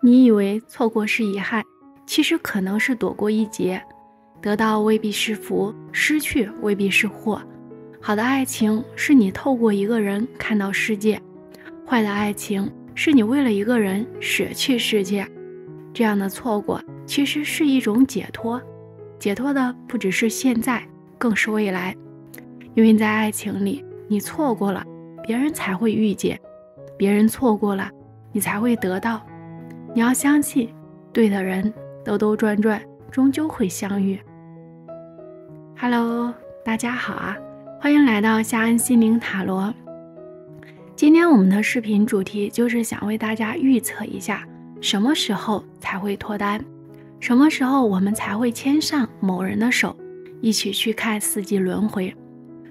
你以为错过是遗憾，其实可能是躲过一劫。得到未必是福，失去未必是祸。好的爱情是你透过一个人看到世界，坏的爱情是你为了一个人舍去世界。这样的错过其实是一种解脱，解脱的不只是现在，更是未来。因为在爱情里，你错过了，别人才会遇见；别人错过了，你才会得到。你要相信，对的人兜兜转转终究会相遇。Hello，大家好啊，欢迎来到夏安心灵塔罗。今天我们的视频主题就是想为大家预测一下，什么时候才会脱单，什么时候我们才会牵上某人的手，一起去看四季轮回。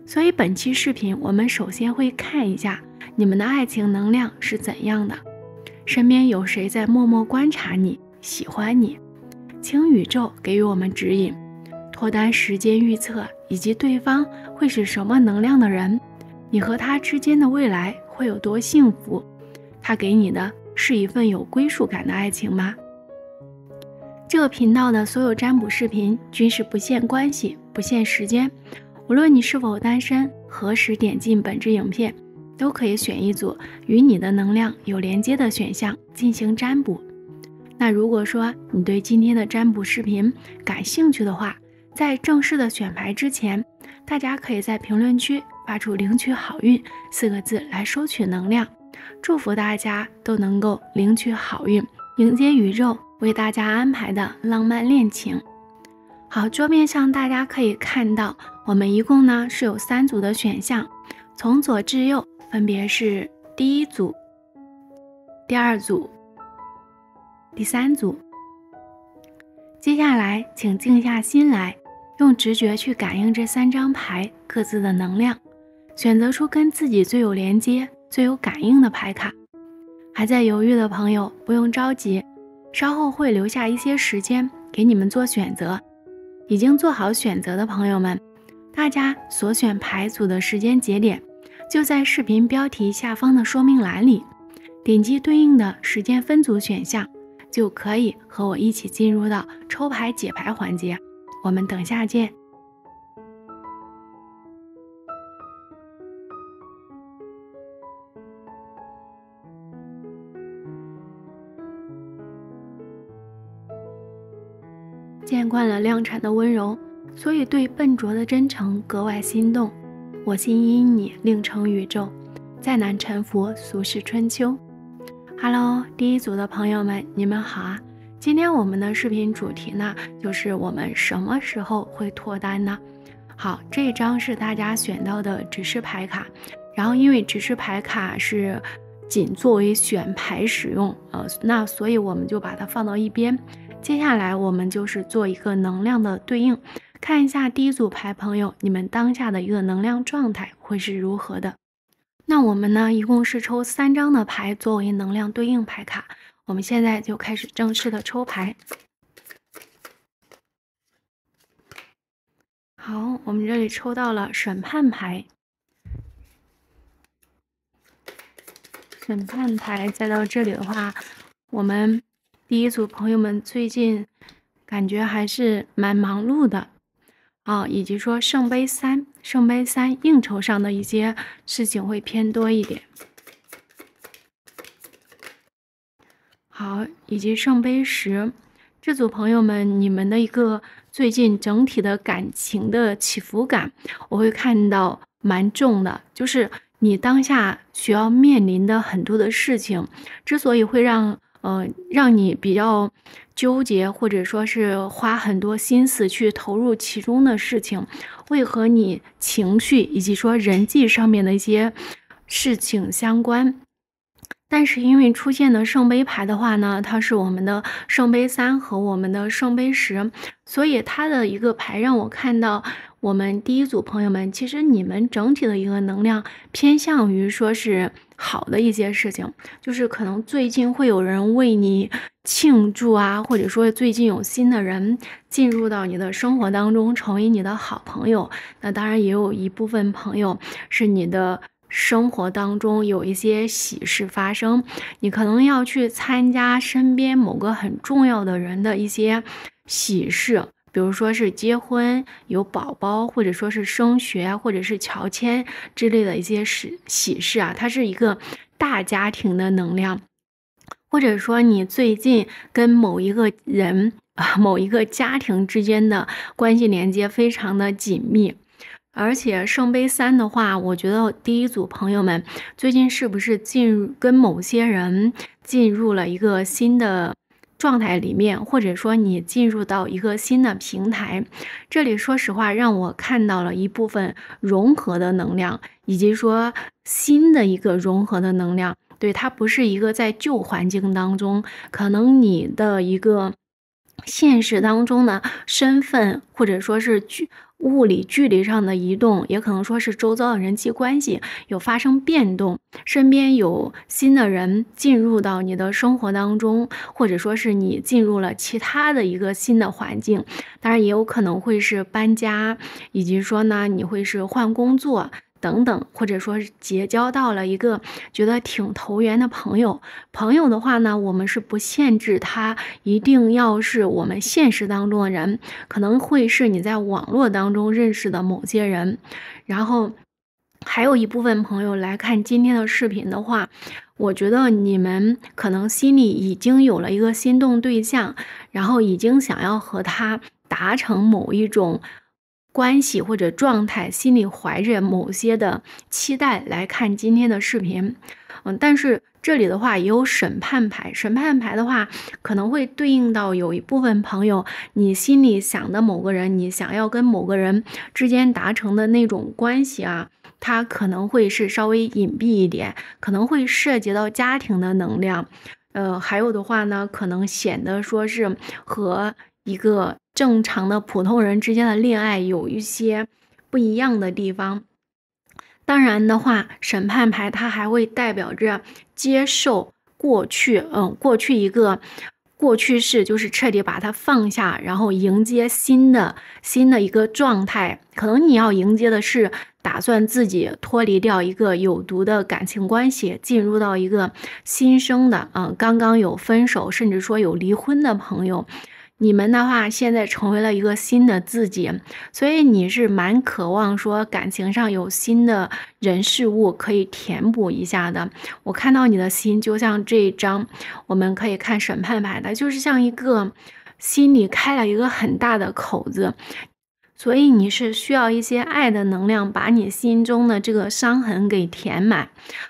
所以本期视频，我们首先会看一下你们的爱情能量是怎样的。身边有谁在默默观察你喜欢你？请宇宙给予我们指引，脱单时间预测以及对方会是什么能量的人，你和他之间的未来会有多幸福？他给你的是一份有归属感的爱情吗？这个频道的所有占卜视频均是不限关系、不限时间，无论你是否单身，何时点进本支影片。都可以选一组与你的能量有连接的选项进行占卜。那如果说你对今天的占卜视频感兴趣的话，在正式的选牌之前，大家可以在评论区发出“领取好运”四个字来收取能量，祝福大家都能够领取好运，迎接宇宙为大家安排的浪漫恋情。好，桌面上大家可以看到，我们一共呢是有三组的选项，从左至右。分别是第一组、第二组、第三组。接下来，请静下心来，用直觉去感应这三张牌各自的能量，选择出跟自己最有连接、最有感应的牌卡。还在犹豫的朋友不用着急，稍后会留下一些时间给你们做选择。已经做好选择的朋友们，大家所选牌组的时间节点。就在视频标题下方的说明栏里，点击对应的时间分组选项，就可以和我一起进入到抽牌解牌环节。我们等下见。见惯了量产的温柔，所以对笨拙的真诚格外心动。我心因你，令成宇宙，再难沉浮，俗世春秋。Hello，第一组的朋友们，你们好啊！今天我们的视频主题呢，就是我们什么时候会脱单呢？好，这一张是大家选到的指示牌卡，然后因为指示牌卡是仅作为选牌使用，呃，那所以我们就把它放到一边。接下来我们就是做一个能量的对应。看一下第一组牌，朋友，你们当下的一个能量状态会是如何的？那我们呢，一共是抽三张的牌作为能量对应牌卡。我们现在就开始正式的抽牌。好，我们这里抽到了审判牌。审判牌，再到这里的话，我们第一组朋友们最近感觉还是蛮忙碌的。啊，以及说圣杯三，圣杯三应酬上的一些事情会偏多一点。好，以及圣杯十，这组朋友们，你们的一个最近整体的感情的起伏感，我会看到蛮重的，就是你当下需要面临的很多的事情，之所以会让。呃，让你比较纠结，或者说是花很多心思去投入其中的事情，会和你情绪以及说人际上面的一些事情相关。但是因为出现的圣杯牌的话呢，它是我们的圣杯三和我们的圣杯十，所以它的一个牌让我看到，我们第一组朋友们，其实你们整体的一个能量偏向于说是。好的一些事情，就是可能最近会有人为你庆祝啊，或者说最近有新的人进入到你的生活当中，成为你的好朋友。那当然也有一部分朋友是你的生活当中有一些喜事发生，你可能要去参加身边某个很重要的人的一些喜事。比如说是结婚、有宝宝，或者说是升学，或者是乔迁之类的一些喜喜事啊，它是一个大家庭的能量，或者说你最近跟某一个人、某一个家庭之间的关系连接非常的紧密，而且圣杯三的话，我觉得第一组朋友们最近是不是进入跟某些人进入了一个新的。状态里面，或者说你进入到一个新的平台，这里说实话让我看到了一部分融合的能量，以及说新的一个融合的能量，对它不是一个在旧环境当中，可能你的一个现实当中的身份，或者说是。物理距离上的移动，也可能说是周遭的人际关系有发生变动，身边有新的人进入到你的生活当中，或者说是你进入了其他的一个新的环境。当然，也有可能会是搬家，以及说呢，你会是换工作。等等，或者说结交到了一个觉得挺投缘的朋友。朋友的话呢，我们是不限制他，一定要是我们现实当中的人，可能会是你在网络当中认识的某些人。然后，还有一部分朋友来看今天的视频的话，我觉得你们可能心里已经有了一个心动对象，然后已经想要和他达成某一种。关系或者状态，心里怀着某些的期待来看今天的视频，嗯，但是这里的话也有审判牌，审判牌的话可能会对应到有一部分朋友，你心里想的某个人，你想要跟某个人之间达成的那种关系啊，它可能会是稍微隐蔽一点，可能会涉及到家庭的能量，呃，还有的话呢，可能显得说是和。一个正常的普通人之间的恋爱有一些不一样的地方。当然的话，审判牌它还会代表着接受过去，嗯，过去一个过去式，就是彻底把它放下，然后迎接新的新的一个状态。可能你要迎接的是打算自己脱离掉一个有毒的感情关系，进入到一个新生的，嗯，刚刚有分手，甚至说有离婚的朋友。你们的话，现在成为了一个新的自己，所以你是蛮渴望说感情上有新的人事物可以填补一下的。我看到你的心，就像这张，我们可以看审判牌的，就是像一个心里开了一个很大的口子。所以你是需要一些爱的能量，把你心中的这个伤痕给填满，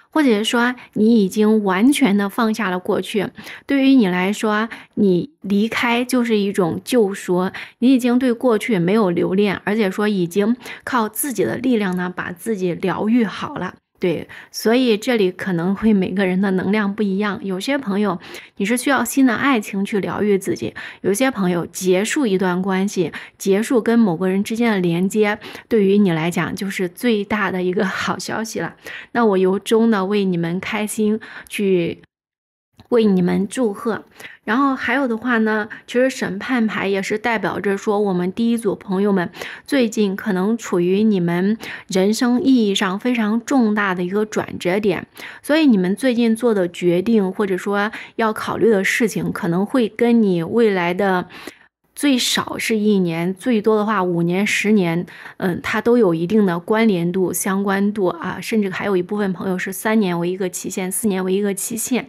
或者说你已经完全的放下了过去。对于你来说，你离开就是一种救赎。你已经对过去没有留恋，而且说已经靠自己的力量呢，把自己疗愈好了。对，所以这里可能会每个人的能量不一样。有些朋友，你是需要新的爱情去疗愈自己；有些朋友，结束一段关系，结束跟某个人之间的连接，对于你来讲就是最大的一个好消息了。那我由衷的为你们开心去。为你们祝贺，然后还有的话呢，其实审判牌也是代表着说，我们第一组朋友们最近可能处于你们人生意义上非常重大的一个转折点，所以你们最近做的决定或者说要考虑的事情，可能会跟你未来的最少是一年，最多的话五年、十年，嗯，它都有一定的关联度、相关度啊，甚至还有一部分朋友是三年为一个期限，四年为一个期限。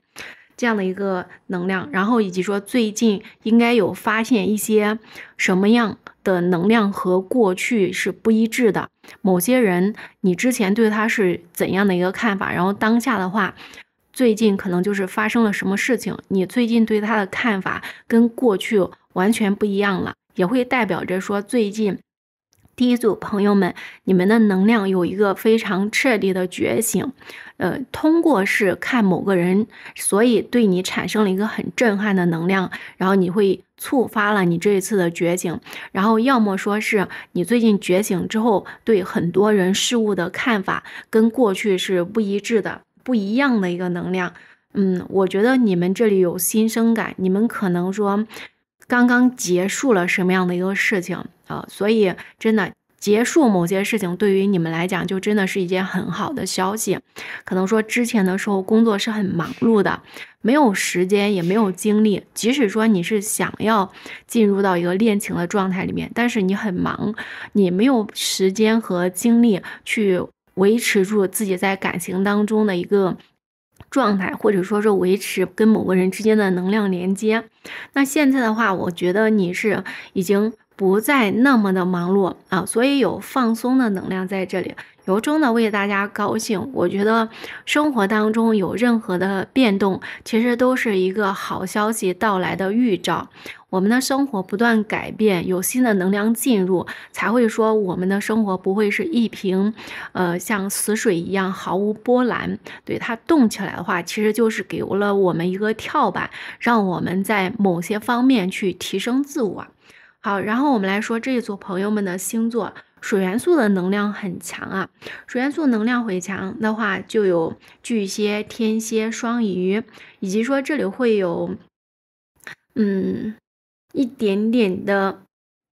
这样的一个能量，然后以及说最近应该有发现一些什么样的能量和过去是不一致的。某些人，你之前对他是怎样的一个看法，然后当下的话，最近可能就是发生了什么事情，你最近对他的看法跟过去完全不一样了，也会代表着说最近第一组朋友们，你们的能量有一个非常彻底的觉醒。呃，通过是看某个人，所以对你产生了一个很震撼的能量，然后你会触发了你这一次的觉醒，然后要么说是你最近觉醒之后，对很多人事物的看法跟过去是不一致的，不一样的一个能量。嗯，我觉得你们这里有新生感，你们可能说刚刚结束了什么样的一个事情啊？所以真的。结束某些事情对于你们来讲，就真的是一件很好的消息。可能说之前的时候工作是很忙碌的，没有时间也没有精力。即使说你是想要进入到一个恋情的状态里面，但是你很忙，你没有时间和精力去维持住自己在感情当中的一个状态，或者说是维持跟某个人之间的能量连接。那现在的话，我觉得你是已经。不再那么的忙碌啊，所以有放松的能量在这里，由衷的为大家高兴。我觉得生活当中有任何的变动，其实都是一个好消息到来的预兆。我们的生活不断改变，有新的能量进入，才会说我们的生活不会是一瓶，呃，像死水一样毫无波澜。对它动起来的话，其实就是给了我们一个跳板，让我们在某些方面去提升自我。好，然后我们来说这一组朋友们的星座，水元素的能量很强啊。水元素能量很强的话，就有巨蟹、天蝎、双鱼，以及说这里会有，嗯，一点点的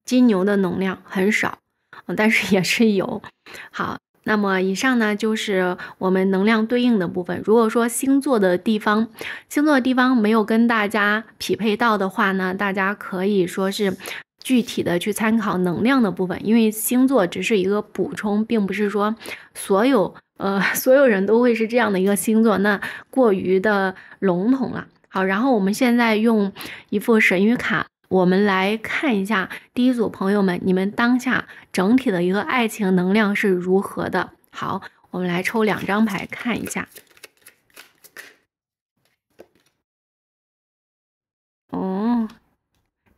金牛的能量很少，但是也是有。好，那么以上呢就是我们能量对应的部分。如果说星座的地方，星座的地方没有跟大家匹配到的话呢，大家可以说是。具体的去参考能量的部分，因为星座只是一个补充，并不是说所有呃 所有人都会是这样的一个星座，那过于的笼统了。好，然后我们现在用一副神谕卡，我们来看一下第一组朋友们，你们当下整体的一个爱情能量是如何的？好，我们来抽两张牌看一下。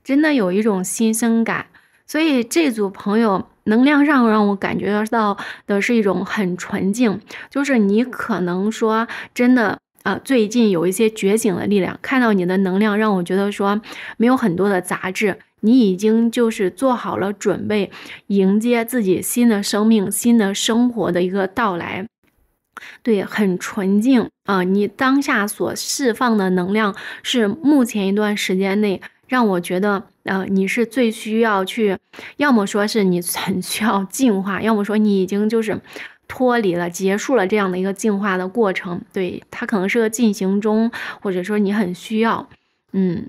真的有一种新生感，所以这组朋友能量上让我感觉到的是一种很纯净，就是你可能说真的啊，最近有一些觉醒的力量，看到你的能量让我觉得说没有很多的杂质，你已经就是做好了准备迎接自己新的生命、新的生活的一个到来。对，很纯净啊，你当下所释放的能量是目前一段时间内。让我觉得，呃，你是最需要去，要么说是你 很需要进化，要么说你已经就是脱离了、结束了这样的一个进化的过程。对，它可能是个进行中，或者说你很需要。嗯，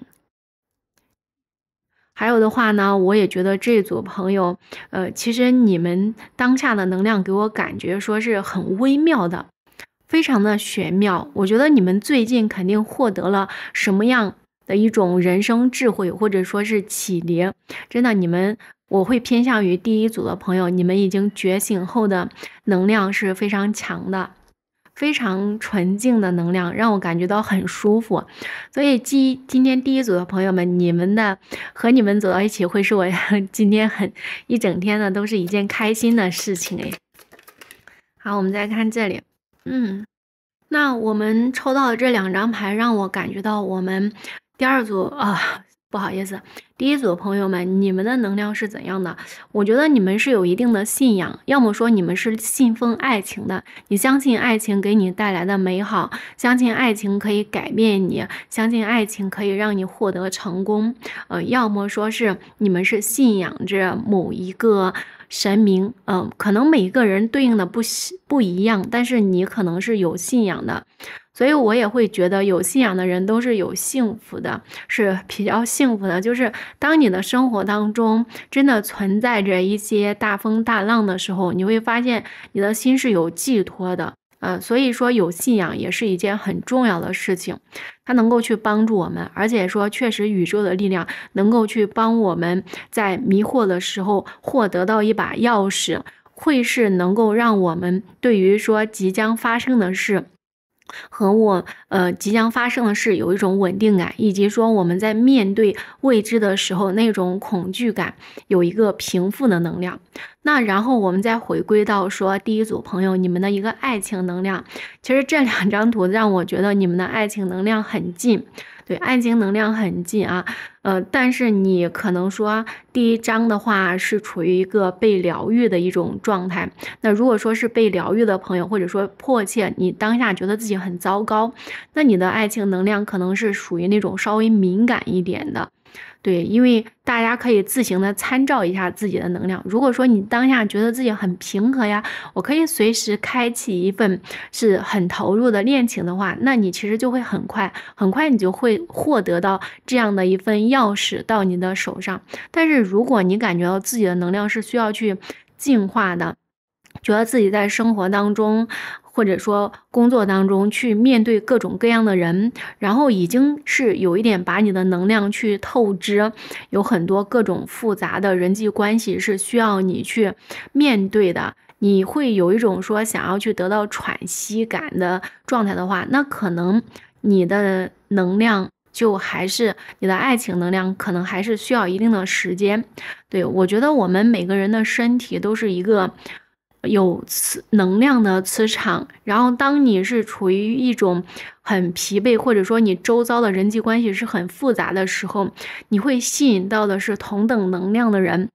还有的话呢，我也觉得这组朋友，呃，其实你们当下的能量给我感觉说是很微妙的，非常的玄妙。我觉得你们最近肯定获得了什么样？的一种人生智慧，或者说是启迪，真的，你们我会偏向于第一组的朋友，你们已经觉醒后的能量是非常强的，非常纯净的能量，让我感觉到很舒服。所以，今今天第一组的朋友们，你们的和你们走到一起，会是我 今天很一整天的都是一件开心的事情。诶。好，我们再看这里，嗯，那我们抽到的这两张牌，让我感觉到我们。第二组啊，不好意思，第一组朋友们，你们的能量是怎样的？我觉得你们是有一定的信仰，要么说你们是信奉爱情的，你相信爱情给你带来的美好，相信爱情可以改变你，相信爱情可以让你获得成功，呃，要么说是你们是信仰着某一个神明，嗯，可能每一个人对应的不不一样，但是你可能是有信仰的。所以，我也会觉得有信仰的人都是有幸福的，是比较幸福的。就是当你的生活当中真的存在着一些大风大浪的时候，你会发现你的心是有寄托的。嗯，所以说有信仰也是一件很重要的事情，它能够去帮助我们，而且说确实宇宙的力量能够去帮我们在迷惑的时候获得到一把钥匙，会是能够让我们对于说即将发生的事。和我呃即将发生的事有一种稳定感，以及说我们在面对未知的时候那种恐惧感有一个平复的能量。那然后我们再回归到说第一组朋友，你们的一个爱情能量，其实这两张图让我觉得你们的爱情能量很近，对，爱情能量很近啊。呃，但是你可能说第一章的话是处于一个被疗愈的一种状态。那如果说是被疗愈的朋友，或者说迫切你当下觉得自己很糟糕，那你的爱情能量可能是属于那种稍微敏感一点的。对，因为大家可以自行的参照一下自己的能量。如果说你当下觉得自己很平和呀，我可以随时开启一份是很投入的恋情的话，那你其实就会很快，很快你就会获得到这样的一份钥匙到你的手上。但是如果你感觉到自己的能量是需要去净化的，觉得自己在生活当中，或者说，工作当中去面对各种各样的人，然后已经是有一点把你的能量去透支，有很多各种复杂的人际关系是需要你去面对的。你会有一种说想要去得到喘息感的状态的话，那可能你的能量就还是你的爱情能量，可能还是需要一定的时间。对我觉得，我们每个人的身体都是一个。有磁能量的磁场，然后当你是处于一种很疲惫，或者说你周遭的人际关系是很复杂的时候，你会吸引到的是同等能量的人。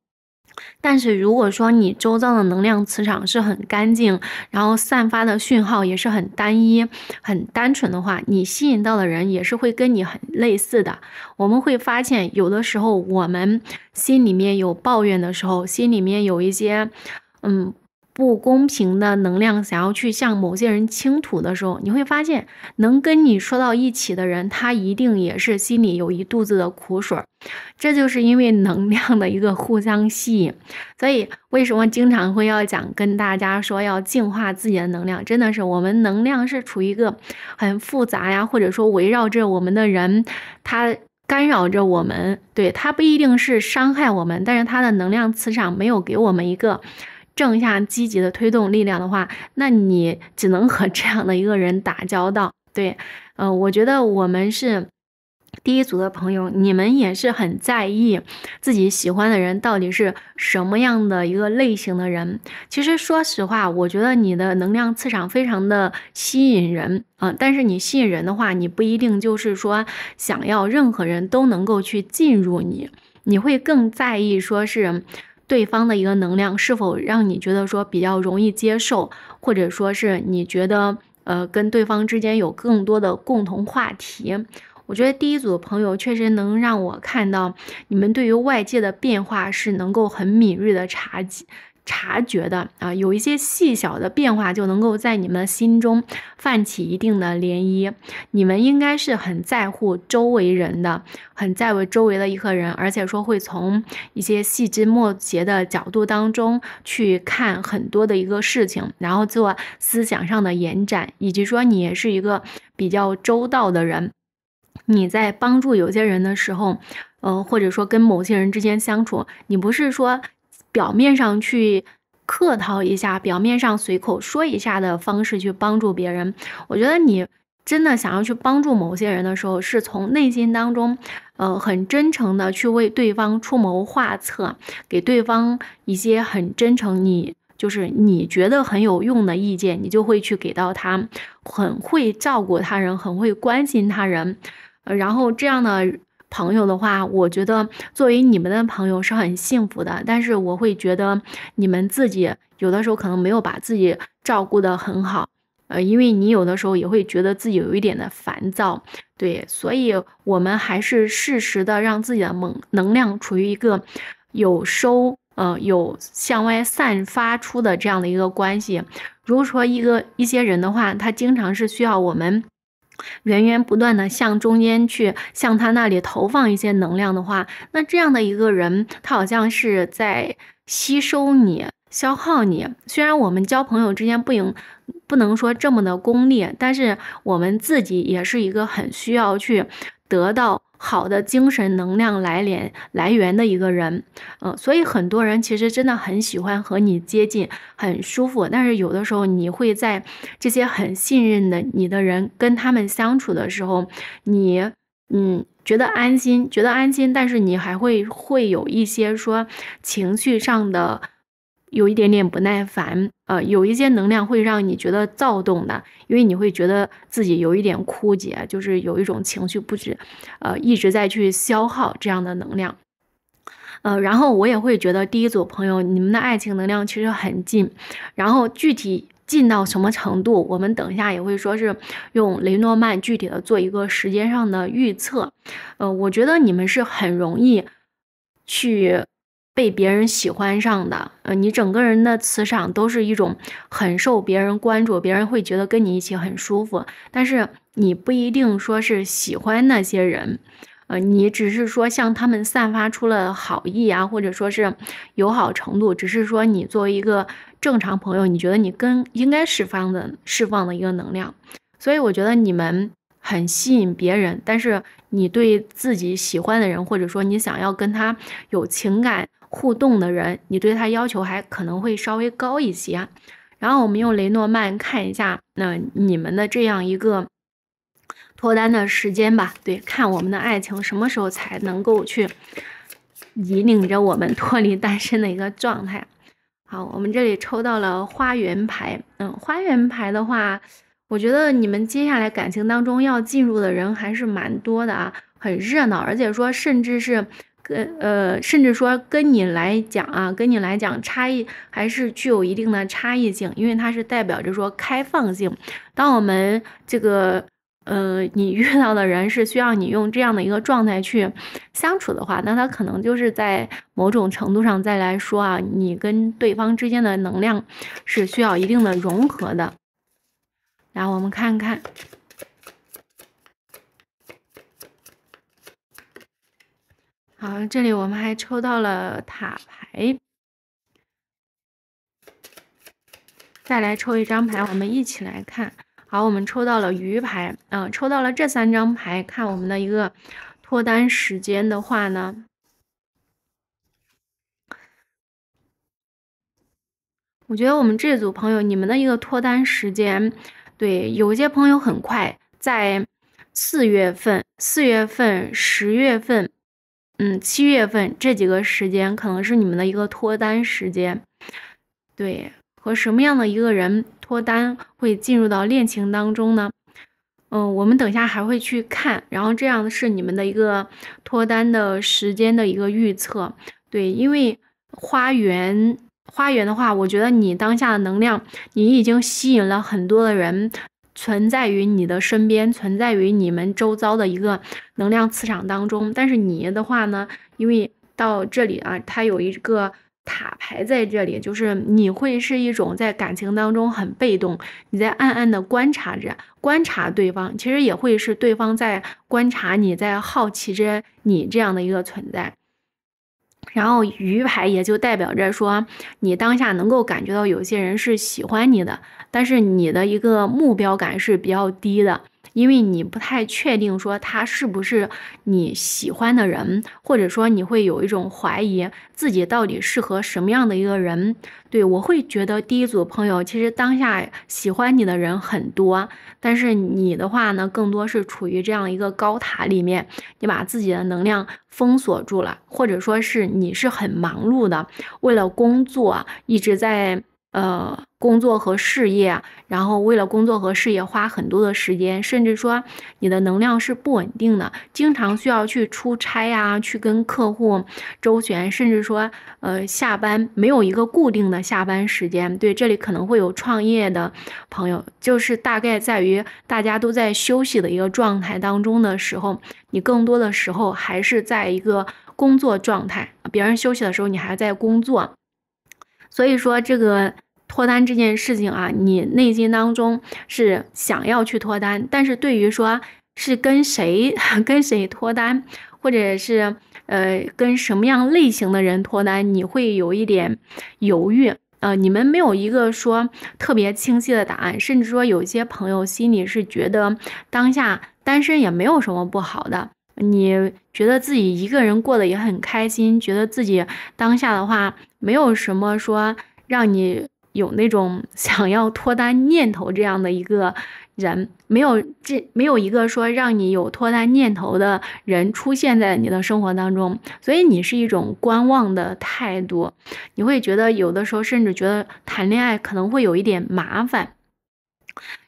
但是如果说你周遭的能量磁场是很干净，然后散发的讯号也是很单一、很单纯的话，你吸引到的人也是会跟你很类似的。我们会发现，有的时候我们心里面有抱怨的时候，心里面有一些，嗯。不公平的能量想要去向某些人倾吐的时候，你会发现能跟你说到一起的人，他一定也是心里有一肚子的苦水儿。这就是因为能量的一个互相吸引，所以为什么经常会要讲跟大家说要净化自己的能量？真的是我们能量是处于一个很复杂呀，或者说围绕着我们的人，他干扰着我们，对他不一定是伤害我们，但是他的能量磁场没有给我们一个。正向积极的推动力量的话，那你只能和这样的一个人打交道。对，嗯，我觉得我们是第一组的朋友，你们也是很在意自己喜欢的人到底是什么样的一个类型的人。其实说实话，我觉得你的能量磁场非常的吸引人，嗯，但是你吸引人的话，你不一定就是说想要任何人都能够去进入你，你会更在意说是。对方的一个能量是否让你觉得说比较容易接受，或者说是你觉得呃跟对方之间有更多的共同话题？我觉得第一组朋友确实能让我看到你们对于外界的变化是能够很敏锐的察察觉的啊，有一些细小的变化就能够在你们心中泛起一定的涟漪。你们应该是很在乎周围人的，很在乎周围的一个人，而且说会从一些细枝末节的角度当中去看很多的一个事情，然后做思想上的延展，以及说你也是一个比较周到的人。你在帮助有些人的时候，呃，或者说跟某些人之间相处，你不是说。表面上去客套一下，表面上随口说一下的方式去帮助别人，我觉得你真的想要去帮助某些人的时候，是从内心当中，呃，很真诚的去为对方出谋划策，给对方一些很真诚，你就是你觉得很有用的意见，你就会去给到他，很会照顾他人，很会关心他人，然后这样的。朋友的话，我觉得作为你们的朋友是很幸福的，但是我会觉得你们自己有的时候可能没有把自己照顾得很好，呃，因为你有的时候也会觉得自己有一点的烦躁，对，所以我们还是适时的让自己的猛能量处于一个有收，呃，有向外散发出的这样的一个关系。如果说一个一些人的话，他经常是需要我们。源源不断的向中间去，向他那里投放一些能量的话，那这样的一个人，他好像是在吸收你、消耗你。虽然我们交朋友之间不应不能说这么的功利，但是我们自己也是一个很需要去得到。好的精神能量来联来源的一个人，嗯，所以很多人其实真的很喜欢和你接近，很舒服。但是有的时候你会在这些很信任的你的人跟他们相处的时候，你嗯觉得安心，觉得安心，但是你还会会有一些说情绪上的。有一点点不耐烦，呃，有一些能量会让你觉得躁动的，因为你会觉得自己有一点枯竭，就是有一种情绪不止，呃，一直在去消耗这样的能量，呃，然后我也会觉得第一组朋友你们的爱情能量其实很近，然后具体近到什么程度，我们等一下也会说是用雷诺曼具体的做一个时间上的预测，呃，我觉得你们是很容易去。被别人喜欢上的，呃，你整个人的磁场都是一种很受别人关注，别人会觉得跟你一起很舒服。但是你不一定说是喜欢那些人，呃，你只是说向他们散发出了好意啊，或者说是友好程度，只是说你作为一个正常朋友，你觉得你跟应该释放的释放的一个能量。所以我觉得你们。很吸引别人，但是你对自己喜欢的人，或者说你想要跟他有情感互动的人，你对他要求还可能会稍微高一些。然后我们用雷诺曼看一下，那你们的这样一个脱单的时间吧。对，看我们的爱情什么时候才能够去引领着我们脱离单身的一个状态。好，我们这里抽到了花园牌，嗯，花园牌的话。我觉得你们接下来感情当中要进入的人还是蛮多的啊，很热闹，而且说甚至是跟呃，甚至说跟你来讲啊，跟你来讲差异还是具有一定的差异性，因为它是代表着说开放性。当我们这个呃，你遇到的人是需要你用这样的一个状态去相处的话，那他可能就是在某种程度上再来说啊，你跟对方之间的能量是需要一定的融合的。来，我们看看。好，这里我们还抽到了塔牌。再来抽一张牌，我们一起来看好。我们抽到了鱼牌，嗯，抽到了这三张牌。看我们的一个脱单时间的话呢，我觉得我们这组朋友，你们的一个脱单时间。对，有些朋友很快在四月份、四月份、十月份，嗯，七月份这几个时间可能是你们的一个脱单时间。对，和什么样的一个人脱单会进入到恋情当中呢？嗯，我们等下还会去看，然后这样是你们的一个脱单的时间的一个预测。对，因为花园。花园的话，我觉得你当下的能量，你已经吸引了很多的人存在于你的身边，存在于你们周遭的一个能量磁场当中。但是你的话呢，因为到这里啊，它有一个塔牌在这里，就是你会是一种在感情当中很被动，你在暗暗的观察着，观察对方，其实也会是对方在观察你，在好奇着你这样的一个存在。然后，愚牌也就代表着说，你当下能够感觉到有些人是喜欢你的，但是你的一个目标感是比较低的。因为你不太确定说他是不是你喜欢的人，或者说你会有一种怀疑自己到底适合什么样的一个人。对我会觉得第一组朋友其实当下喜欢你的人很多，但是你的话呢，更多是处于这样一个高塔里面，你把自己的能量封锁住了，或者说是你是很忙碌的，为了工作一直在。呃，工作和事业，然后为了工作和事业花很多的时间，甚至说你的能量是不稳定的，经常需要去出差呀，去跟客户周旋，甚至说呃下班没有一个固定的下班时间。对，这里可能会有创业的朋友，就是大概在于大家都在休息的一个状态当中的时候，你更多的时候还是在一个工作状态，别人休息的时候你还在工作，所以说这个。脱单这件事情啊，你内心当中是想要去脱单，但是对于说，是跟谁 跟谁脱单，或者是呃跟什么样类型的人脱单，你会有一点犹豫。呃，你们没有一个说特别清晰的答案，甚至说有些朋友心里是觉得当下单身也没有什么不好的，你觉得自己一个人过得也很开心，觉得自己当下的话没有什么说让你。有那种 想要脱单念头这样的一个人，没有这没有一个说让你有脱单念头的人出现在你的生活当中，所以你是一种观望的态度，你会觉得有的时候甚至觉得谈恋爱可能会有一点麻烦。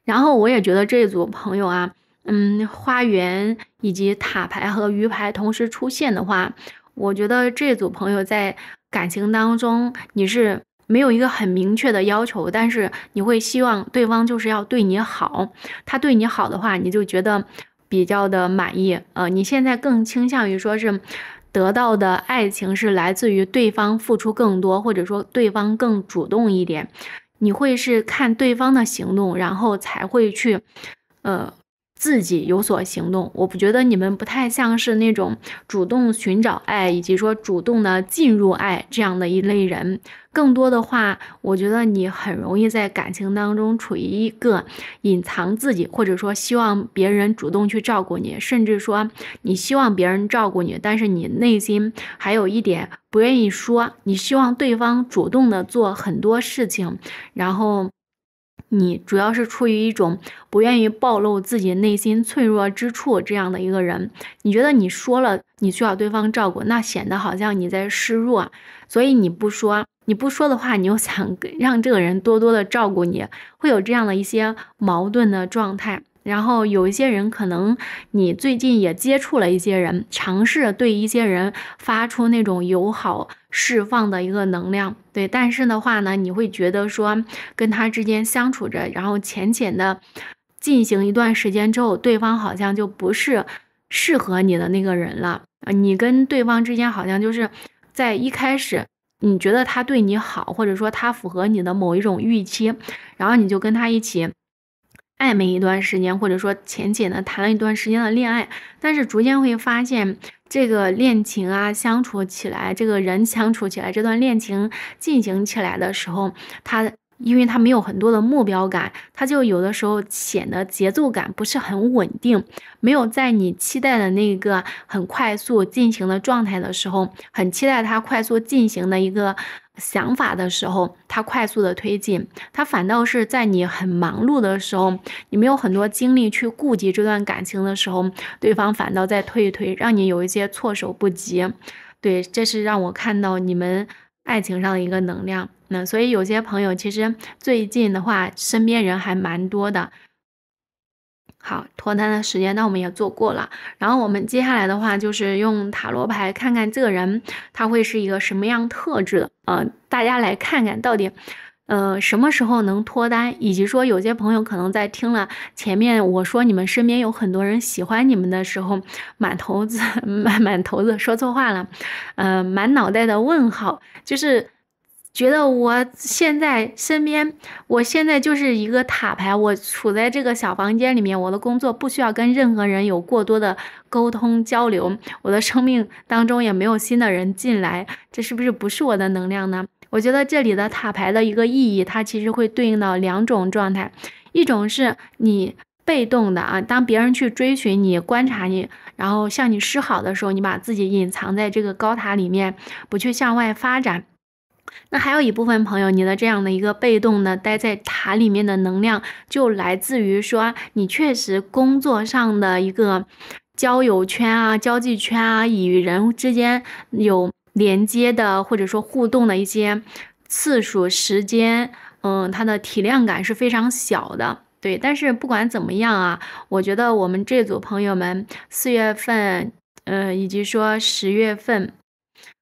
然后我也觉得这组朋友啊，嗯，花园以及塔牌和鱼牌同时出现的话，我觉得这组朋友在感情当中你是。没有一个很明确的要求，但是你会希望对方就是要对你好，他对你好的话，你就觉得比较的满意。呃，你现在更倾向于说是得到的爱情是来自于对方付出更多，或者说对方更主动一点，你会是看对方的行动，然后才会去，呃。自己有所行动，我不觉得你们不太像是那种主动寻找爱以及说主动的进入爱这样的一类人。更多的话，我觉得你很容易在感情当中处于一个隐藏自己，或者说希望别人主动去照顾你，甚至说你希望别人照顾你，但是你内心还有一点不愿意说，你希望对方主动的做很多事情，然后。你主要是出于一种不愿意暴露自己内心脆弱之处这样的一个人，你觉得你说了你需要对方照顾，那显得好像你在示弱，所以你不说，你不说的话，你又想让这个人多多的照顾你，会有这样的一些矛盾的状态。然后有一些人，可能你最近也接触了一些人，尝试对一些人发出那种友好释放的一个能量，对。但是的话呢，你会觉得说跟他之间相处着，然后浅浅的进行一段时间之后，对方好像就不是适合你的那个人了。你跟对方之间好像就是在一开始你觉得他对你好，或者说他符合你的某一种预期，然后你就跟他一起。暧昧一段时间，或者说浅浅的谈了一段时间的恋爱，但是逐渐会发现这个恋情啊，相处起来，这个人相处起来，这段恋情进行起来的时候，他因为他没有很多的目标感，他就有的时候显得节奏感不是很稳定，没有在你期待的那个很快速进行的状态的时候，很期待他快速进行的一个。想法的时候，他快速的推进，他反倒是在你很忙碌的时候，你没有很多精力去顾及这段感情的时候，对方反倒在退一退，让你有一些措手不及。对，这是让我看到你们爱情上的一个能量。那所以有些朋友其实最近的话，身边人还蛮多的。好，脱单的时间，那我们也做过了。然后我们接下来的话就是用塔罗牌看看这个人他会是一个什么样特质的。嗯，大家来看看到底，呃，什么时候能脱单，以及说有些朋友可能在听了前面我说你们身边有很多人喜欢你们的时候，满头子 满满头子说错话了，呃，满脑袋的问号，就是。觉得我现在身边，我现在就是一个塔牌，我处在这个小房间里面，我的工作不需要跟任何人有过多的沟通交流，我的生命当中也没有新的人进来，这是不是不是我的能量呢？我觉得这里的塔牌的一个意义，它其实会对应到两种状态，一种是你被动的啊，当别人去追寻你、观察你，然后向你示好的时候，你把自己隐藏在这个高塔里面，不去向外发展。那还有一部分朋友，你的这样的一个被动呢，待在塔里面的能量，就来自于说你确实工作上的一个交友圈啊、交际圈啊，与人之间有连接的或者说互动的一些次数、时间，嗯，它的体量感是非常小的。对，但是不管怎么样啊，我觉得我们这组朋友们四月份，呃，以及说十月份。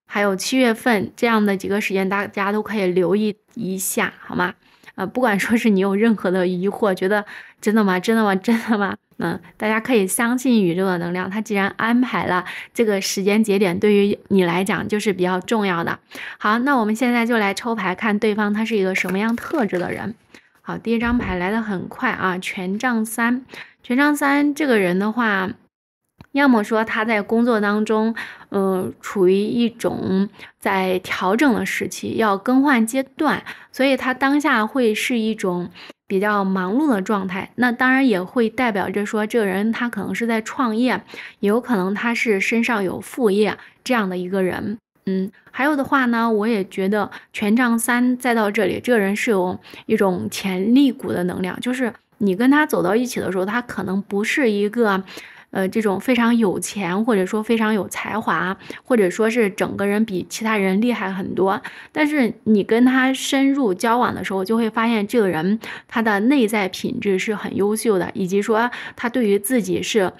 还有七月份这样的几个时间，大家都可以留意一下，好吗？呃，不管说是你有任何的疑惑，觉得真的吗？真的吗？真的吗？嗯，大家可以相信宇宙的能量，它既然安排了这个时间节点，对于你来讲就是比较重要的。好，那我们现在就来抽牌，看对方他是一个什么样特质的人。好，第一张牌来的很快啊，权杖三，权杖三这个人的话。要么说他在工作当中，嗯，处于一种在调整的时期，要更换阶段，所以他当下会是一种比较忙碌的状态。那当然也会代表着说，这个人他可能是在创业，也有可能他是身上有副业这样的一个人。嗯，还有的话呢，我也觉得权杖三再到这里，这个人是有一种潜力股的能量，就是你跟他走到一起的时候，他可能不是一个。呃，这种非常有钱，或者说非常有才华，或者说是整个人比其他人厉害很多。但是你跟他深入交往的时候，就会发现这个人他的内在品质是很优秀的，以及说他对于自己是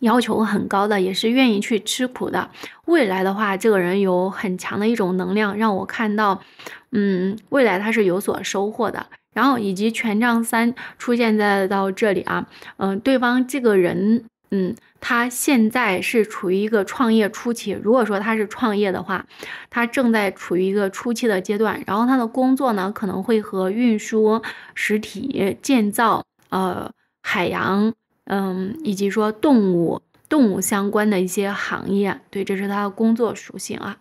要求很高的，也是愿意去吃苦的。未来的话，这个人有很强的一种能量，让我看到，嗯，未来他是有所收获的。然后以及权杖三出现在到这里啊，嗯，对方这个人。嗯，他现在是处于一个创业初期。如果说他是创业的话，他正在处于一个初期的阶段。然后他的工作呢，可能会和运输、实体建造、呃，海洋，嗯，以及说动物、动物相关的一些行业。对，这是他的工作属性啊。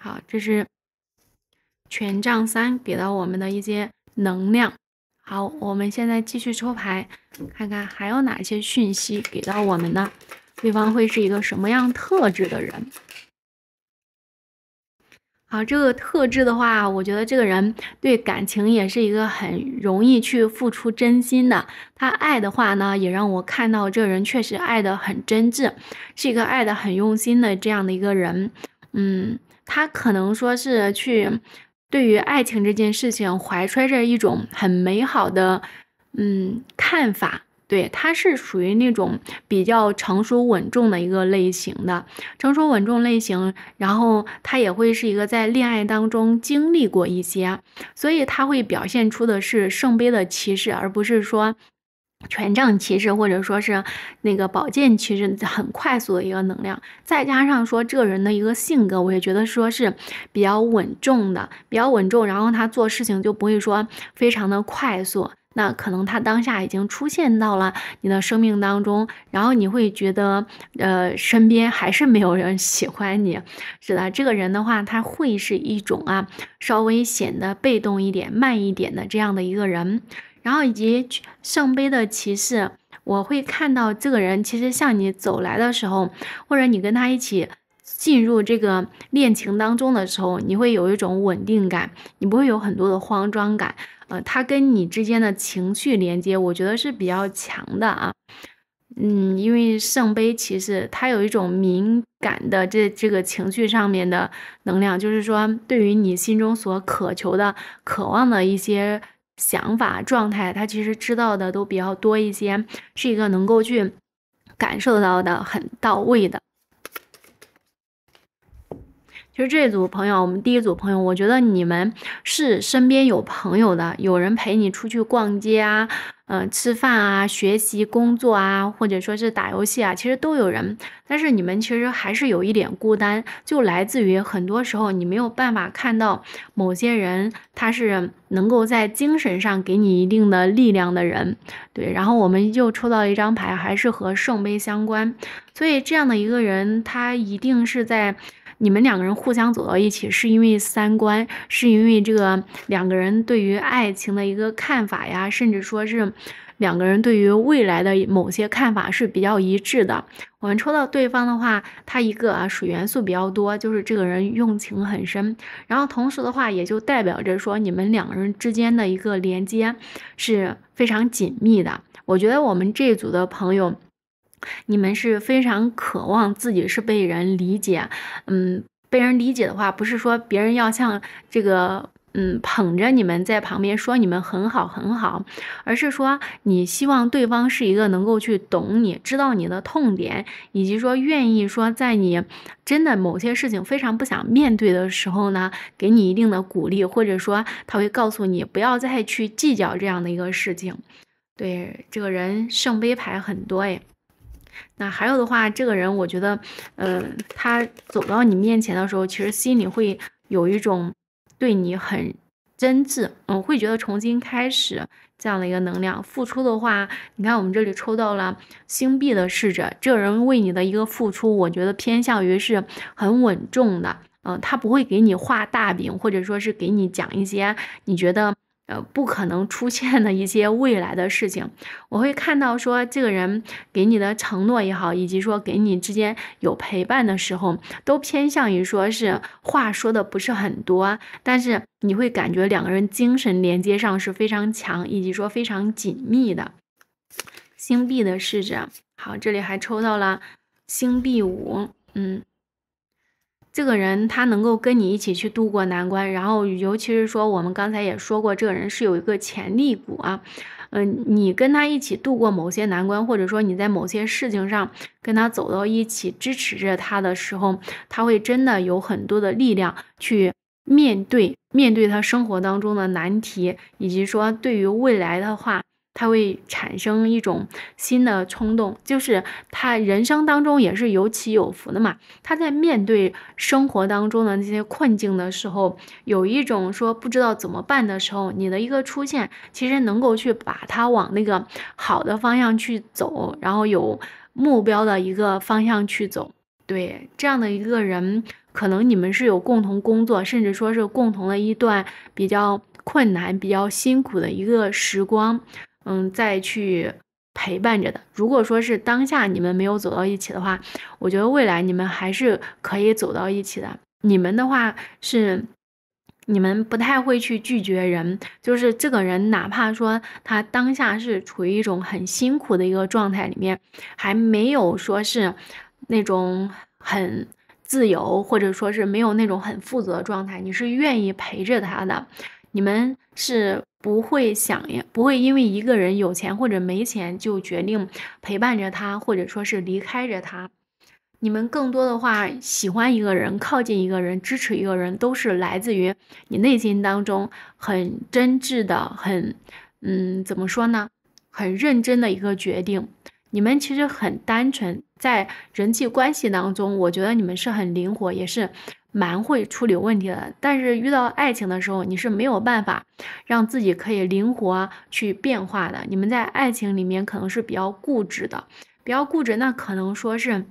好，这是权杖三给到我们的一些能量。好，我们现在继续抽牌，看看还有哪些讯息给到我们呢？对方会是一个什么样特质的人？好，这个特质的话，我觉得这个人对感情也是一个很容易去付出真心的。他爱的话呢，也让我看到这人确实爱的很真挚，是一个爱的很用心的这样的一个人。嗯，他可能说是去。对于爱情这件事情，怀揣着一种很美好的，嗯，看法。对，他是属于那种比较成熟稳重的一个类型的，成熟稳重类型。然后他也会是一个在恋爱当中经历过一些，所以他会表现出的是圣杯的骑士，而不是说。权杖骑士，或者说是那个宝剑骑士，很快速的一个能量，再加上说这个人的一个性格，我也觉得说是比较稳重的，比较稳重，然后他做事情就不会说非常的快速。那可能他当下已经出现到了你的生命当中，然后你会觉得，呃，身边还是没有人喜欢你，是的，这个人的话，他会是一种啊，稍微显得被动一点、慢一点的这样的一个人。然后以及圣杯的骑士，我会看到这个人其实向你走来的时候，或者你跟他一起进入这个恋情当中的时候，你会有一种稳定感，你不会有很多的慌张感。呃，他跟你之间的情绪连接，我觉得是比较强的啊。嗯，因为圣杯骑士他有一种敏感的这这个情绪上面的能量，就是说对于你心中所渴求的、渴望的一些。想法、状态，他其实知道的都比较多一些，是一个能够去感受到的很到位的。其实这一组朋友，我们第一组朋友，我觉得你们是身边有朋友的，有人陪你出去逛街啊，嗯，吃饭啊，学习、工作啊，或者说是打游戏啊，其实都有人。但是你们其实还是有一点孤单，就来自于很多时候你没有办法看到某些人，他是能够在精神上给你一定的力量的人。对，然后我们又抽到一张牌，还是和圣杯相关，所以这样的一个人，他一定是在。你们两个人互相走到一起，是因为三观，是因为这个两个人对于爱情的一个看法呀，甚至说是两个人对于未来的某些看法是比较一致的。我们抽到对方的话，他一个啊水元素比较多，就是这个人用情很深，然后同时的话也就代表着说你们两个人之间的一个连接是非常紧密的。我觉得我们这组的朋友。你们是非常渴望自己是被人理解，嗯，被人理解的话，不是说别人要像这个，嗯，捧着你们在旁边说你们很好很好，而是说你希望对方是一个能够去懂你、知道你的痛点，以及说愿意说在你真的某些事情非常不想面对的时候呢，给你一定的鼓励，或者说他会告诉你不要再去计较这样的一个事情。对，这个人圣杯牌很多，哎。那还有的话，这个人我觉得，嗯，他走到你面前的时候，其实心里会有一种对你很真挚，嗯，会觉得重新开始这样的一个能量。付出的话，你看我们这里抽到了星币的侍者，这个人为你的一个付出，我觉得偏向于是很稳重的，嗯，他不会给你画大饼，或者说是给你讲一些你觉得。呃，不可能出现的一些未来的事情，我会看到说这个人给你的承诺也好，以及说给你之间有陪伴的时候，都偏向于说是话说的不是很多，但是你会感觉两个人精神连接上是非常强，以及说非常紧密的星币的使者。好，这里还抽到了星币五，嗯。这个人他能够跟你一起去度过难关，然后尤其是说我们刚才也说过，这个人是有一个潜力股啊，嗯，你跟他一起度过某些难关，或者说你在某些事情上跟他走到一起，支持着他的时候，他会真的有很多的力量去面对面对他生活当中的难题，以及说对于未来的话。他会产生一种新的冲动，就是他人生当中也是有起有伏的嘛。他在面对生活当中的那些困境的时候，有一种说不知道怎么办的时候，你的一个出现，其实能够去把他往那个好的方向去走，然后有目标的一个方向去走。对这样的一个人，可能你们是有共同工作，甚至说是共同的一段比较困难、比较辛苦的一个时光。嗯，再去陪伴着的。如果说是当下你们没有走到一起的话，我觉得未来你们还是可以走到一起的。你们的话是，你们不太会去拒绝人，就是这个人哪怕说他当下是处于一种很辛苦的一个状态里面，还没有说是那种很自由，或者说是没有那种很负责状态，你是愿意陪着他的。你们是。不会想要，不会因为一个人有钱或者没钱就决定陪伴着他，或者说是离开着他。你们更多的话，喜欢一个人、靠近一个人、支持一个人，都是来自于你内心当中很真挚的、很嗯，怎么说呢？很认真的一个决定。你们其实很单纯，在人际关系当中，我觉得你们是很灵活，也是。蛮会处理问题的，但是遇到爱情的时候，你是没有办法让自己可以灵活去变化的。你们在爱情里面可能是比较固执的，比较固执，那可能说是。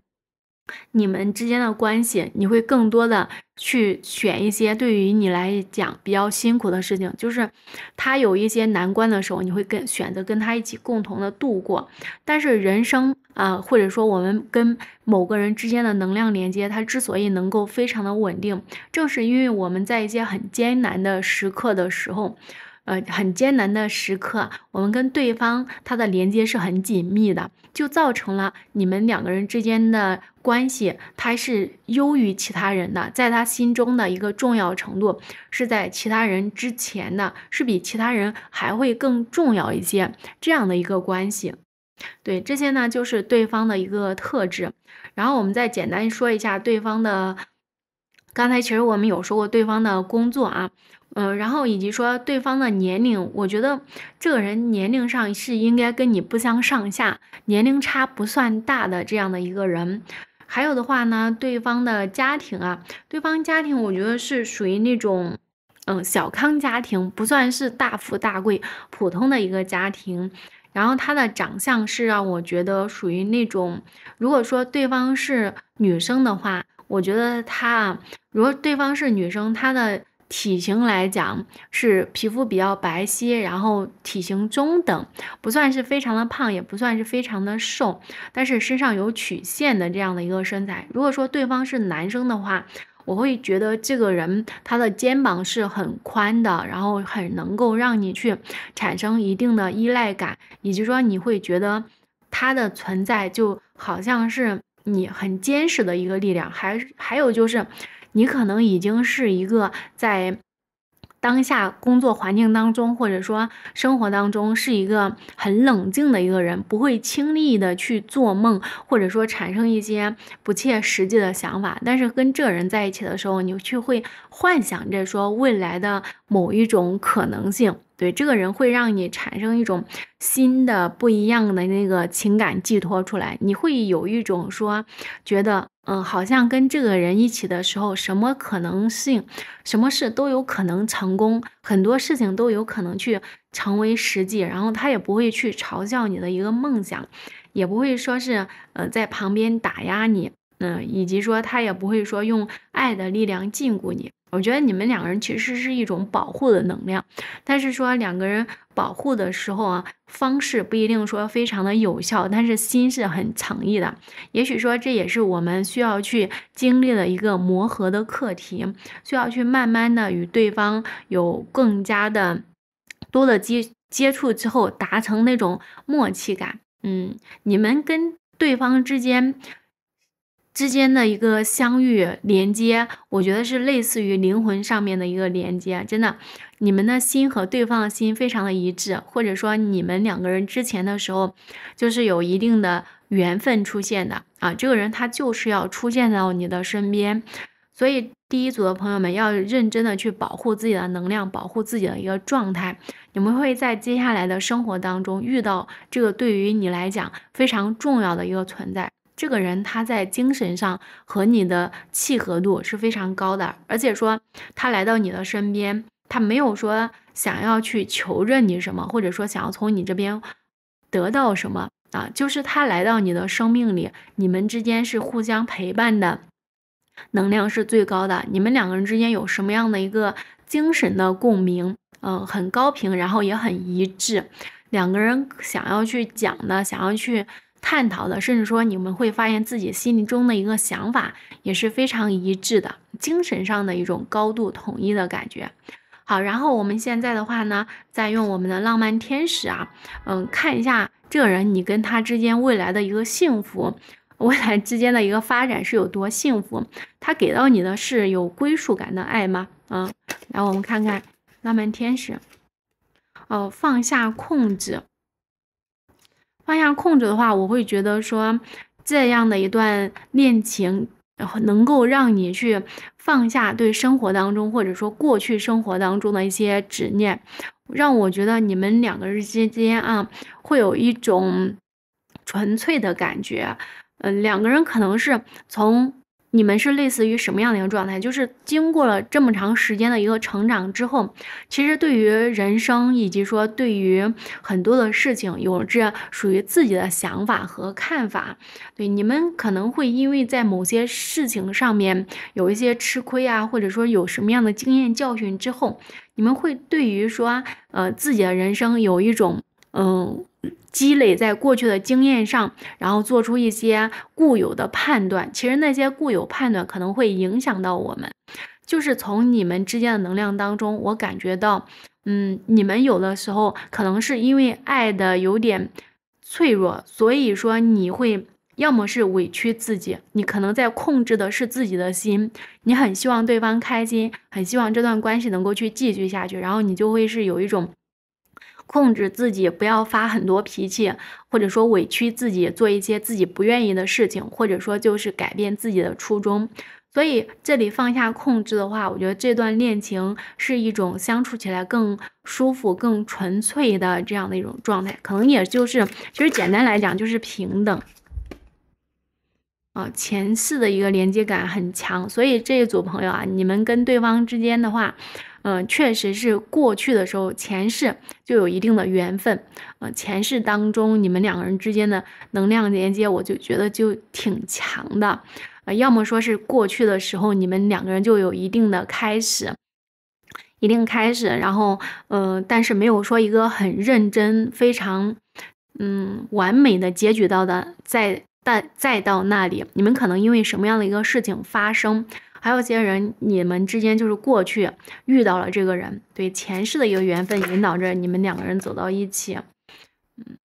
你们之间的关系，你会更多的去选一些对于你来讲比较辛苦的事情，就是他有一些难关的时候，你会跟选择跟他一起共同的度过。但是人生啊，或者说我们跟某个人之间的能量连接，它之所以能够非常的稳定，正是因为我们在一些很艰难的时刻的时候，呃，很艰难的时刻，我们跟对方他的连接是很紧密的。就造成了你们两个人之间的关系，他是优于其他人的，在他心中的一个重要程度是在其他人之前的，是比其他人还会更重要一些这样的一个关系。对这些呢，就是对方的一个特质。然后我们再简单说一下对方的，刚才其实我们有说过对方的工作啊。嗯，然后以及说对方的年龄，我觉得这个人年龄上是应该跟你不相上下，年龄差不算大的这样的一个人。还有的话呢，对方的家庭啊，对方家庭我觉得是属于那种，嗯，小康家庭，不算是大富大贵，普通的一个家庭。然后他的长相是让我觉得属于那种，如果说对方是女生的话，我觉得啊，如果对方是女生，她的。体型来讲是皮肤比较白皙，然后体型中等，不算是非常的胖，也不算是非常的瘦，但是身上有曲线的这样的一个身材。如果说对方是男生的话，我会觉得这个人他的肩膀是很宽的，然后很能够让你去产生一定的依赖感，也就是说你会觉得他的存在就好像是你很坚实的一个力量。还还有就是。你可能已经是一个在当下工作环境当中，或者说生活当中是一个很冷静的一个人，不会轻易的去做梦，或者说产生一些不切实际的想法。但是跟这人在一起的时候，你却会幻想着说未来的某一种可能性。对这个人会让你产生一种新的不一样的那个情感寄托出来，你会有一种说觉得。嗯，好像跟这个人一起的时候，什么可能性、什么事都有可能成功，很多事情都有可能去成为实际。然后他也不会去嘲笑你的一个梦想，也不会说是呃在旁边打压你，嗯，以及说他也不会说用爱的力量禁锢你。我觉得你们两个人其实是一种保护的能量，但是说两个人。保护的时候啊，方式不一定说非常的有效，但是心是很诚意的。也许说这也是我们需要去经历的一个磨合的课题，需要去慢慢的与对方有更加的多的接接触之后，达成那种默契感。嗯，你们跟对方之间之间的一个相遇连接，我觉得是类似于灵魂上面的一个连接，真的。你们的心和对方的心非常的一致，或者说你们两个人之前的时候就是有一定的缘分出现的啊。这个人他就是要出现到你的身边，所以第一组的朋友们要认真的去保护自己的能量，保护自己的一个状态。你们会在接下来的生活当中遇到这个对于你来讲非常重要的一个存在。这个人他在精神上和你的契合度是非常高的，而且说他来到你的身边。他没有说想要去求着你什么，或者说想要从你这边得到什么啊，就是他来到你的生命里，你们之间是互相陪伴的能量是最高的。你们两个人之间有什么样的一个精神的共鸣？嗯，很高频，然后也很一致。两个人想要去讲的，想要去探讨的，甚至说你们会发现自己心里中的一个想法也是非常一致的，精神上的一种高度统一的感觉。好，然后我们现在的话呢，再用我们的浪漫天使啊，嗯，看一下这个人，你跟他之间未来的一个幸福，未来之间的一个发展是有多幸福？他给到你的是有归属感的爱吗？啊，来，我们看看浪漫天使，哦，放下控制，放下控制的话，我会觉得说这样的一段恋情。然后能够让你去放下对生活当中，或者说过去生活当中的一些执念，让我觉得你们两个人之间啊，会有一种纯粹的感觉。嗯，两个人可能是从。你们是类似于什么样的一个状态？就是经过了这么长时间的一个成长之后，其实对于人生以及说对于很多的事情，有这属于自己的想法和看法。对你们可能会因为在某些事情上面有一些吃亏啊，或者说有什么样的经验教训之后，你们会对于说呃自己的人生有一种嗯。积累在过去的经验上，然后做出一些固有的判断。其实那些固有判断可能会影响到我们。就是从你们之间的能量当中，我感觉到，嗯，你们有的时候可能是因为爱的有点脆弱，所以说你会要么是委屈自己，你可能在控制的是自己的心，你很希望对方开心，很希望这段关系能够去继续下去，然后你就会是有一种。控制自己，不要发很多脾气，或者说委屈自己，做一些自己不愿意的事情，或者说就是改变自己的初衷。所以这里放下控制的话，我觉得这段恋情是一种相处起来更舒服、更纯粹的这样的一种状态。可能也就是，其实简单来讲就是平等。啊，前世的一个连接感很强，所以这一组朋友啊，你们跟对方之间的话。嗯，确实是过去的时候，前世就有一定的缘分。嗯，前世当中你们两个人之间的能量连接，我就觉得就挺强的。呃，要么说是过去的时候你们两个人就有一定的开始，一定开始，然后，嗯，但是没有说一个很认真、非常，嗯，完美的结局到的，在但再到那里，你们可能因为什么样的一个事情发生？还有些人，你们之间就是过去遇到了这个人，对前世的一个缘分引导着你们两个人走到一起。嗯，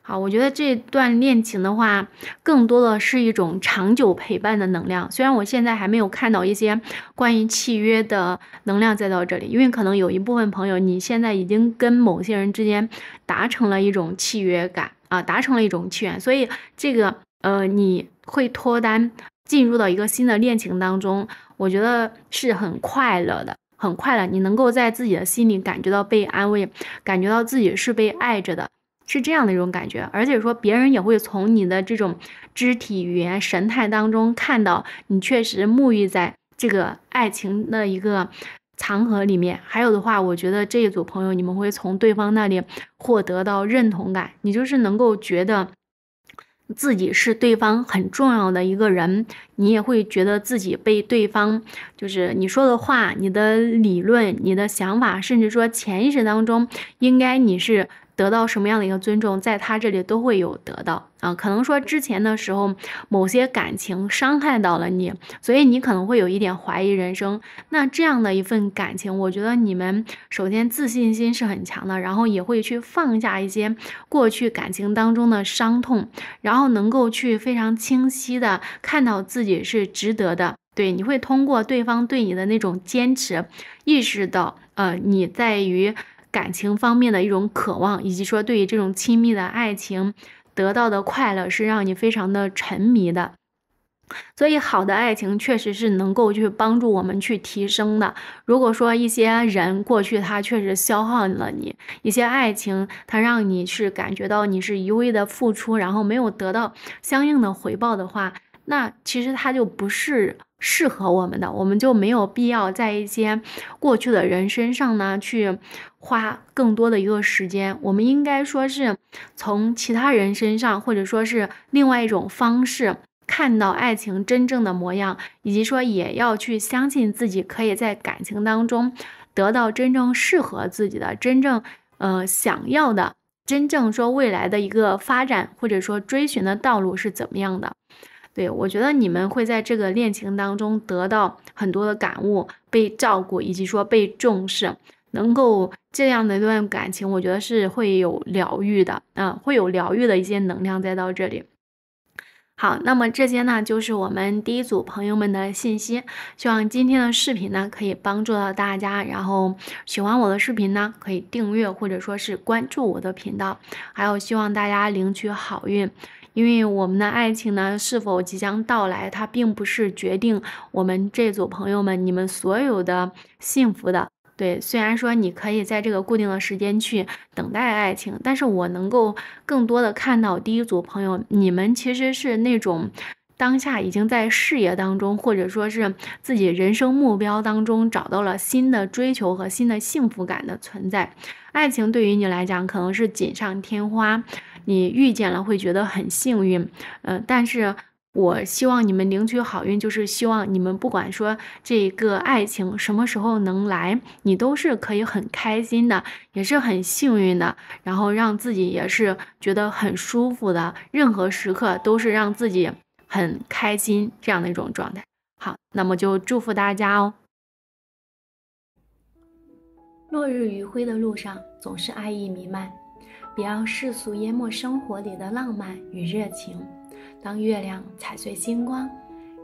好，我觉得这段恋情的话，更多的是一种长久陪伴的能量。虽然我现在还没有看到一些关于契约的能量再到这里，因为可能有一部分朋友，你现在已经跟某些人之间达成了一种契约感啊，达成了一种契缘，所以这个呃，你会脱单。进入到一个新的恋情当中，我觉得是很快乐的，很快乐。你能够在自己的心里感觉到被安慰，感觉到自己是被爱着的，是这样的一种感觉。而且说别人也会从你的这种肢体语言、神态当中看到你确实沐浴在这个爱情的一个长河里面。还有的话，我觉得这一组朋友你们会从对方那里获得到认同感，你就是能够觉得。自己是对方很重要的一个人，你也会觉得自己被对方，就是你说的话、你的理论、你的想法，甚至说潜意识当中，应该你是。得到什么样的一个尊重，在他这里都会有得到啊。可能说之前的时候，某些感情伤害到了你，所以你可能会有一点怀疑人生。那这样的一份感情，我觉得你们首先自信心是很强的，然后也会去放下一些过去感情当中的伤痛，然后能够去非常清晰的看到自己是值得的。对，你会通过对方对你的那种坚持，意识到呃，你在于。感情方面的一种渴望，以及说对于这种亲密的爱情得到的快乐是让你非常的沉迷的。所以好的爱情确实是能够去帮助我们去提升的。如果说一些人过去他确实消耗了你一些爱情，他让你是感觉到你是一味的付出，然后没有得到相应的回报的话，那其实他就不是。适合我们的，我们就没有必要在一些过去的人身上呢去花更多的一个时间。我们应该说是从其他人身上，或者说是另外一种方式看到爱情真正的模样，以及说也要去相信自己可以在感情当中得到真正适合自己的、真正呃想要的、真正说未来的一个发展，或者说追寻的道路是怎么样的。对，我觉得你们会在这个恋情当中得到很多的感悟，被照顾，以及说被重视，能够这样的一段感情，我觉得是会有疗愈的，啊，会有疗愈的一些能量再到这里。好，那么这些呢，就是我们第一组朋友们的信息。希望今天的视频呢，可以帮助到大家。然后喜欢我的视频呢，可以订阅或者说是关注我的频道。还有，希望大家领取好运。因为我们的爱情呢，是否即将到来？它并不是决定我们这组朋友们你们所有的幸福的。对，虽然说你可以在这个固定的时间去等待爱情，但是我能够更多的看到第一组朋友，你们其实是那种当下已经在事业当中，或者说是自己人生目标当中找到了新的追求和新的幸福感的存在。爱情对于你来讲，可能是锦上添花。你遇见了会觉得很幸运，嗯，但是我希望你们领取好运，就是希望你们不管说这个爱情什么时候能来，你都是可以很开心的，也是很幸运的，然后让自己也是觉得很舒服的，任何时刻都是让自己很开心这样的一种状态。好，那么就祝福大家哦。落日余晖的路上，总是爱意弥漫。别让世俗淹没生活里的浪漫与热情。当月亮踩碎星光，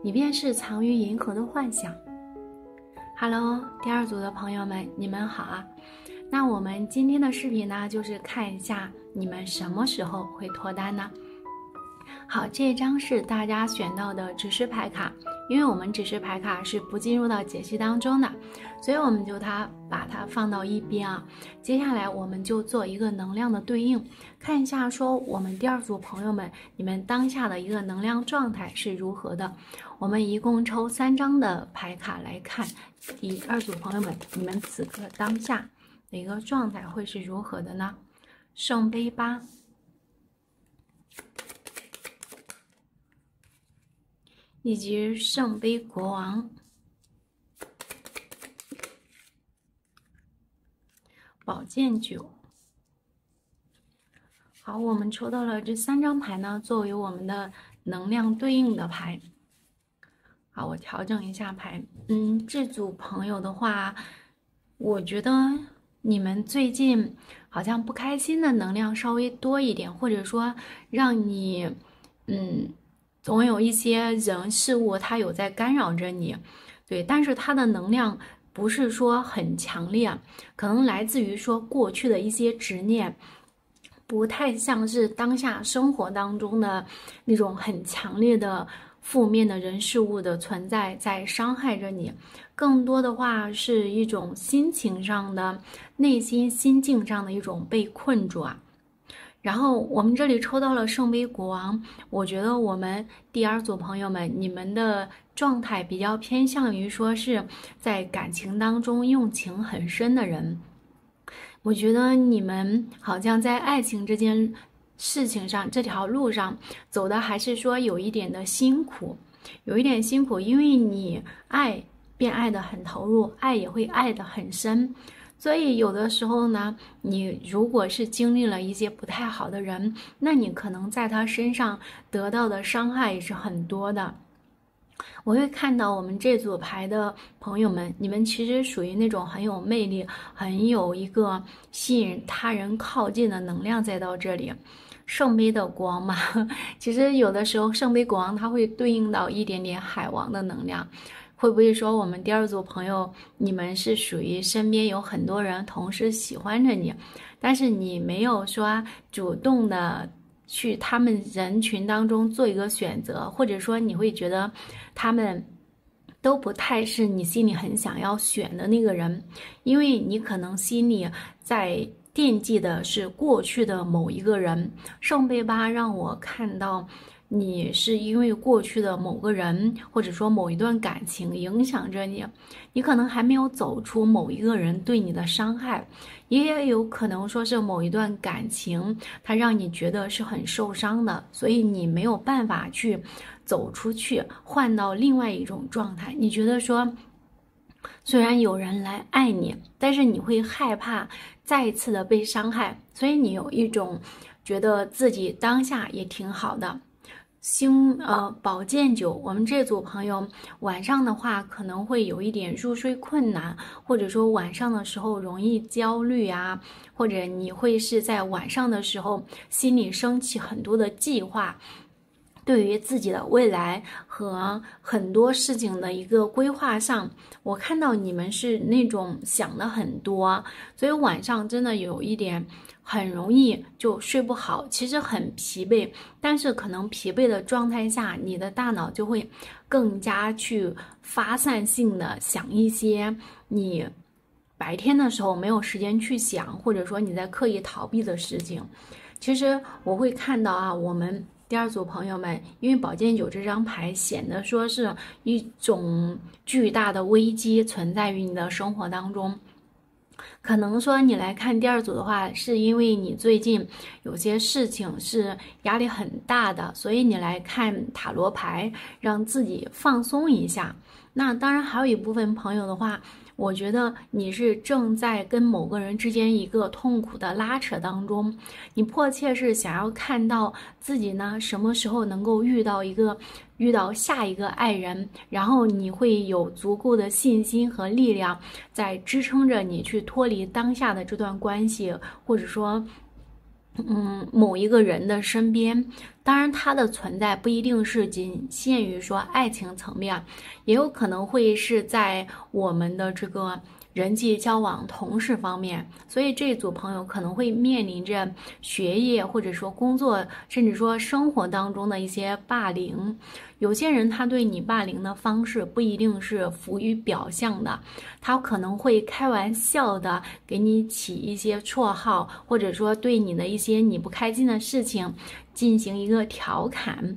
你便是藏于银河的幻想。Hello，第二组的朋友们，你们好啊！那我们今天的视频呢，就是看一下你们什么时候会脱单呢？好，这张是大家选到的指示牌卡，因为我们指示牌卡是不进入到解析当中的，所以我们就它把它放到一边啊。接下来我们就做一个能量的对应，看一下说我们第二组朋友们，你们当下的一个能量状态是如何的？我们一共抽三张的牌卡来看，第二组朋友们，你们此刻当下的一个状态会是如何的呢？圣杯八。以及圣杯国王、宝剑九。好，我们抽到了这三张牌呢，作为我们的能量对应的牌。好，我调整一下牌。嗯，这组朋友的话，我觉得你们最近好像不开心的能量稍微多一点，或者说让你，嗯。总有一些人事物，它有在干扰着你，对，但是它的能量不是说很强烈，可能来自于说过去的一些执念，不太像是当下生活当中的那种很强烈的负面的人事物的存在在伤害着你，更多的话是一种心情上的、内心心境上的一种被困住啊。然后我们这里抽到了圣杯国王，我觉得我们第二组朋友们，你们的状态比较偏向于说是在感情当中用情很深的人。我觉得你们好像在爱情这件事情上，这条路上走的还是说有一点的辛苦，有一点辛苦，因为你爱，变爱的很投入，爱也会爱的很深。所以有的时候呢，你如果是经历了一些不太好的人，那你可能在他身上得到的伤害也是很多的。我会看到我们这组牌的朋友们，你们其实属于那种很有魅力、很有一个吸引他人靠近的能量，在到这里，圣杯的国王嘛。其实有的时候，圣杯国王他会对应到一点点海王的能量。会不会说我们第二组朋友，你们是属于身边有很多人同时喜欢着你，但是你没有说主动的去他们人群当中做一个选择，或者说你会觉得他们都不太是你心里很想要选的那个人，因为你可能心里在惦记的是过去的某一个人。圣杯八让我看到。你是因为过去的某个人，或者说某一段感情影响着你，你可能还没有走出某一个人对你的伤害，也有可能说是某一段感情，它让你觉得是很受伤的，所以你没有办法去走出去，换到另外一种状态。你觉得说，虽然有人来爱你，但是你会害怕再次的被伤害，所以你有一种觉得自己当下也挺好的。星呃，保健酒。我们这组朋友晚上的话，可能会有一点入睡困难，或者说晚上的时候容易焦虑啊，或者你会是在晚上的时候心里升起很多的计划，对于自己的未来和很多事情的一个规划上，我看到你们是那种想的很多，所以晚上真的有一点。很容易就睡不好，其实很疲惫，但是可能疲惫的状态下，你的大脑就会更加去发散性的想一些你白天的时候没有时间去想，或者说你在刻意逃避的事情。其实我会看到啊，我们第二组朋友们，因为宝剑九这张牌显得说是一种巨大的危机存在于你的生活当中。可能说你来看第二组的话，是因为你最近有些事情是压力很大的，所以你来看塔罗牌，让自己放松一下。那当然，还有一部分朋友的话。我觉得你是正在跟某个人之间一个痛苦的拉扯当中，你迫切是想要看到自己呢什么时候能够遇到一个遇到下一个爱人，然后你会有足够的信心和力量在支撑着你去脱离当下的这段关系，或者说。嗯，某一个人的身边，当然他的存在不一定是仅限于说爱情层面，也有可能会是在我们的这个。人际交往、同事方面，所以这一组朋友可能会面临着学业或者说工作，甚至说生活当中的一些霸凌。有些人他对你霸凌的方式不一定是浮于表象的，他可能会开玩笑的给你起一些绰号，或者说对你的一些你不开心的事情进行一个调侃。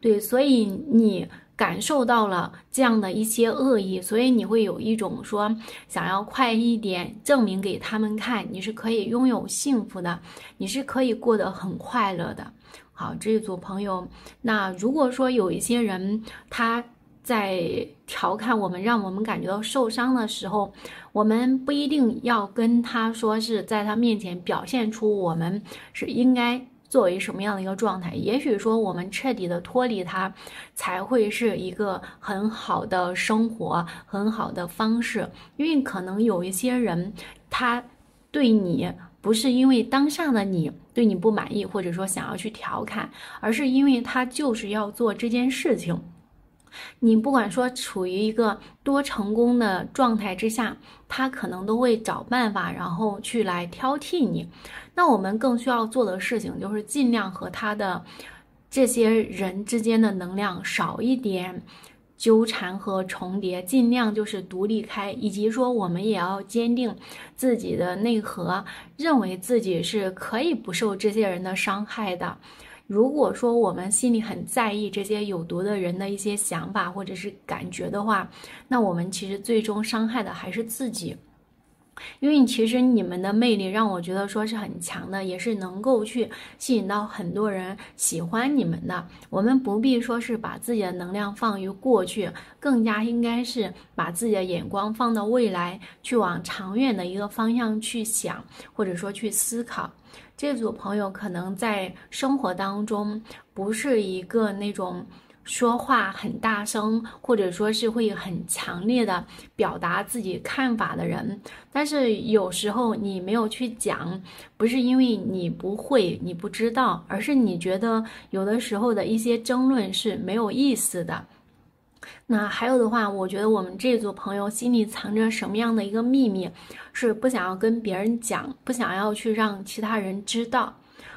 对，所以你。感受到了这样的一些恶意，所以你会有一种说想要快一点证明给他们看，你是可以拥有幸福的，你是可以过得很快乐的。好，这一组朋友，那如果说有一些人他在调侃我们，让我们感觉到受伤的时候，我们不一定要跟他说是在他面前表现出我们是应该。作为什么样的一个状态？也许说我们彻底的脱离它，才会是一个很好的生活，很好的方式。因为可能有一些人，他对你不是因为当下的你对你不满意，或者说想要去调侃，而是因为他就是要做这件事情。你不管说处于一个多成功的状态之下。他可能都会找办法，然后去来挑剔你。那我们更需要做的事情，就是尽量和他的这些人之间的能量少一点纠缠和重叠，尽量就是独立开，以及说我们也要坚定自己的内核，认为自己是可以不受这些人的伤害的。如果说我们心里很在意这些有毒的人的一些想法或者是感觉的话，那我们其实最终伤害的还是自己。因为其实你们的魅力让我觉得说是很强的，也是能够去吸引到很多人喜欢你们的。我们不必说是把自己的能量放于过去，更加应该是把自己的眼光放到未来，去往长远的一个方向去想，或者说去思考。这组朋友可能在生活当中不是一个那种说话很大声，或者说是会很强烈的表达自己看法的人。但是有时候你没有去讲，不是因为你不会，你不知道，而是你觉得有的时候的一些争论是没有意思的。那还有的话，我觉得我们这组朋友心里藏着什么样的一个秘密，是不想要跟别人讲，不想要去让其他人知道。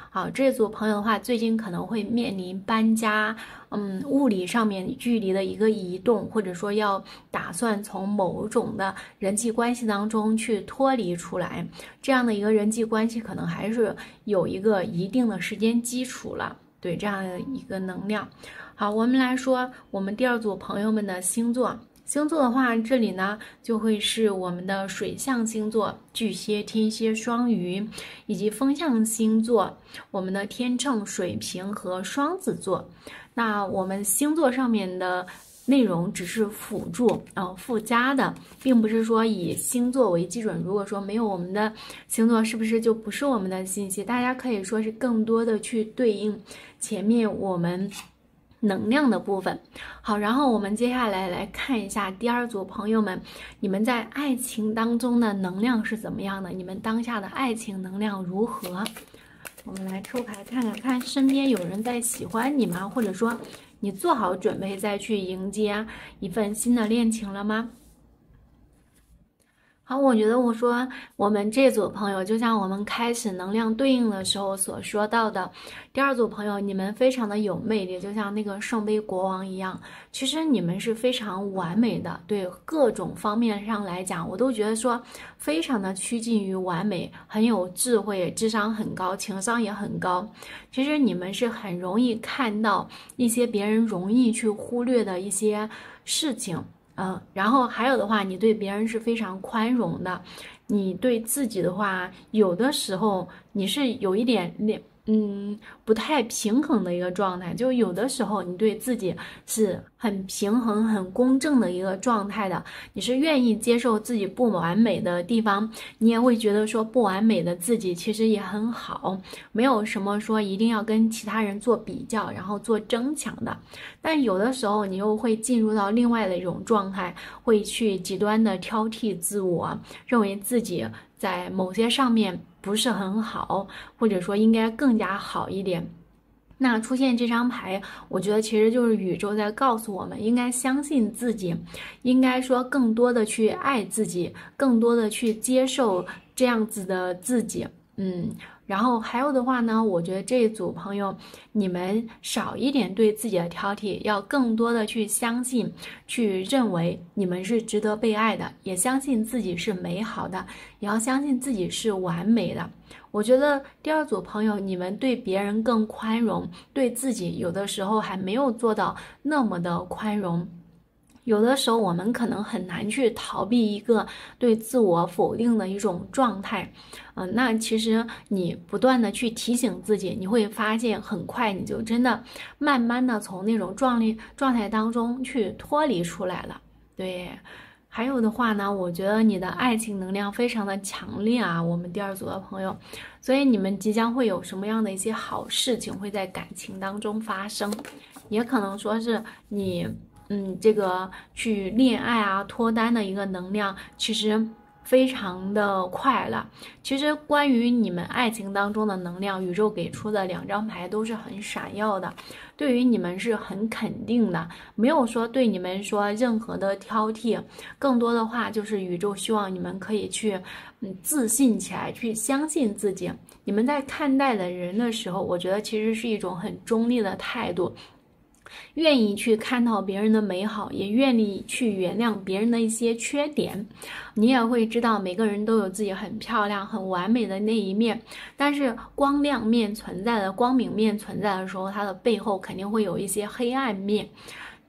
好，这组朋友的话，最近可能会面临搬家，嗯，物理上面距离的一个移动，或者说要打算从某种的人际关系当中去脱离出来，这样的一个人际关系，可能还是有一个一定的时间基础了，对这样的一个能量。好，我们来说我们第二组朋友们的星座。星座的话，这里呢就会是我们的水象星座巨蟹、天蝎、双鱼，以及风象星座我们的天秤、水瓶和双子座。那我们星座上面的内容只是辅助啊附加的，并不是说以星座为基准。如果说没有我们的星座，是不是就不是我们的信息？大家可以说是更多的去对应前面我们。能量的部分，好，然后我们接下来来看一下第二组朋友们，你们在爱情当中的能量是怎么样的？你们当下的爱情能量如何？我们来抽牌看看，看身边有人在喜欢你吗？或者说，你做好准备再去迎接一份新的恋情了吗？好，我觉得我说我们这组朋友，就像我们开始能量对应的时候所说到的，第二组朋友，你们非常的有魅力，就像那个圣杯国王一样。其实你们是非常完美的，对各种方面上来讲，我都觉得说非常的趋近于完美，很有智慧，智商很高，情商也很高。其实你们是很容易看到一些别人容易去忽略的一些事情。嗯，然后还有的话，你对别人是非常宽容的，你对自己的话，有的时候你是有一点那。嗯，不太平衡的一个状态，就有的时候你对自己是很平衡、很公正的一个状态的，你是愿意接受自己不完美的地方，你也会觉得说不完美的自己其实也很好，没有什么说一定要跟其他人做比较，然后做争抢的。但有的时候你又会进入到另外的一种状态，会去极端的挑剔自我，认为自己在某些上面。不是很好，或者说应该更加好一点。那出现这张牌，我觉得其实就是宇宙在告诉我们，应该相信自己，应该说更多的去爱自己，更多的去接受这样子的自己。嗯。然后还有的话呢，我觉得这一组朋友，你们少一点对自己的挑剔，要更多的去相信，去认为你们是值得被爱的，也相信自己是美好的，也要相信自己是完美的。我觉得第二组朋友，你们对别人更宽容，对自己有的时候还没有做到那么的宽容。有的时候我们可能很难去逃避一个对自我否定的一种状态，嗯，那其实你不断的去提醒自己，你会发现很快你就真的慢慢的从那种状力状态当中去脱离出来了。对，还有的话呢，我觉得你的爱情能量非常的强烈啊，我们第二组的朋友，所以你们即将会有什么样的一些好事情会在感情当中发生，也可能说是你。嗯，这个去恋爱啊、脱单的一个能量，其实非常的快了。其实关于你们爱情当中的能量，宇宙给出的两张牌都是很闪耀的，对于你们是很肯定的，没有说对你们说任何的挑剔。更多的话就是宇宙希望你们可以去，嗯，自信起来，去相信自己。你们在看待的人的时候，我觉得其实是一种很中立的态度。愿意去看到别人的美好，也愿意去原谅别人的一些缺点。你也会知道，每个人都有自己很漂亮、很完美的那一面。但是，光亮面存在的、光明面存在的时候，它的背后肯定会有一些黑暗面。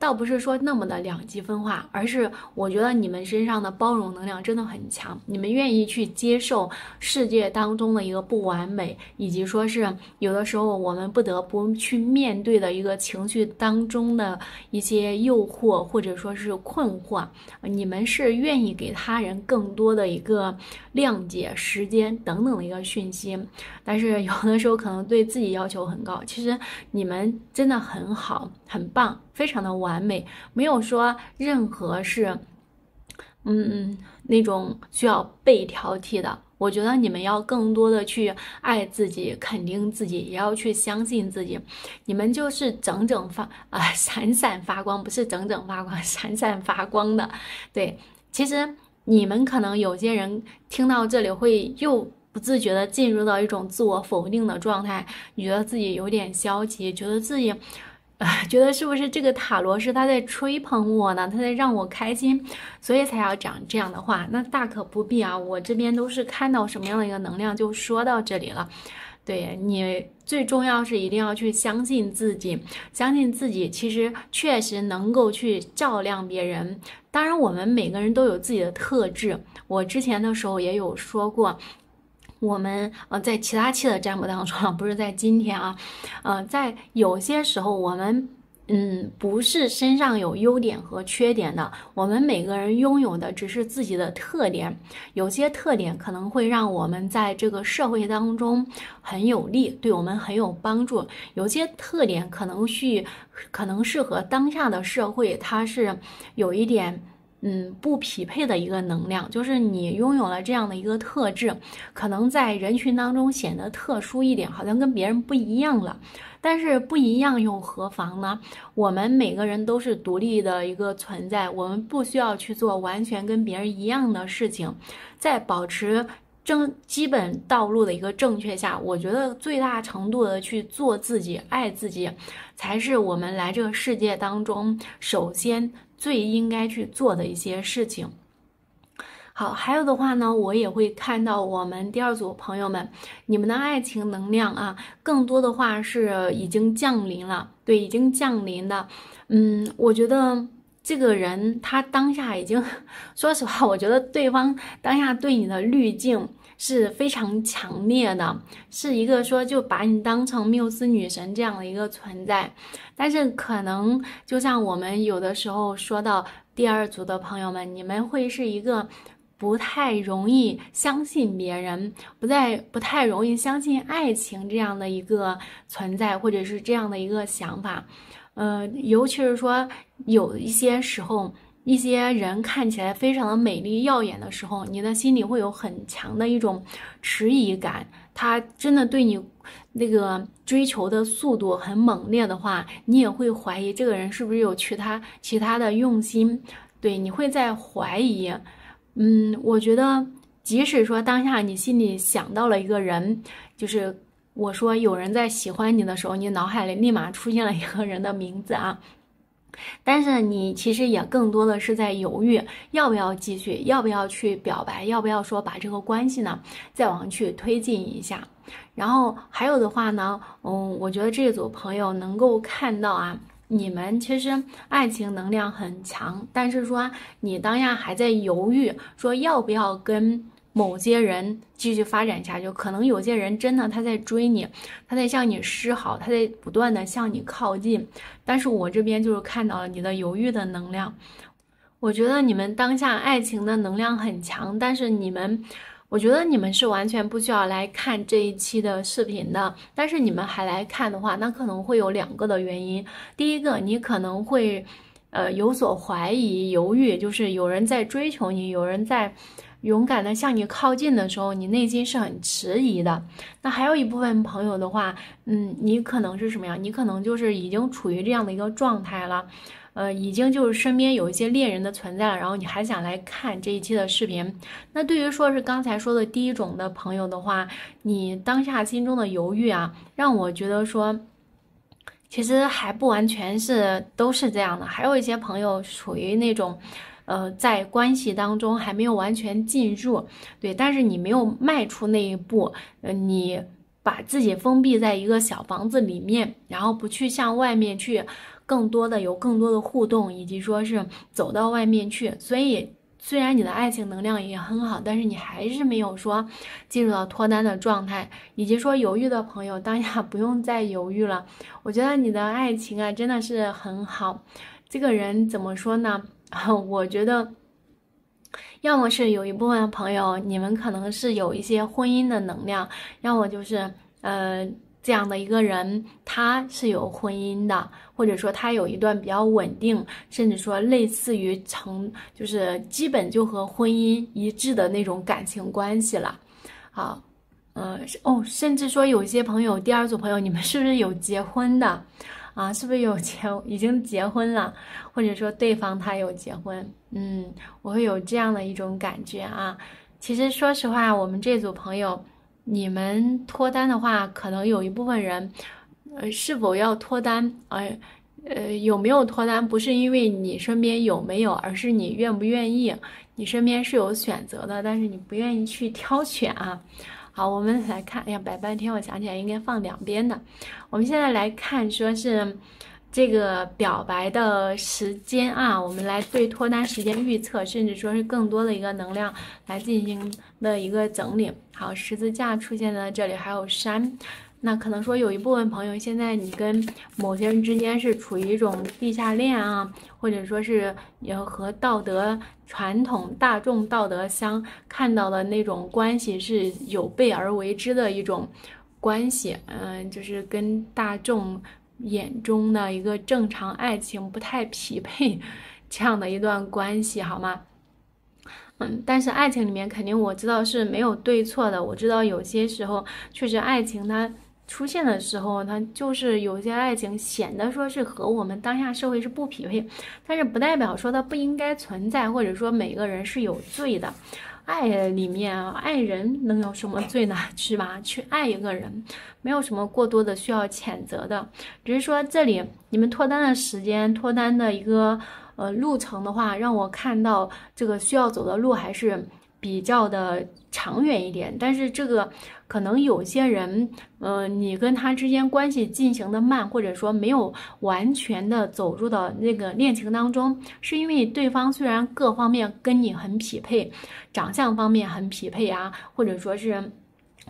倒不是说那么的两极分化，而是我觉得你们身上的包容能量真的很强，你们愿意去接受世界当中的一个不完美，以及说是有的时候我们不得不去面对的一个情绪当中的一些诱惑或者说是困惑，你们是愿意给他人更多的一个谅解、时间等等的一个讯息，但是有的时候可能对自己要求很高，其实你们真的很好，很棒。非常的完美，没有说任何是，嗯，那种需要被挑剔的。我觉得你们要更多的去爱自己，肯定自己，也要去相信自己。你们就是整整发啊 闪闪发光，不是整整发光，闪闪发光的。对，其实你们可能有些人听到这里会又不自觉的进入到一种自我否定的状态，觉得自己有点消极，觉得自己。觉得是不是这个塔罗是他在吹捧我呢？他在让我开心，所以才要讲这样的话。那大可不必啊！我这边都是看到什么样的一个能量就说到这里了。对你最重要是一定要去相信自己，相信自己其实确实能够去照亮别人。当然，我们每个人都有自己的特质。我之前的时候也有说过。我们呃，在其他期的占卜当中，啊，不是在今天啊，呃，在有些时候，我们嗯，不是身上有优点和缺点的，我们每个人拥有的只是自己的特点。有些特点可能会让我们在这个社会当中很有利，对我们很有帮助；有些特点可能去，可能适合当下的社会，它是有一点。嗯，不匹配的一个能量，就是你拥有了这样的一个特质，可能在人群当中显得特殊一点，好像跟别人不一样了。但是不一样又何妨呢？我们每个人都是独立的一个存在，我们不需要去做完全跟别人一样的事情。在保持正基本道路的一个正确下，我觉得最大程度的去做自己，爱自己，才是我们来这个世界当中首先。最应该去做的一些事情。好，还有的话呢，我也会看到我们第二组朋友们，你们的爱情能量啊，更多的话是已经降临了，对，已经降临了。嗯，我觉得这个人他当下已经，说实话，我觉得对方当下对你的滤镜。是非常强烈的，是一个说就把你当成缪斯女神这样的一个存在，但是可能就像我们有的时候说到第二组的朋友们，你们会是一个不太容易相信别人，不再不太容易相信爱情这样的一个存在，或者是这样的一个想法，呃，尤其是说有一些时候。一些人看起来非常的美丽耀眼的时候，你的心里会有很强的一种迟疑感。他真的对你那个追求的速度很猛烈的话，你也会怀疑这个人是不是有其他其他的用心。对，你会在怀疑。嗯，我觉得即使说当下你心里想到了一个人，就是我说有人在喜欢你的时候，你脑海里立马出现了一个人的名字啊。但是你其实也更多的是在犹豫，要不要继续，要不要去表白，要不要说把这个关系呢再往去推进一下。然后还有的话呢，嗯，我觉得这组朋友能够看到啊，你们其实爱情能量很强，但是说你当下还在犹豫，说要不要跟。某些人继续发展下去，可能有些人真的他在追你，他在向你示好，他在不断的向你靠近。但是，我这边就是看到了你的犹豫的能量。我觉得你们当下爱情的能量很强，但是你们，我觉得你们是完全不需要来看这一期的视频的。但是你们还来看的话，那可能会有两个的原因。第一个，你可能会。呃，有所怀疑、犹豫，就是有人在追求你，有人在勇敢的向你靠近的时候，你内心是很迟疑的。那还有一部分朋友的话，嗯，你可能是什么呀？你可能就是已经处于这样的一个状态了，呃，已经就是身边有一些恋人的存在了，然后你还想来看这一期的视频。那对于说是刚才说的第一种的朋友的话，你当下心中的犹豫啊，让我觉得说。其实还不完全是都是这样的，还有一些朋友属于那种，呃，在关系当中还没有完全进入，对，但是你没有迈出那一步，呃，你把自己封闭在一个小房子里面，然后不去向外面去更多的有更多的互动，以及说是走到外面去，所以。虽然你的爱情能量也很好，但是你还是没有说进入到脱单的状态，以及说犹豫的朋友，当下不用再犹豫了。我觉得你的爱情啊真的是很好。这个人怎么说呢？我觉得，要么是有一部分朋友，你们可能是有一些婚姻的能量；要么就是，呃，这样的一个人，他是有婚姻的。或者说他有一段比较稳定，甚至说类似于成，就是基本就和婚姻一致的那种感情关系了，好，嗯，哦，甚至说有些朋友，第二组朋友，你们是不是有结婚的啊？是不是有结已经结婚了，或者说对方他有结婚？嗯，我会有这样的一种感觉啊。其实说实话，我们这组朋友，你们脱单的话，可能有一部分人。呃，是否要脱单？呃，呃，有没有脱单？不是因为你身边有没有，而是你愿不愿意。你身边是有选择的，但是你不愿意去挑选啊。好，我们来看，哎呀，摆半天，我想起来应该放两边的。我们现在来看，说是这个表白的时间啊，我们来对脱单时间预测，甚至说是更多的一个能量来进行的一个整理。好，十字架出现在这里，还有山。那可能说有一部分朋友现在你跟某些人之间是处于一种地下恋啊，或者说是要和道德传统、大众道德相看到的那种关系是有备而为之的一种关系，嗯，就是跟大众眼中的一个正常爱情不太匹配，这样的一段关系好吗？嗯，但是爱情里面肯定我知道是没有对错的，我知道有些时候确实爱情它。出现的时候，它就是有些爱情显得说是和我们当下社会是不匹配，但是不代表说它不应该存在，或者说每个人是有罪的。爱里面啊，爱人能有什么罪呢？是吧？去爱一个人，没有什么过多的需要谴责的。只是说这里你们脱单的时间、脱单的一个呃路程的话，让我看到这个需要走的路还是比较的长远一点，但是这个。可能有些人，呃，你跟他之间关系进行的慢，或者说没有完全的走入到那个恋情当中，是因为对方虽然各方面跟你很匹配，长相方面很匹配啊，或者说是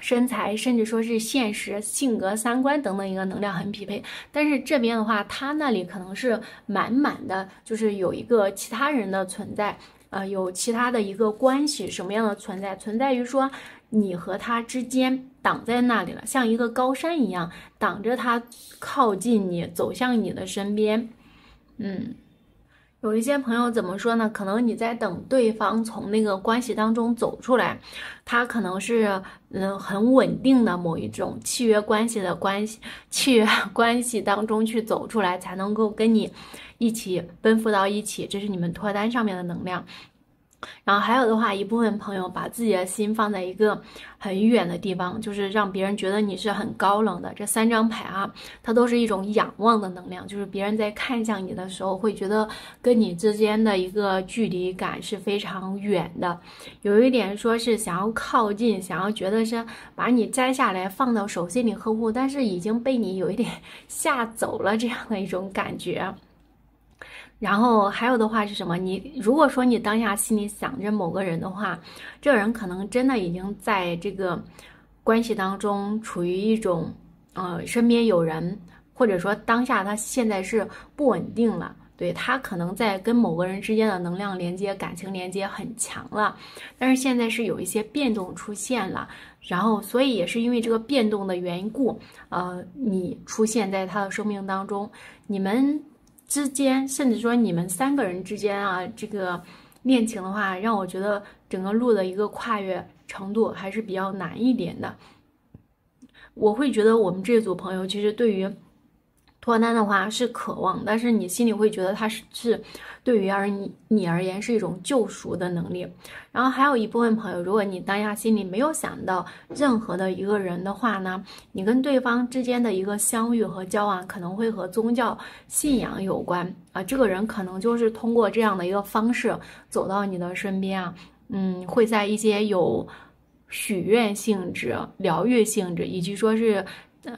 身材，甚至说是现实、性格、三观等等一个能量很匹配，但是这边的话，他那里可能是满满的，就是有一个其他人的存在，呃，有其他的一个关系，什么样的存在，存在于说。你和他之间挡在那里了，像一个高山一样挡着他靠近你，走向你的身边。嗯，有一些朋友怎么说呢？可能你在等对方从那个关系当中走出来，他可能是嗯很稳定的某一种契约关系的关系契约 关系当中去走出来，才能够跟你一起奔赴到一起。这是你们脱单上面的能量。然后还有的话，一部分朋友把自己的心放在一个很远的地方，就是让别人觉得你是很高冷的。这三张牌啊，它都是一种仰望的能量，就是别人在看向你的时候，会觉得跟你之间的一个距离感是非常远的。有一点说是想要靠近，想要觉得是把你摘下来放到手心里呵护，但是已经被你有一点 吓走了，这样的一种感觉。然后还有的话是什么？你如果说你当下心里想着某个人的话，这个人可能真的已经在这个关系当中处于一种，呃，身边有人，或者说当下他现在是不稳定了，对他可能在跟某个人之间的能量连接、感情连接很强了，但是现在是有一些变动出现了，然后所以也是因为这个变动的缘故，呃，你出现在他的生命当中，你们。之间，甚至说你们三个人之间啊，这个恋情的话，让我觉得整个路的一个跨越程度还是比较难一点的。我会觉得我们这组朋友其实对于。脱单的话是渴望，但是你心里会觉得他是是对于而你你而言是一种救赎的能力。然后还有一部分朋友，如果你当下心里没有想到任何的一个人的话呢，你跟对方之间的一个相遇和交往可能会和宗教信仰有关啊。这个人可能就是通过这样的一个方式走到你的身边啊。嗯，会在一些有许愿性质、疗愈性质，以及说是。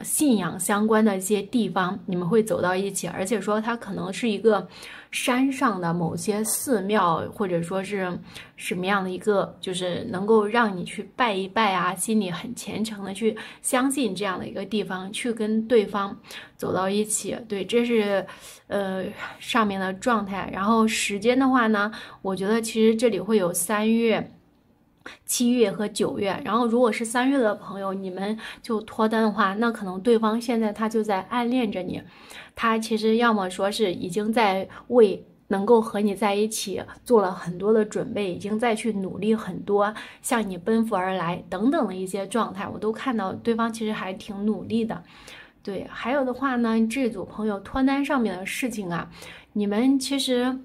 信仰相关的一些地方，你们会走到一起，而且说它可能是一个山上的某些寺庙，或者说是什么样的一个，就是能够让你去拜一拜啊，心里很虔诚的去相信这样的一个地方，去跟对方走到一起。对，这是呃上面的状态。然后时间的话呢，我觉得其实这里会有三月。七月和九月，然后如果是三月的朋友，你们就脱单的话，那可能对方现在他就在暗恋着你，他其实要么说是已经在为能够和你在一起做了很多的准备，已经在去努力很多，向你奔赴而来等等的一些状态，我都看到对方其实还挺努力的。对，还有的话呢，这组朋友脱单上面的事情啊，你们其实。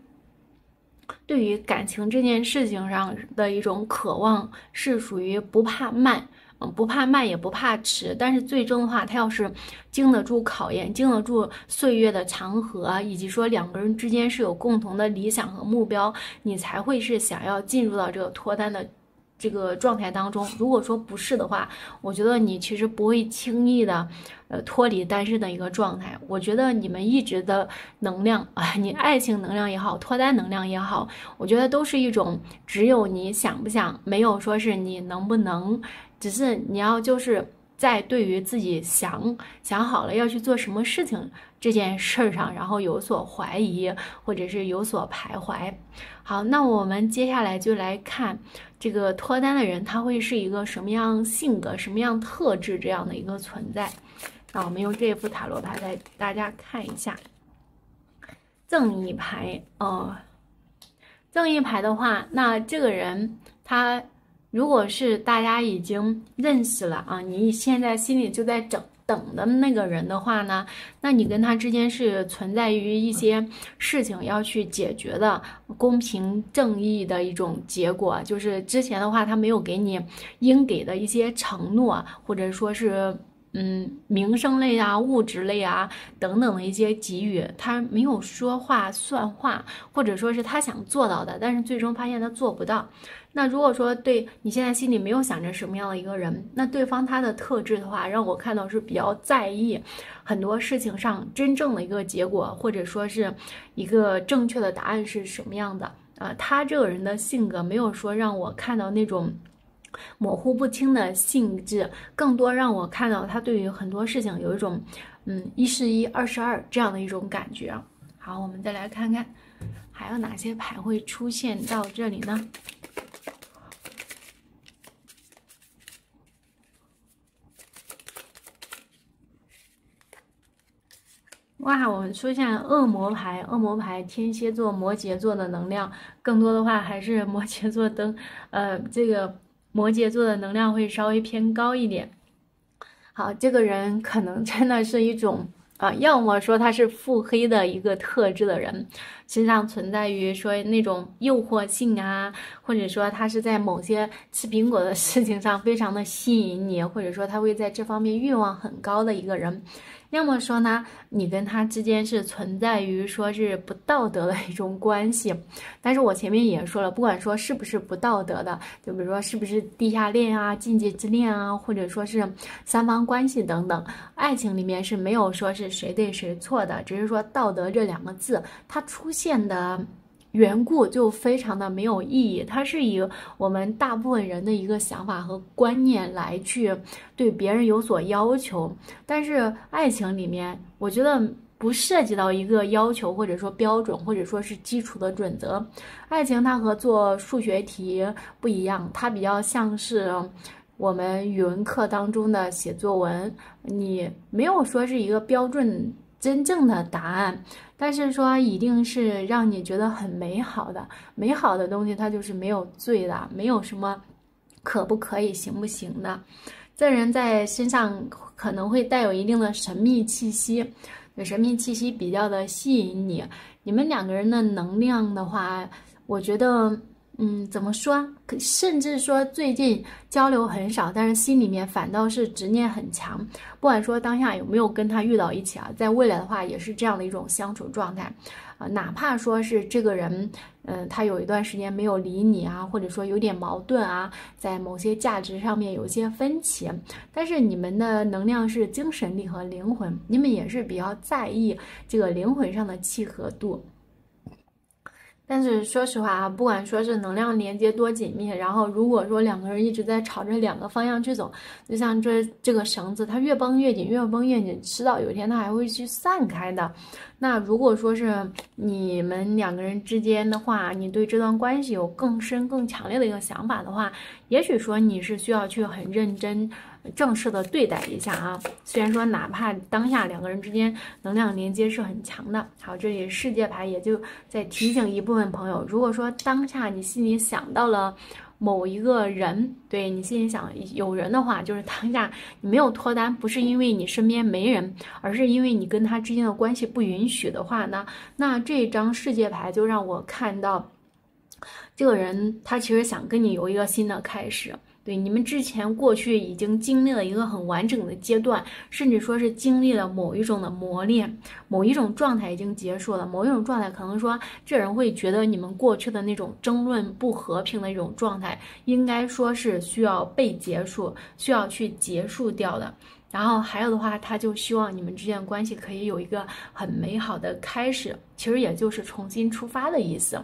对于感情这件事情上的一种渴望，是属于不怕慢，嗯，不怕慢也不怕迟，但是最终的话，他要是经得住考验，经得住岁月的长河，以及说两个人之间是有共同的理想和目标，你才会是想要进入到这个脱单的。这个状态当中，如果说不是的话，我觉得你其实不会轻易的，呃，脱离单身的一个状态。我觉得你们一直的能量啊，你爱情能量也好，脱单能量也好，我觉得都是一种只有你想不想，没有说是你能不能，只是你要就是在对于自己想想好了要去做什么事情这件事儿上，然后有所怀疑或者是有所徘徊。好，那我们接下来就来看。这个脱单的人他会是一个什么样性格、什么样特质这样的一个存在？那我们用这一副塔罗牌来大家看一下。正义牌，呃，正义牌的话，那这个人他如果是大家已经认识了啊，你现在心里就在整。等的那个人的话呢？那你跟他之间是存在于一些事情要去解决的公平正义的一种结果，就是之前的话他没有给你应给的一些承诺，或者说是。嗯，名声类啊、物质类啊等等的一些给予，他没有说话算话，或者说是他想做到的，但是最终发现他做不到。那如果说对你现在心里没有想着什么样的一个人，那对方他的特质的话，让我看到是比较在意很多事情上真正的一个结果，或者说是一个正确的答案是什么样的啊？他这个人的性格没有说让我看到那种。模糊不清的性质，更多让我看到他对于很多事情有一种，嗯，一是一二是二这样的一种感觉。好，我们再来看看还有哪些牌会出现到这里呢？哇，我们出现恶魔牌，恶魔牌，天蝎座、摩羯座的能量，更多的话还是摩羯座灯，呃，这个。摩羯座的能量会稍微偏高一点，好，这个人可能真的是一种啊，要么说他是腹黑的一个特质的人，身上存在于说那种诱惑性啊，或者说他是在某些吃苹果的事情上非常的吸引你，或者说他会在这方面欲望很高的一个人。要么说呢，你跟他之间是存在于说是不道德的一种关系，但是我前面也说了，不管说是不是不道德的，就比如说是不是地下恋啊、禁忌之恋啊，或者说是三方关系等等，爱情里面是没有说是谁对谁错的，只是说道德这两个字它出现的。缘故就非常的没有意义，它是以我们大部分人的一个想法和观念来去对别人有所要求，但是爱情里面，我觉得不涉及到一个要求或者说标准或者说是基础的准则，爱情它和做数学题不一样，它比较像是我们语文课当中的写作文，你没有说是一个标准。真正的答案，但是说一定是让你觉得很美好的，美好的东西它就是没有罪的，没有什么可不可以、行不行的。这人在身上可能会带有一定的神秘气息，神秘气息比较的吸引你。你们两个人的能量的话，我觉得。嗯，怎么说？甚至说最近交流很少，但是心里面反倒是执念很强。不管说当下有没有跟他遇到一起啊，在未来的话也是这样的一种相处状态。啊，哪怕说是这个人，嗯，他有一段时间没有理你啊，或者说有点矛盾啊，在某些价值上面有一些分歧，但是你们的能量是精神力和灵魂，你们也是比较在意这个灵魂上的契合度。但是说实话啊，不管说是能量连接多紧密，然后如果说两个人一直在朝着两个方向去走，就像这这个绳子，它越绷越紧，越绷越紧，迟早有一天它还会去散开的。那如果说是你们两个人之间的话，你对这段关系有更深、更强烈的一个想法的话，也许说你是需要去很认真。正式的对待一下啊，虽然说哪怕当下两个人之间能量连接是很强的，好，这里世界牌也就在提醒一部分朋友，如果说当下你心里想到了某一个人，对你心里想有人的话，就是当下你没有脱单，不是因为你身边没人，而是因为你跟他之间的关系不允许的话呢，那这张世界牌就让我看到，这个人他其实想跟你有一个新的开始。对你们之前过去已经经历了一个很完整的阶段，甚至说是经历了某一种的磨练，某一种状态已经结束了，某一种状态可能说，这人会觉得你们过去的那种争论不和平的一种状态，应该说是需要被结束，需要去结束掉的。然后还有的话，他就希望你们之间关系可以有一个很美好的开始，其实也就是重新出发的意思。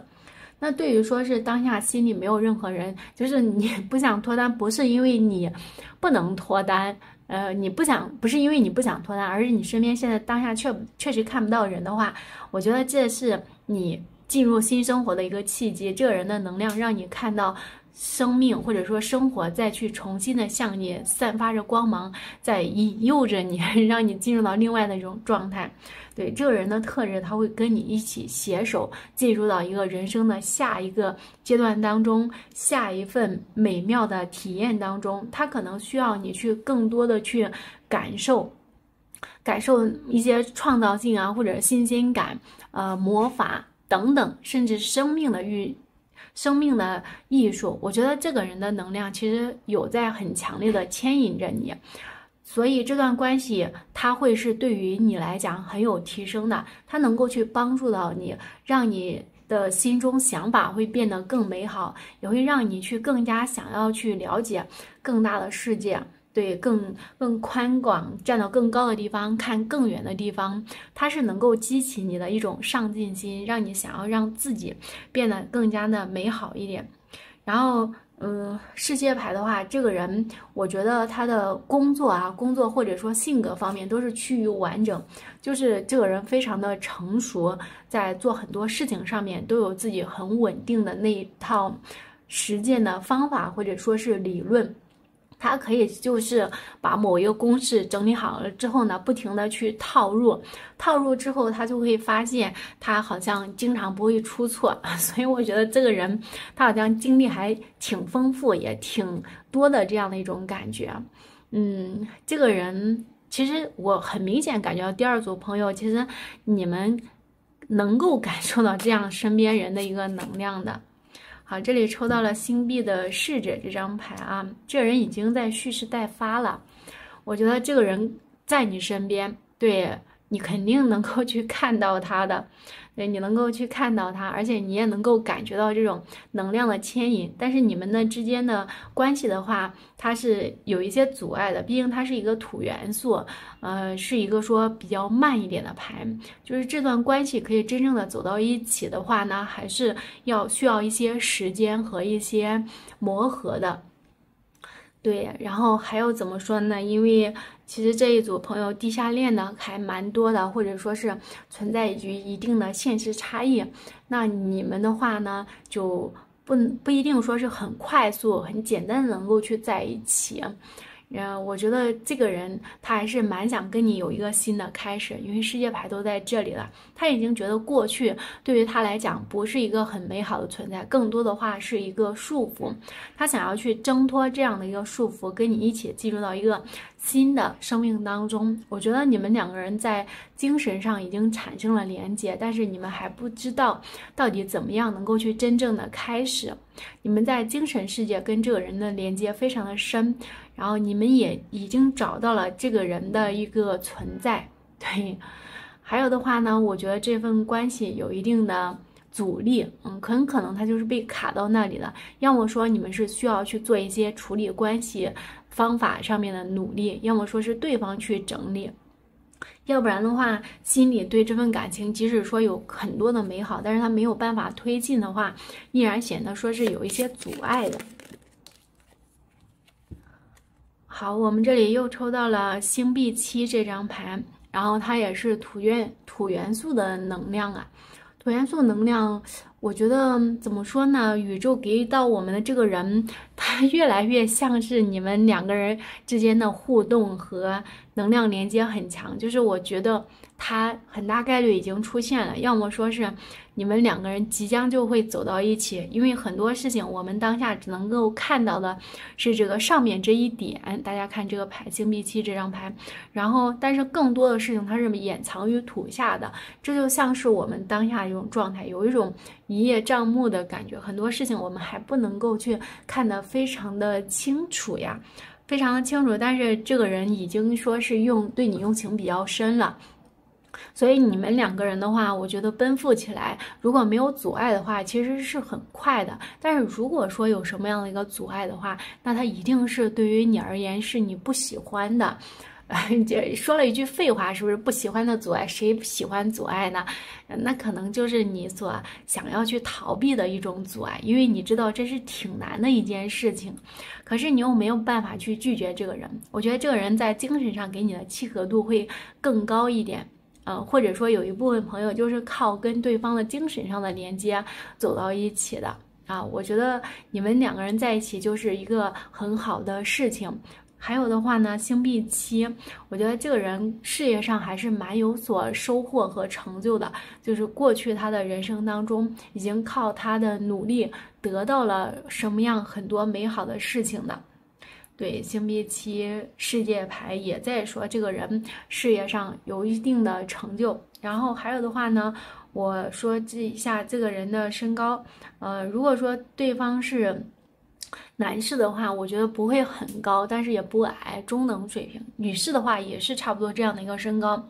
那对于说是当下心里没有任何人，就是你 不想脱单，不是因为你不能脱单，呃，你不想不是因为你不想脱单，而是你身边现在当下确确实看不到人的话，我觉得这是你进入新生活的一个契机，这个人的能量让你看到。生命或者说生活，再去重新的向你散发着光芒，在引诱着你，让你进入到另外的一种状态。对这个人的特质，他会跟你一起携手进入到一个人生的下一个阶段当中，下一份美妙的体验当中。他可能需要你去更多的去感受，感受一些创造性啊，或者新鲜感，呃，魔法等等，甚至生命的运生命的艺术，我觉得这个人的能量其实有在很强烈的牵引着你，所以这段关系他会是对于你来讲很有提升的，他能够去帮助到你，让你的心中想法会变得更美好，也会让你去更加想要去了解更大的世界。对，更更宽广，站到更高的地方看更远的地方，它是能够激起你的一种上进心，让你想要让自己变得更加的美好一点。然后，嗯，世界牌的话，这个人我觉得他的工作啊，工作或者说性格方面都是趋于完整，就是这个人非常的成熟，在做很多事情上面都有自己很稳定的那一套实践的方法或者说是理论。他可以就是把某一个公式整理好了之后呢，不停的去套入，套入之后他就会发现他好像经常不会出错，所以我觉得这个人他好像经历还挺丰富也挺多的这样的一种感觉，嗯，这个人其实我很明显感觉到第二组朋友其实你们能够感受到这样身边人的一个能量的。好，这里抽到了星币的侍者这张牌啊，这人已经在蓄势待发了。我觉得这个人在你身边，对你肯定能够去看到他的。你能够去看到它，而且你也能够感觉到这种能量的牵引。但是你们呢之间的关系的话，它是有一些阻碍的，毕竟它是一个土元素，呃，是一个说比较慢一点的牌。就是这段关系可以真正的走到一起的话呢，还是要需要一些时间和一些磨合的。对，然后还有怎么说呢？因为。其实这一组朋友地下恋呢，还蛮多的，或者说是存在于一定的现实差异。那你们的话呢，就不不一定说是很快速、很简单，能够去在一起。嗯，我觉得这个人他还是蛮想跟你有一个新的开始，因为世界牌都在这里了。他已经觉得过去对于他来讲不是一个很美好的存在，更多的话是一个束缚。他想要去挣脱这样的一个束缚，跟你一起进入到一个新的生命当中。我觉得你们两个人在精神上已经产生了连接，但是你们还不知道到底怎么样能够去真正的开始。你们在精神世界跟这个人的连接非常的深。然后你们也已经找到了这个人的一个存在，对。还有的话呢，我觉得这份关系有一定的阻力，嗯，很可能他就是被卡到那里的。要么说你们是需要去做一些处理关系方法上面的努力，要么说是对方去整理，要不然的话，心里对这份感情，即使说有很多的美好，但是他没有办法推进的话，依然显得说是有一些阻碍的。好，我们这里又抽到了星币七这张牌，然后它也是土元土元素的能量啊，土元素能量。我觉得怎么说呢？宇宙给予到我们的这个人，他越来越像是你们两个人之间的互动和能量连接很强。就是我觉得他很大概率已经出现了，要么说是你们两个人即将就会走到一起。因为很多事情我们当下只能够看到的是这个上面这一点。大家看这个牌，金币七这张牌。然后，但是更多的事情它是掩藏于土下的。这就像是我们当下一种状态，有一种。一叶障目的感觉，很多事情我们还不能够去看得非常的清楚呀，非常的清楚。但是这个人已经说是用对你用情比较深了，所以你们两个人的话，我觉得奔赴起来如果没有阻碍的话，其实是很快的。但是如果说有什么样的一个阻碍的话，那他一定是对于你而言是你不喜欢的。就 说了一句废话，是不是不喜欢的阻碍？谁不喜欢阻碍呢？那可能就是你所想要去逃避的一种阻碍，因为你知道这是挺难的一件事情，可是你又没有办法去拒绝这个人。我觉得这个人在精神上给你的契合度会更高一点，嗯，或者说有一部分朋友就是靠跟对方的精神上的连接走到一起的啊。我觉得你们两个人在一起就是一个很好的事情。还有的话呢，星币七，我觉得这个人事业上还是蛮有所收获和成就的。就是过去他的人生当中，已经靠他的努力得到了什么样很多美好的事情的。对，星币七世界牌也在说这个人事业上有一定的成就。然后还有的话呢，我说一下这个人的身高，呃，如果说对方是。男士的话，我觉得不会很高，但是也不矮，中等水平。女士的话也是差不多这样的一个身高。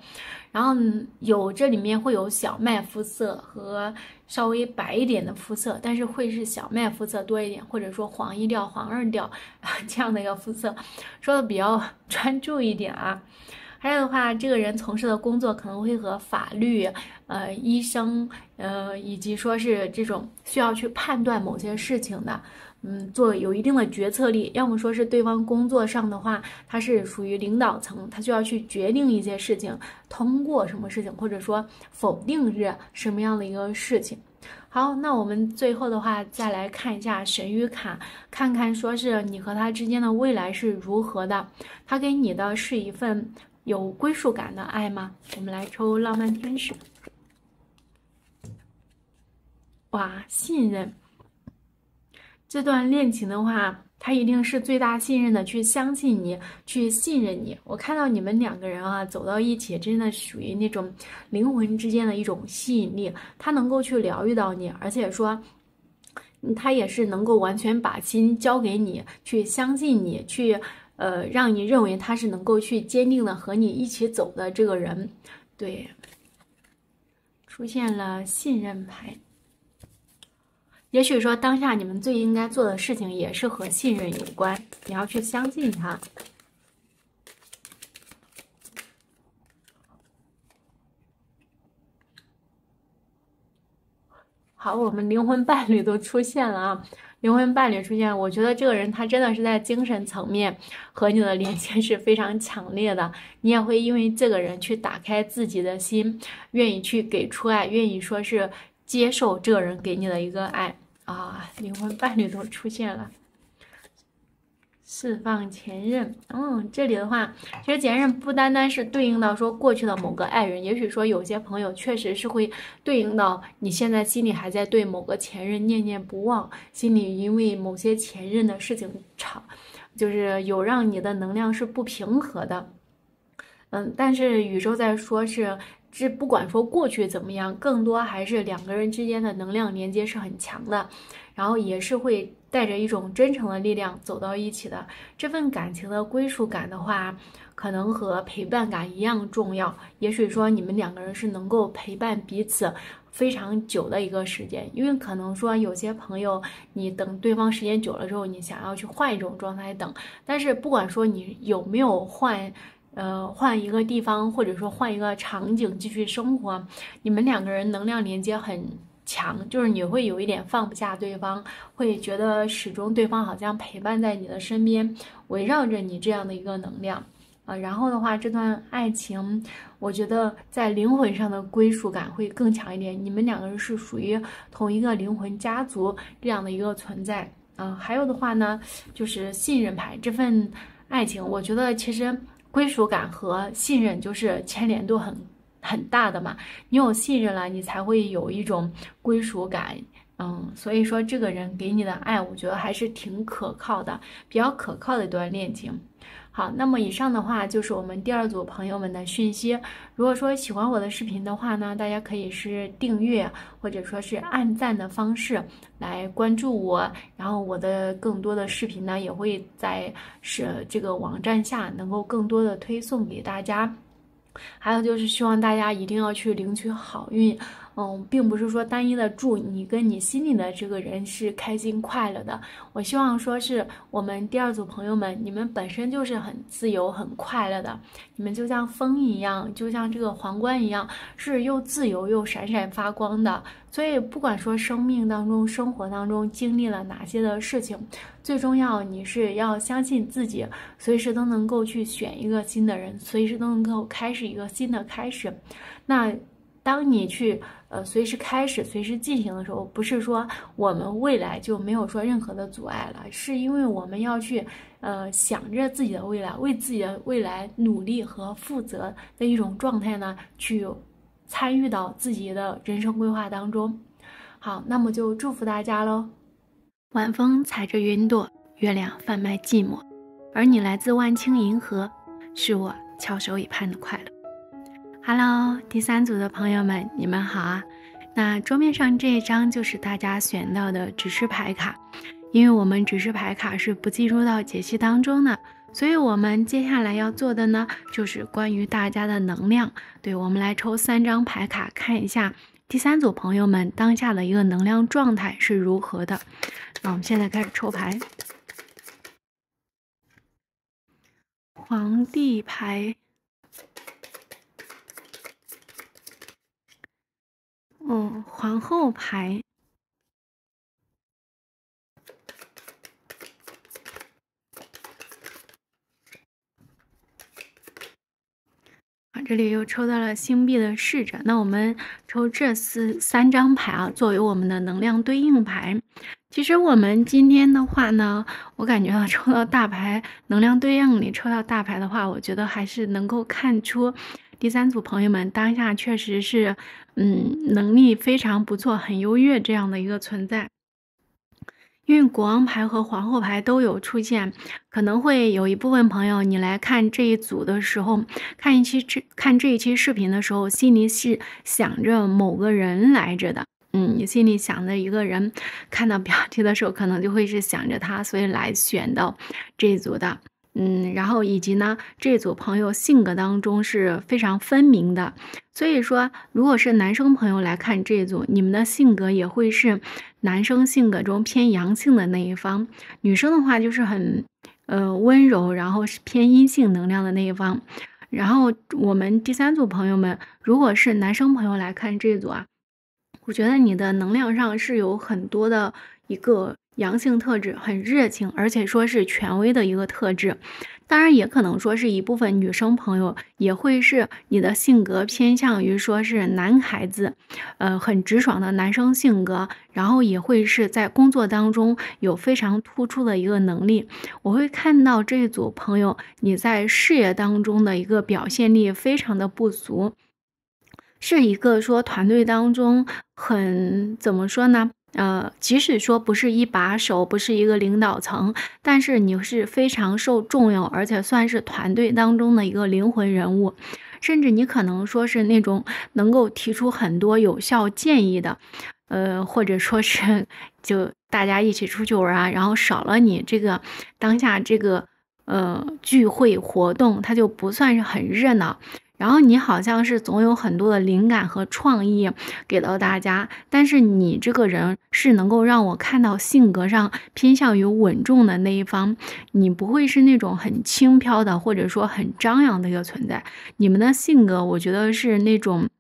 然后有这里面会有小麦肤色和稍微白一点的肤色，但是会是小麦肤色多一点，或者说黄一调、黄二调 这样的一个肤色。说的比较 专注一点啊。还有的话，这个人从事的工作可能会和法律、呃，医生，呃，以及说是这种需要去判断某些事情的。嗯，做有一定的决策力，要么说是对方工作上的话，他是属于领导层，他就要去决定一些事情，通过什么事情，或者说否定是什么样的一个事情。好，那我们最后的话再来看一下神谕卡，看看说是你和他之间的未来是如何的。他给你的是一份有归属感的爱吗？我们来抽浪漫天使，哇，信任。这段恋情的话，他一定是最大信任的去相信你，去信任你。我看到你们两个人啊走到一起，真的属于那种灵魂之间的一种吸引力，他能够去疗愈到你，而且说，他也是能够完全把心交给你，去相信你，去呃让你认为他是能够去坚定的和你一起走的这个人。对，出现了信任牌。也许说，当下你们最应该做的事情也是和信任有关。你要去相信他。好，我们灵魂伴侣都出现了啊！灵魂伴侣出现，我觉得这个人他真的是在精神层面和你的连接是非常强烈的。你也会因为这个人去打开自己的心，愿意去给出爱，愿意说是。接受这个人给你的一个爱啊，灵魂伴侣都出现了。释放前任，嗯，这里的话，其实前任不单单是对应到说过去的某个爱人，也许说有些朋友确实是会对应到你现在心里还在对某个前任念念不忘，心里因为某些前任的事情吵，就是有让你的能量是不平和的。嗯，但是宇宙在说是。这不管说过去怎么样，更多还是两个人之间的能量连接是很强的，然后也是会带着一种真诚的力量走到一起的。这份感情的归属感的话，可能和陪伴感一样重要。也许说你们两个人是能够陪伴彼此非常久的一个时间，因为可能说有些朋友，你等对方时间久了之后，你想要去换一种状态等，但是不管说你有没有换。呃，换一个地方，或者说换一个场景继续生活。你们两个人能量连接很强，就是你会有一点放不下对方，会觉得始终对方好像陪伴在你的身边，围绕着你这样的一个能量啊。然后的话，这段爱情，我觉得在灵魂上的归属感会更强一点。你们两个人是属于同一个灵魂家族这样的一个存在啊。还有的话呢，就是信任牌，这份爱情，我觉得其实。归属感和信任就是牵连度很很大的嘛，你有信任了，你才会有一种归属感，嗯，所以说这个人给你的爱，我觉得还是挺可靠的，比较可靠的一段恋情。好，那么以上的话就是我们第二组朋友们的讯息。如果说喜欢我的视频的话呢，大家可以是订阅或者说是按赞的方式来关注我，然后我的更多的视频呢也会在是这个网站下能够更多的推送给大家。还有就是希望大家一定要去领取好运。嗯，并不是说单一的祝你跟你心里的这个人是开心快乐的。我希望说是我们第二组朋友们，你们本身就是很自由、很快乐的。你们就像风一样，就像这个皇冠一样，是又自由又闪闪发光的。所以，不管说生命当中、生活当中经历了哪些的事情，最重要你是要相信自己，随时都能够去选一个新的人，随时都能够开始一个新的开始。那当你去。呃，随时开始，随时进行的时候，不是说我们未来就没有说任何的阻碍了，是因为我们要去呃想着自己的未来，为自己的未来努力和负责的一种状态呢，去参与到自己的人生规划当中。好，那么就祝福大家喽。晚风踩着云朵，月亮贩卖寂寞，而你来自万顷银河，是我翘首以盼的快乐。Hello，第三组的朋友们，你们好啊。那桌面上这一张就是大家选到的指示牌卡，因为我们指示牌卡是不进入到解析当中的，所以我们接下来要做的呢，就是关于大家的能量。对，我们来抽三张牌卡，看一下第三组朋友们当下的一个能量状态是如何的。那我们现在开始抽牌，皇帝牌。哦，皇后牌啊，这里又抽到了星币的侍者。那我们抽这四三张牌啊，作为我们的能量对应牌。其实我们今天的话呢，我感觉到抽到大牌能量对应，里抽到大牌的话，我觉得还是能够看出。第三组朋友们，当下确实是，嗯，能力非常不错，很优越这样的一个存在。因为国王牌和皇后牌都有出现，可能会有一部分朋友，你来看这一组的时候，看一期这看这一期视频的时候，心里是想着某个人来着的，嗯，你心里想着一个人，看到标题的时候，可能就会是想着他，所以来选到这一组的。嗯，然后以及呢，这组朋友性格当中是非常分明的，所以说，如果是男生朋友来看这组，你们的性格也会是男生性格中偏阳性的那一方；女生的话就是很，呃，温柔，然后是偏阴性能量的那一方。然后我们第三组朋友们，如果是男生朋友来看这组啊，我觉得你的能量上是有很多的一个。阳性特质很热情，而且说是权威的一个特质，当然也可能说是一部分女生朋友也会是你的性格偏向于说是男孩子，呃，很直爽的男生性格，然后也会是在工作当中有非常突出的一个能力。我会看到这一组朋友你在事业当中的一个表现力非常的不足，是一个说团队当中很怎么说呢？呃，即使说不是一把手，不是一个领导层，但是你是非常受重用，而且算是团队当中的一个灵魂人物，甚至你可能说是那种能够提出很多有效建议的，呃，或者说是就大家一起出去玩啊，然后少了你这个当下这个呃聚会活动，它就不算是很热闹。然后你好像是总有很多的灵感和创意给到大家，但是你这个人是能够让我看到性格上偏向于稳重的那一方，你不会是那种很轻飘的或者说很张扬的一个存在。你们的性格我觉得是那种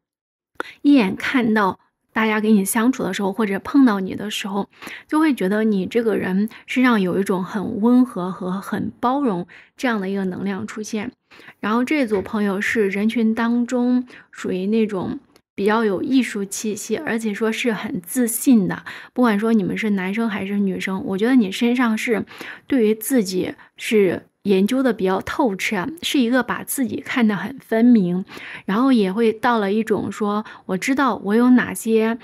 一眼看到大家跟你相处的时候或者碰到你的时候，就会觉得你这个人身上有一种很温和和很包容这样的一个能量出现。然后这组朋友是人群当中属于那种比较有艺术气息，而且说是很自信的。不管说你们是男生还是女生，我觉得你身上是对于自己是研究的比较透彻，是一个把自己看得很分明，然后也会到了一种说我知道我有哪些。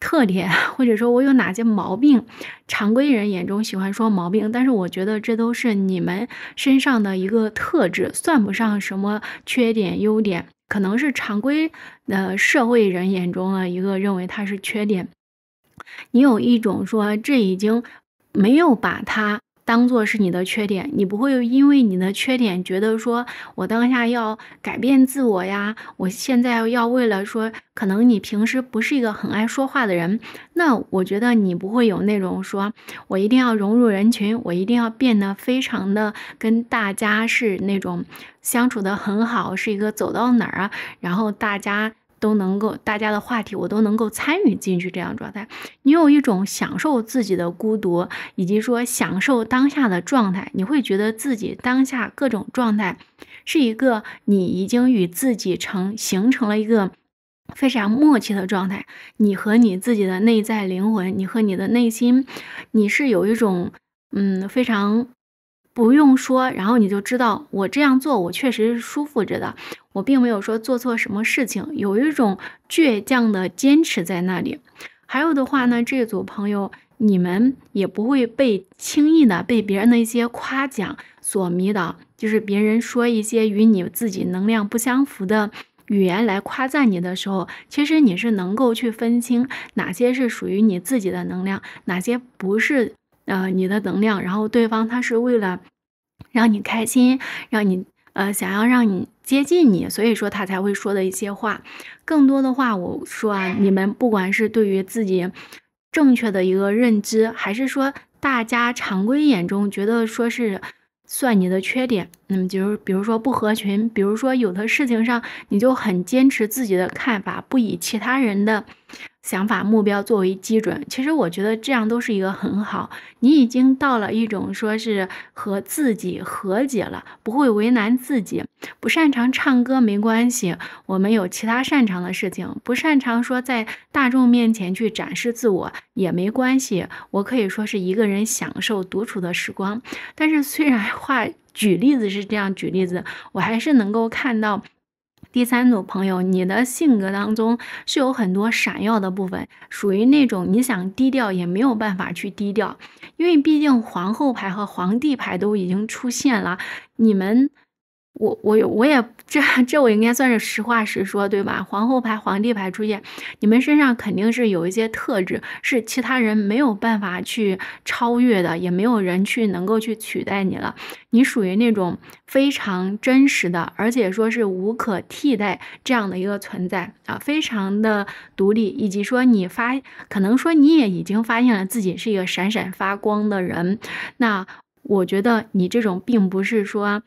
特点，或者说我有哪些毛病？常规人眼中喜欢说毛病，但是我觉得这都是你们身上的一个特质，算不上什么缺点优点，可能是常规的社会人眼中的一个认为它是缺点。你有一种说，这已经没有把它。当做是你的缺点，你不会因为你的缺点觉得说，我当下要改变自我呀。我现在要为了说，可能你平时不是一个很爱说话的人，那我觉得你不会有那种说我一定要融入人群，我一定要变得非常的跟大家是那种相处的很好，是一个走到哪儿啊，然后大家。都能够，大家的话题我都能够参与进去，这样状态，你有一种享受自己的孤独，以及说享受当下的状态，你会觉得自己当下各种状态，是一个你已经与自己成形成了一个非常默契的状态，你和你自己的内在灵魂，你和你的内心，你是有一种嗯非常。不用说，然后你就知道我这样做，我确实是舒服着的。我并没有说做错什么事情，有一种倔强的坚持在那里。还有的话呢，这组朋友，你们也不会被轻易的被别人的一些夸奖所迷倒。就是别人说一些与你自己能量不相符的语言来夸赞你的时候，其实你是能够去分清哪些是属于你自己的能量，哪些不是。呃，你的能量，然后对方他是为了让你开心，让你呃想要让你接近你，所以说他才会说的一些话。更多的话，我说啊，你们不管是对于自己正确的一个认知，还是说大家常规眼中觉得说是算你的缺点，那么就是比如说不合群，比如说有的事情上你就很坚持自己的看法，不以其他人的。想法、目标作为基准，其实我觉得这样都是一个很好。你已经到了一种说是和自己和解了，不会为难自己。不擅长唱歌没关系，我们有其他擅长的事情。不擅长说在大众面前去展示自我也没关系。我可以说是一个人享受独处的时光。但是虽然话举例子是这样举例子，我还是能够看到。第三组朋友，你的性格当中是有很多闪耀的部分，属于那种你想低调也没有办法去低调，因为毕竟皇后牌和皇帝牌都已经出现了，你们。我我我也这这我应该算是实话实说对吧？皇后牌、皇帝牌出现，你们身上肯定是有一些特质，是其他人没有办法去超越的，也没有人去能够去取代你了。你属于那种非常真实的，而且说是无可替代这样的一个存在啊，非常的独立，以及说你发可能说你也已经发现了自己是一个闪闪发光的人。那我觉得你这种并不是说。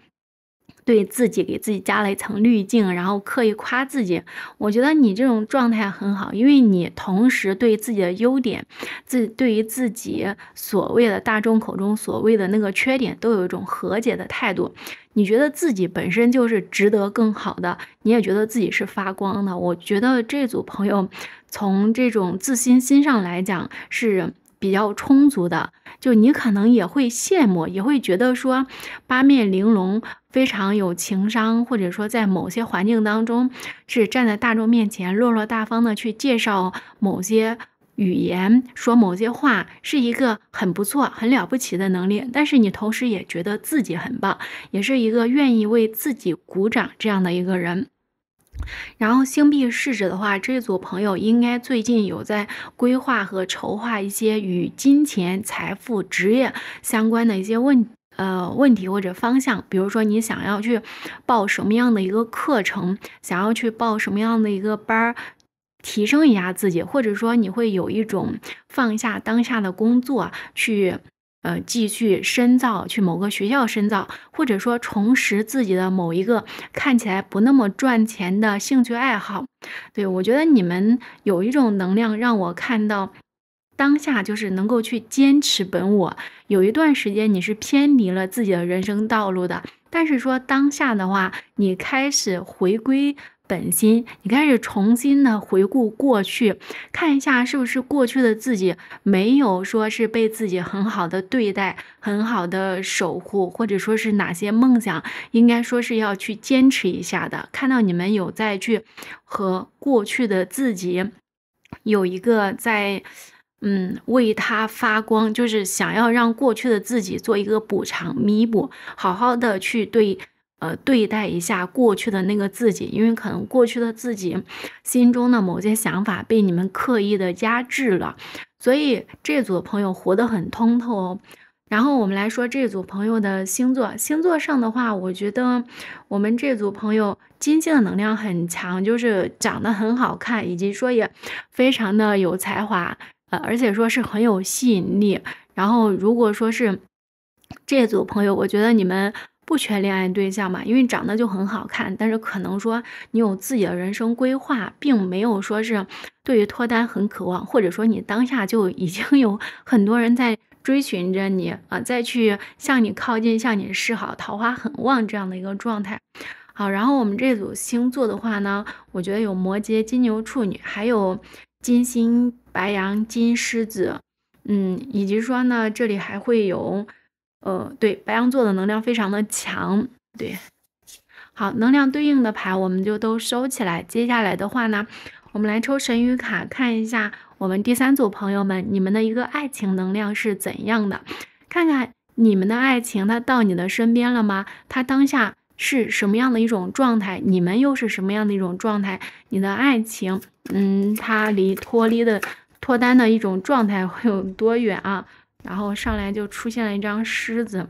对自己给自己加了一层滤镜，然后刻意夸自己。我觉得你这种状态很好，因为你同时对自己的优点，自对于自己所谓的大众口中所谓的那个缺点，都有一种和解的态度。你觉得自己本身就是值得更好的，你也觉得自己是发光的。我觉得这组朋友从这种自信心上来讲是比较充足的。就你可能也会羡慕，也会觉得说八面玲珑，非常有情商，或者说在某些环境当中是站在大众面前落落大方的去介绍某些语言，说某些话，是一个很不错、很了不起的能力。但是你同时也觉得自己很棒，也是一个愿意为自己鼓掌这样的一个人。然后星币侍者的话，这组朋友应该最近有在规划和筹划一些与金钱、财富、职业相关的一些问呃问题或者方向，比如说你想要去报什么样的一个课程，想要去报什么样的一个班儿，提升一下自己，或者说你会有一种放下当下的工作去。呃，继续深造，去某个学校深造，或者说重拾自己的某一个看起来不那么赚钱的兴趣爱好。对，我觉得你们有一种能量，让我看到当下就是能够去坚持本我。有一段时间你是偏离了自己的人生道路的，但是说当下的话，你开始回归。本心，你开始重新的回顾过去，看一下是不是过去的自己没有说是被自己很好的对待，很好的守护，或者说是哪些梦想应该说是要去坚持一下的。看到你们有在去和过去的自己有一个在，嗯，为他发光，就是想要让过去的自己做一个补偿弥补，好好的去对。呃，对待一下过去的那个自己，因为可能过去的自己心中的某些想法被你们刻意的压制了，所以这组朋友活得很通透哦。然后我们来说这组朋友的星座，星座上的话，我觉得我们这组朋友金星的能量很强，就是长得很好看，以及说也非常的有才华，呃，而且说是很有吸引力。然后如果说是这组朋友，我觉得你们。不缺恋爱对象嘛？因为长得就很好看，但是可能说你有自己的人生规划，并没有说是对于脱单很渴望，或者说你当下就已经有 很多人在追寻着你啊，再去向你靠近，向你示好，桃花很旺这样的一个状态。好，然后我们这组星座的话呢，我觉得有摩羯、金牛、处女，还有金星、白羊、金狮子，嗯，以及说呢，这里还会有。呃，对，白羊座的能量非常的强，对，好，能量对应的牌我们就都收起来。接下来的话呢，我们来抽神谕卡，看一下我们第三组朋友们，你们的一个爱情能量是怎样的？看看你们的爱情，他到你的身边了吗？他当下是什么样的一种状态？你们又是什么样的一种状态？你的爱情，嗯，他离脱离的脱单的一种状态会有多远啊？然后上来就出现了一张狮子。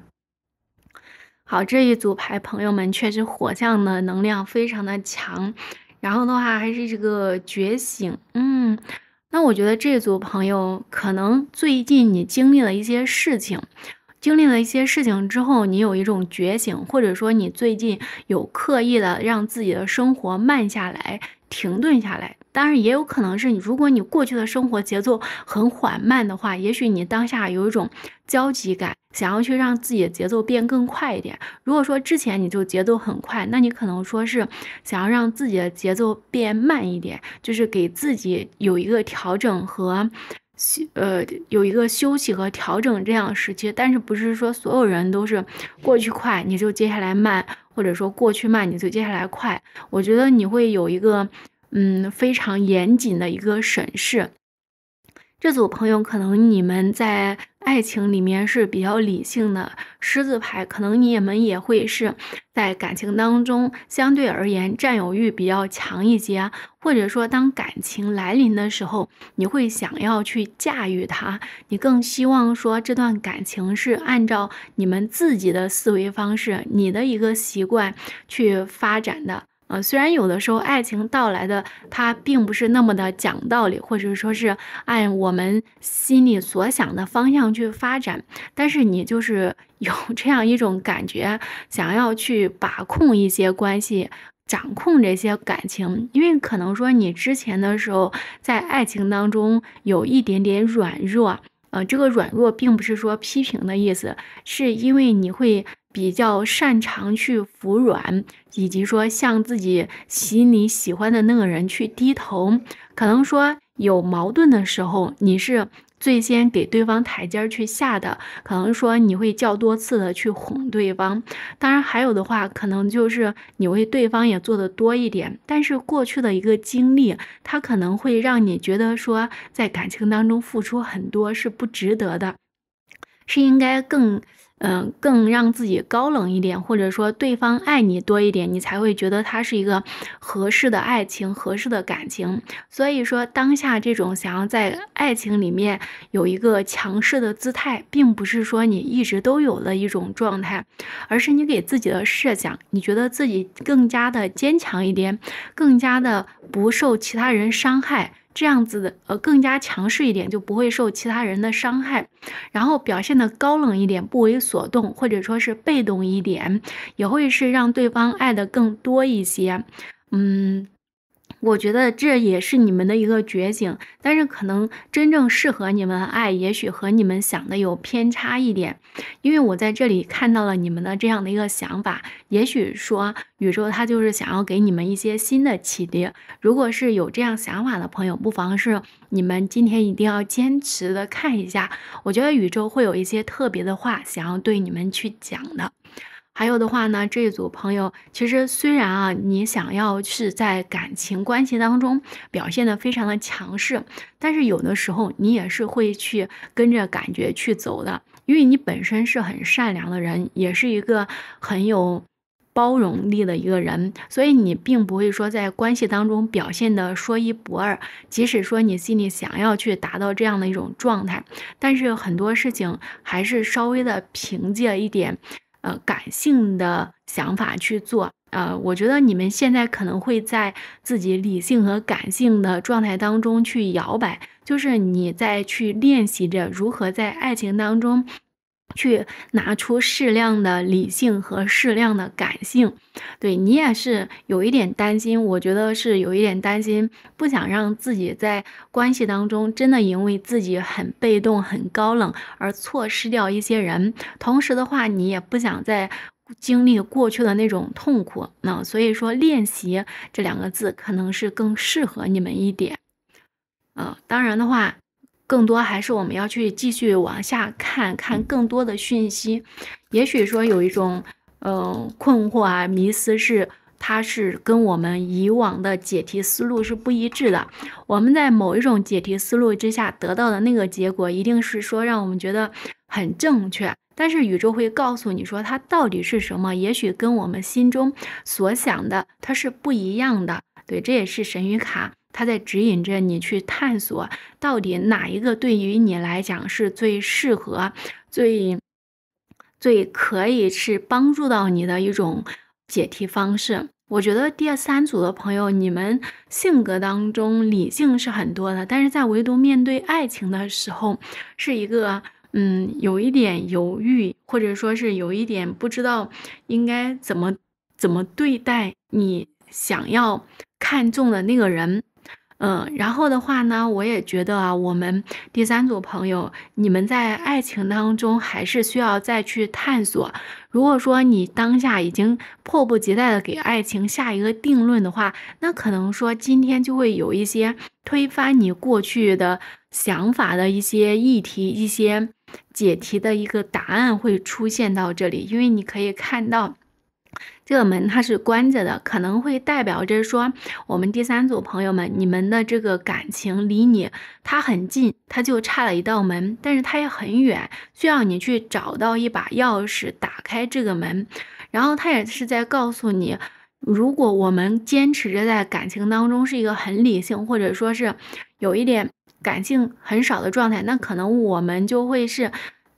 好，这一组牌朋友们确实火象的能量非常的强。然后的话还是这个觉醒，嗯，那我觉得这组朋友可能最近你经历了一些事情，经历了一些事情之后，你有一种觉醒，或者说你最近有刻意的让自己的生活慢下来、停顿下来。当然也有可能是你，如果你过去的生活节奏很缓慢的话，也许你当下有一种焦急感，想要去让自己的节奏变更快一点。如果说之前你就节奏很快，那你可能说是想要让自己的节奏变慢一点，就是给自己有一个调整和，呃，有一个休息和调整这样的时期。但是不是说所有人都是过去快你就接下来慢，或者说过去慢你就接下来快？我觉得你会有一个。嗯，非常严谨的一个审视。这组朋友，可能你们在爱情里面是比较理性的狮子牌，可能你们也会是在感情当中相对而言占有欲比较强一些，或者说当感情来临的时候，你会想要去驾驭它，你更希望说这段感情是按照你们自己的思维方式、你的一个习惯去发展的。呃，虽然有的时候爱情到来的，它并不是那么的讲道理，或者说是按我们心里所想的方向去发展，但是你就是 有这样一种感觉，想要去把控一些关系，掌控这些感情，因为可能说你之前的时候在爱情当中有一点点软弱，呃，这个软弱并不是说批评的意思，是因为你会比较擅长去服软。以及说向自己心里喜欢的那个人去低头，可能说有矛盾的时候，你是最先给对方台阶儿去下的，可能说你会较多次的去哄对方。当然还有的话，可能就是你为对方也做的多一点，但是过去的一个经历，他可能会让你觉得说在感情当中付出很多是不值得的，是应该更。嗯，更让自己高冷一点，或者说对方爱你多一点，你才会觉得他是一个合适的爱情、合适的感情。所以说，当下这种想要在爱情里面有一个强势的姿态，并不是说你一直都有的一种状态，而是你给自己的设想，你觉得自己更加的坚强一点，更加的不受其他人伤害。这样子的，呃，更加强势一点，就不会受其他人的伤害，然后表现的高冷一点，不为所动，或者说是被动一点，也会是让对方爱的更多一些，嗯。我觉得这也是你们的一个觉醒，但是可能真正适合你们的爱，也许和你们想的有偏差一点。因为我在这里看到了你们的这样的一个想法，也许说宇宙它就是想要给你们一些新的启迪。如果是有这样想法的朋友，不妨是你们今天一定要坚持的看一下。我觉得宇宙会有一些特别的话想要对你们去讲的。还有的话呢，这一组朋友其实虽然啊，你想要是在感情关系当中表现的非常的强势，但是有的时候你也是会去跟着感觉去走的，因为你本身是很善良的人，也是一个很有包容力的一个人，所以你并不会说在关系当中表现的说一不二，即使说你心里想要去达到这样的一种状态，但是很多事情还是稍微的凭借一点。呃，感性的想法去做，呃，我觉得你们现在可能会在自己理性和感性的状态当中去摇摆，就是你在去练习着如何在爱情当中。去拿出适量的理性和适量的感性，对你也是有一点担心，我觉得是有一点担心，不想让自己在关系当中真的因为自己很被动、很高冷而错失掉一些人。同时的话，你也不想再经历过去的那种痛苦，那所以说“练习”这两个字可能是更适合你们一点。嗯，当然的话。更多还是我们要去继续往下看看更多的讯息，也许说有一种嗯困惑啊迷思是它是跟我们以往的解题思路是不一致的。我们在某一种解题思路之下得到的那个结果，一定是说让我们觉得很正确。但是宇宙会告诉你说它到底是什么，也许跟我们心中所想的它是不一样的。对，这也是神谕卡。他在指引着你去探索，到底哪一个对于你来讲是最适合、最、最可以是帮助到你的一种解题方式。我觉得第三组的朋友，你们性格当中理性是很多的，但是在唯独面对爱情的时候，是一个嗯，有一点犹豫，或者说是有一点不知道应该怎么怎么对待你想要看中的那个人。嗯，然后的话呢，我也觉得啊，我们第三组朋友，你们在爱情当中还是需要再去探索。如果说你当下已经迫不及待的给爱情下一个定论的话，那可能说今天就会有一些推翻你过去的想法的一些议题、一些解题的一个答案会出现到这里，因为你可以看到。这个门它是关着的，可能会代表着说，我们第三组朋友们，你们的这个感情离你它很近，它就差了一道门，但是它也很远，需要你去找到一把钥匙打开这个门。然后它也是在告诉你，如果我们坚持着在感情当中是一个很理性，或者说是有一点感性很少的状态，那可能我们就会是。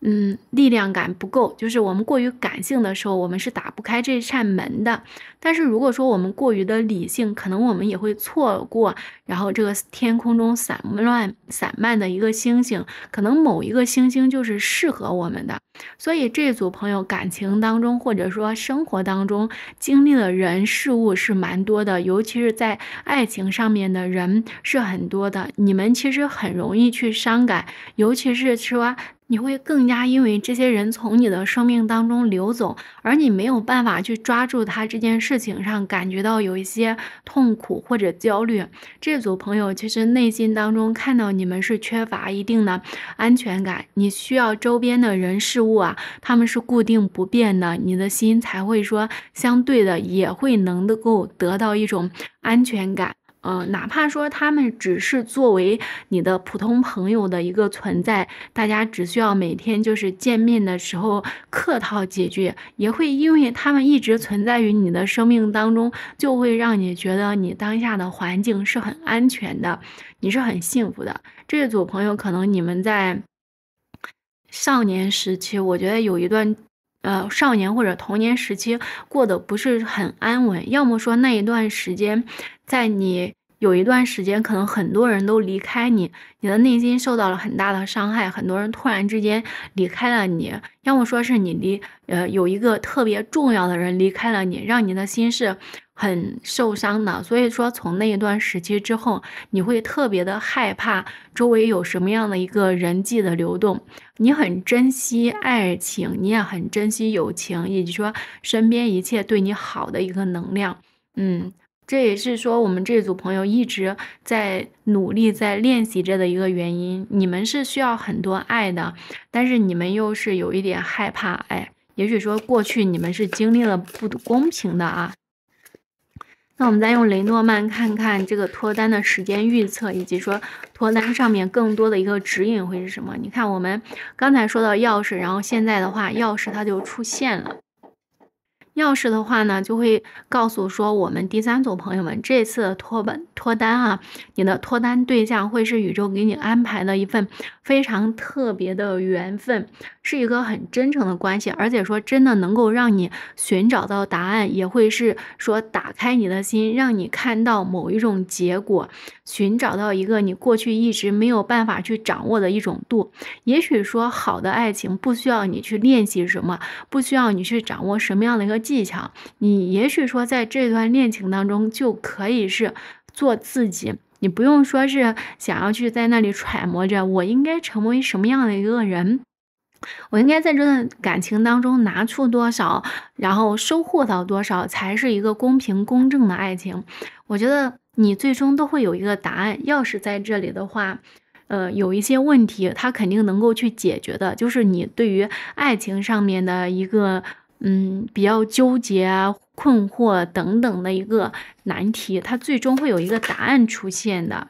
嗯，力量感不够，就是我们过于感性的时候，我们是打不开这扇门的。但是如果说我们过于的理性，可能我们也会错过。然后这个天空中散乱散漫的一个星星，可能某一个星星就是适合我们的。所以这组朋友感情当中，或者说生活当中经历的人事物是蛮多的，尤其是在爱情上面的人是很多的。你们其实很容易去伤感，尤其是说。你会更加因为这些人从你的生命当中流走，而你没有办法去抓住他这件事情上感觉到有一些痛苦或者焦虑。这组朋友其实内心当中看到你们是缺乏一定的安全感，你需要周边的人事物啊，他们是固定不变的，你的心才会说相对的也会能够得到一种安全感。呃，哪怕说他们只是作为你的普通朋友的一个存在，大家只需要每天就是见面的时候客套几句，也会因为他们一直存在于你的生命当中，就会让你觉得你当下的环境是很安全的，你是很幸福的。这组朋友，可能你们在少年时期，我觉得有一段。呃，少年或者童年时期过得不是很安稳，要么说那一段时间，在你有一段时间，可能很多人都离开你，你的内心受到了很大的伤害。很多人突然之间离开了你，要么说是你离，呃，有一个特别重要的人离开了你，让你的心事很受伤的，所以说从那一段时期之后，你会特别的害怕周围有什么样的一个人际的流动。你很珍惜爱情，你也很珍惜友情，也就是说身边一切对你好的一个能量，嗯，这也是说我们这组朋友一直在努力在练习着的一个原因。你们是需要很多爱的，但是你们又是有一点害怕，哎，也许说过去你们是经历了不公平的啊。那我们再用雷诺曼看看这个脱单的时间预测，以及说脱单上面更多的一个指引会是什么？你看，我们刚才说到钥匙，然后现在的话，钥匙它就出现了。钥匙的话呢，就会告诉说我们第三组朋友们，这次脱本脱单啊，你的脱单对象会是宇宙给你安排的一份非常特别的缘分。是一个很真诚的关系，而且说真的能够让你寻找到答案，也会是说打开你的心，让你看到某一种结果，寻找到一个你过去一直没有办法去掌握的一种度。也许说好的爱情不需要你去练习什么，不需要你去掌握什么样的一个技巧，你也许说在这段恋情当中就可以是做自己，你不用说是想要去在那里揣摩着我应该成为什么样的一个人。我应该在这段感情当中拿出多少，然后收获到多少，才是一个公平公正的爱情？我觉得你最终都会有一个答案。要是在这里的话，呃，有一些问题，他肯定能够去解决的，就是你对于爱情上面的一个，嗯，比较纠结、困惑等等的一个难题，他最终会有一个答案出现的。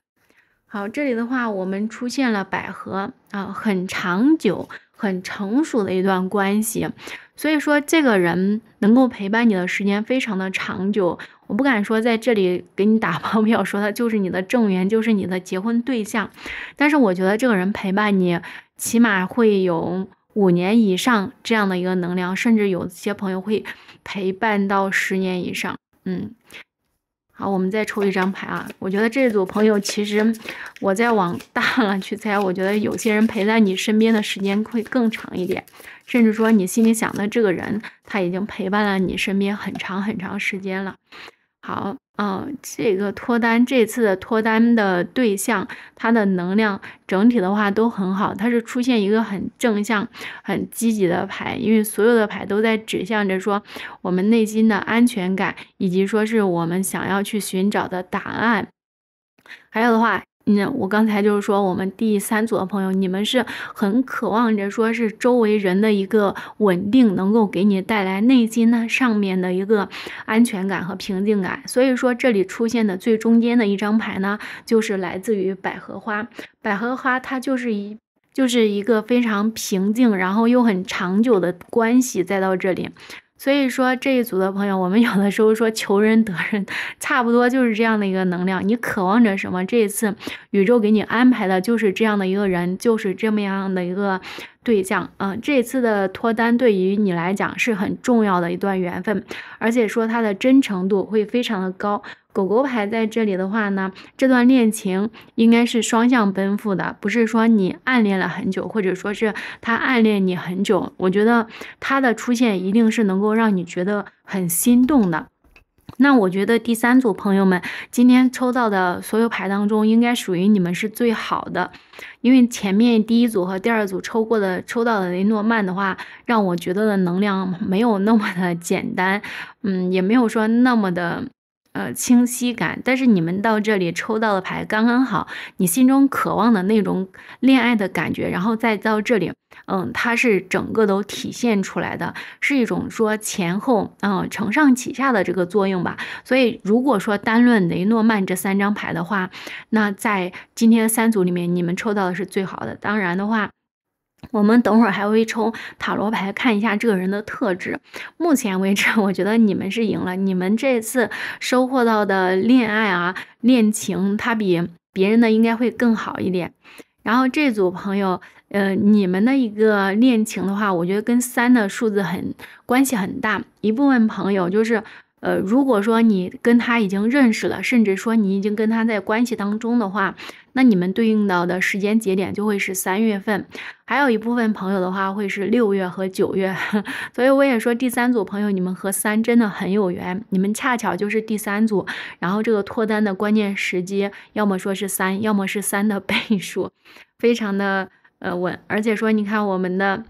好，这里的话，我们出现了百合啊，很长久。很成熟的一段关系，所以说这个人能够陪伴你的时间非常的长久。我不敢说在这里给你打保票，说他就是你的正缘，就是你的结婚对象。但是我觉得这个人陪伴你，起码会有五年以上这样的一个能量，甚至有些朋友会陪伴到十年以上。嗯。好，我们再抽一张牌啊！我觉得这组朋友，其实我再往大了去猜，我觉得有些人陪在你身边的时间会更长一点，甚至说你心里想的这个人，他已经陪伴了你身边很长很长时间了。好，嗯，这个脱单，这次的脱单的对象，他的能量整体的话都很好，它是出现一个很正向、很积极的牌，因为所有的牌都在指向着说我们内心的安全感，以及说是我们想要去寻找的答案，还有的话。那我刚才就是说，我们第三组的朋友，你们是很渴望着说是周围人的一个稳定，能够给你带来内心呢上面的一个安全感和平静感。所以说，这里出现的最中间的一张牌呢，就是来自于百合花。百合花它就是一就是一个非常平静，然后又很长久的关系，再到这里。所以说这一组的朋友，我们有的时候说求人得人，差不多就是这样的一个能量。你渴望着什么？这一次宇宙给你安排的就是这样的一个人，就是这么样的一个。对象，嗯，这次的脱单对于你来讲是很重要的一段缘分，而且说它的真诚度会非常的高。狗狗牌在这里的话呢，这段恋情应该是双向奔赴的，不是说你暗恋了很久，或者说是他暗恋你很久。我觉得他的出现一定是能够让你觉得很心动的。那我觉得第三组朋友们今天抽到的所有牌当中，应该属于你们是最好的，因为前面第一组和第二组抽过的抽到的雷诺曼的话，让我觉得的能量没有那么的简单，嗯，也没有说那么的呃清晰感。但是你们到这里抽到的牌刚刚好，你心中渴望的那种恋爱的感觉，然后再到这里。嗯，它是整个都体现出来的，是一种说前后嗯承上启下的这个作用吧。所以如果说单论雷诺曼这三张牌的话，那在今天三组里面你们抽到的是最好的。当然的话，我们等会儿还会抽塔罗牌看一下这个人的特质。目前为止，我觉得你们是赢了。你们这次收获到的恋爱啊、恋情，它比别人的应该会更好一点。然后这组朋友。呃，你们的一个恋情的话，我觉得跟三的数字很关系很大。一部分朋友就是，呃，如果说你跟他已经认识了，甚至说你已经跟他在关系当中的话，那你们对应到的时间节点就会是三月份。还有一部分朋友的话会是六月和九月。所以我也说，第三组朋友，你们和三真的很有缘，你们恰巧就是第三组。然后这个脱单的关键时机，要么说是三，要么是三的倍数，非常的。呃，稳，而且说，你看我们的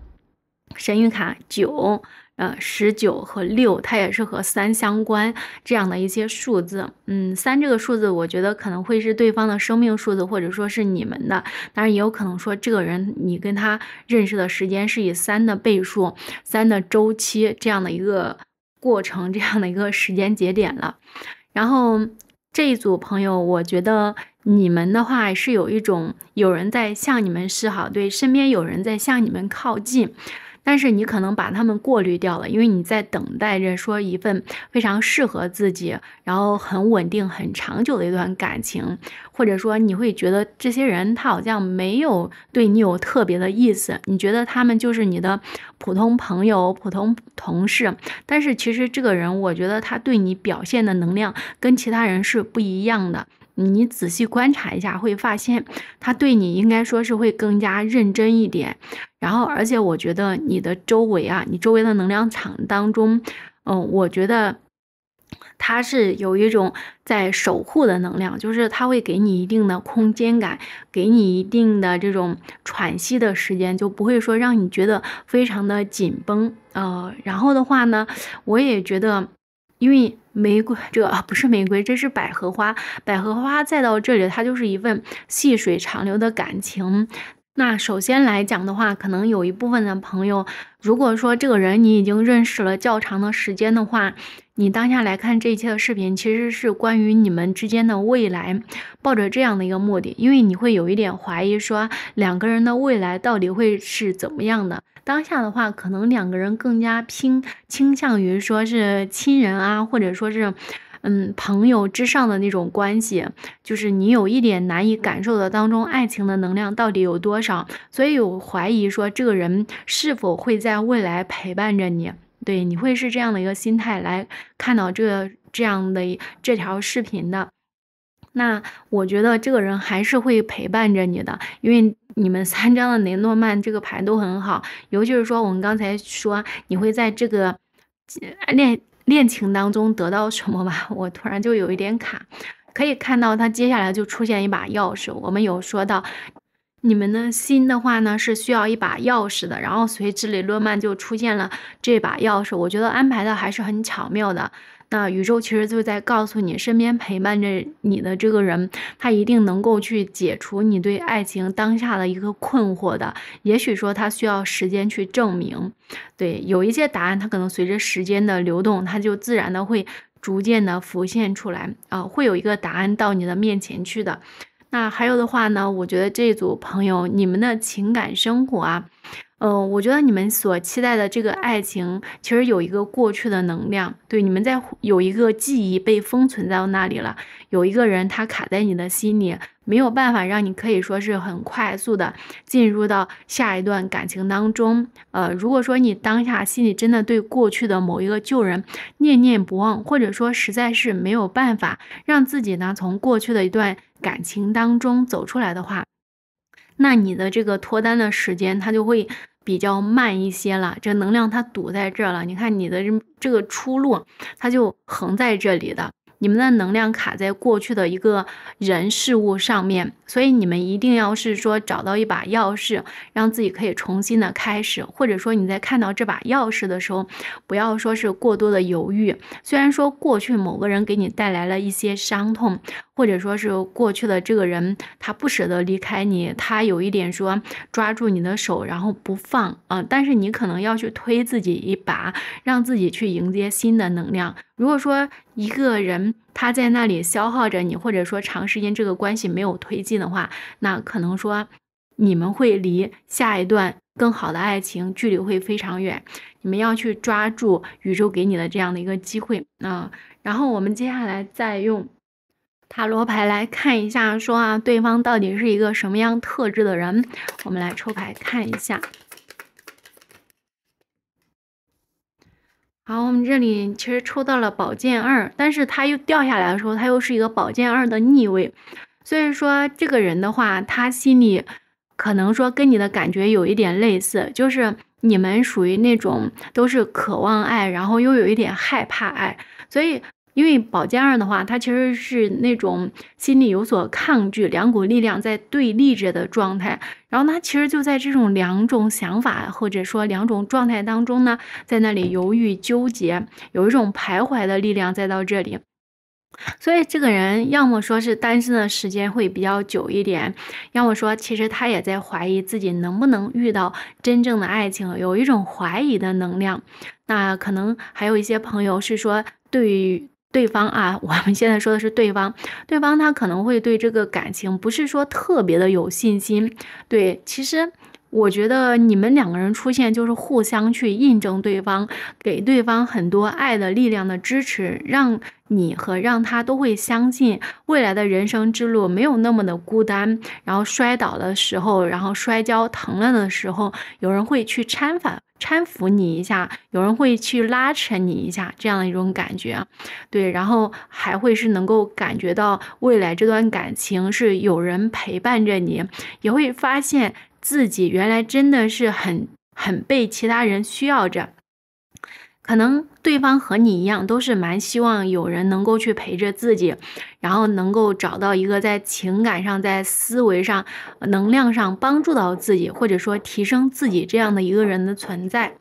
神谕卡九，呃，十九和六，它也是和三相关这样的一些数字。嗯，三这个数字，我觉得可能会是对方的生命数字，或者说是你们的，当然，也有可能说这个人你跟他认识的时间是以三的倍数、三的周期这样的一个过程，这样的一个时间节点了。然后这一组朋友，我觉得。你们的话是有一种有人在向你们示好，对身边有人在向你们靠近，但是你可能把他们过滤掉了，因为你在等待着说一份非常适合自己，然后很稳定、很长久的一段感情，或者说你会觉得这些人他好像没有对你有特别的意思，你觉得他们就是你的普通朋友、普通同事，但是其实这个人我觉得他对你表现的能量跟其他人是不一样的。你仔细观察一下，会发现他对你应该说是会更加认真一点。然后，而且我觉得你的周围啊，你周围的能量场当中，嗯，我觉得他是有一种在守护的能量，就是他会给你一定的空间感，给你一定的这种喘息的时间，就不会说让你觉得非常的紧绷。呃，然后的话呢，我也觉得。因为玫瑰，这个不是玫瑰，这是百合花。百合花再到这里，它就是一份细水长流的感情。那首先来讲的话，可能有一部分的朋友，如果说这个人你已经认识了较长的时间的话，你当下来看这一期的视频，其实是关于你们之间的未来，抱着这样的一个目的，因为你会有一点怀疑，说两个人的未来到底会是怎么样的。当下的话，可能两个人更加拼，倾向于说是亲人啊，或者说是。嗯，朋友之上的那种关系，就是你有一点难以感受的当中，爱情的能量到底有多少？所以，有怀疑说，这个人是否会在未来陪伴着你？对，你会是这样的一个心态来看到这这样的这条视频的。那我觉得，这个人还是会陪伴着你的，因为你们三张的雷诺曼这个牌都很好，尤其是说，我们刚才说你会在这个恋。恋情当中得到什么吧？我突然就有一点卡，可以看到他接下来就出现一把钥匙。我们有说到，你们的心的话呢是需要一把钥匙的，然后随之里罗曼就出现了这把钥匙。我觉得安排的还是很巧妙的。那宇宙其实就在告诉你，身边陪伴着你的这个人，他一定能够去解除你对爱情当下的一个困惑的。也许说他需要时间去证明，对，有一些答案，它可能随着时间的流动，它就自然的会逐渐的浮现出来啊，会有一个答案到你的面前去的。那还有的话呢，我觉得这组朋友，你们的情感生活啊。嗯，我觉得你们所期待的这个爱情，其实有一个过去的能量，对你们在有一个记忆被封存在那里了。有一个人，他卡在你的心里，没有办法让你可以说是很快速的进入到下一段感情当中。呃，如果说你当下心里真的对过去的某一个旧人念念不忘，或者说实在是没有办法让自己呢从过去的一段感情当中走出来的话，那你的这个脱单的时间，他就会。比较慢一些了，这能量它堵在这儿了。你看你的这个出路，它就横在这里的。你们的能量卡在过去的一个人事物上面，所以你们一定要是说找到一把钥匙，让自己可以重新的开始，或者说你在看到这把钥匙的时候，不要说是过多的犹豫。虽然说过去某个人给你带来了一些伤痛。或者说是过去的这个人，他不舍得离开你，他有一点说抓住你的手然后不放啊。但是你可能要去推自己一把，让自己去迎接新的能量。如果说一个人他在那里消耗着你，或者说长时间这个关系没有推进的话，那可能说你们会离下一段更好的爱情距离会非常远。你们要去抓住宇宙给你的这样的一个机会啊。然后我们接下来再用。塔罗牌来看一下，说啊，对方到底是一个什么样特质的人？我们来抽牌看一下。好，我们这里其实抽到了宝剑二，但是他又掉下来的时候，他又是一个宝剑二的逆位。所以说，这个人的话，他心里可能说跟你的感觉有一点类似，就是你们属于那种都是渴望爱，然后又有一点害怕爱，所以。因为宝剑二的话，它其实是那种心里有所抗拒，两股力量在对立着的状态。然后他其实就在这种两种想法或者说两种状态当中呢，在那里犹豫纠结，有一种徘徊的力量再到这里。所以这个人要么说是单身的时间会比较久一点，要么说其实他也在怀疑自己能不能遇到真正的爱情，有一种怀疑的能量。那可能还有一些朋友是说对于。对方啊，我们现在说的是对方，对方他可能会对这个感情不是说特别的有信心。对，其实我觉得你们两个人出现就是互相去印证对方，给对方很多爱的力量的支持，让你和让他都会相信未来的人生之路没有那么的孤单。然后摔倒的时候，然后摔跤疼了的时候，有人会去搀扶。搀扶你一下，有人会去拉扯你一下，这样的一种感觉，对，然后还会是能够感觉到未来这段感情是有人陪伴着你，也会发现自己原来真的是很很被其他人需要着。可能对方和你一样，都是蛮希望有人能够去陪着自己，然后能够找到一个在情感上、在思维上、能量上帮助到自己，或者说提升自己这样的一个人的存在。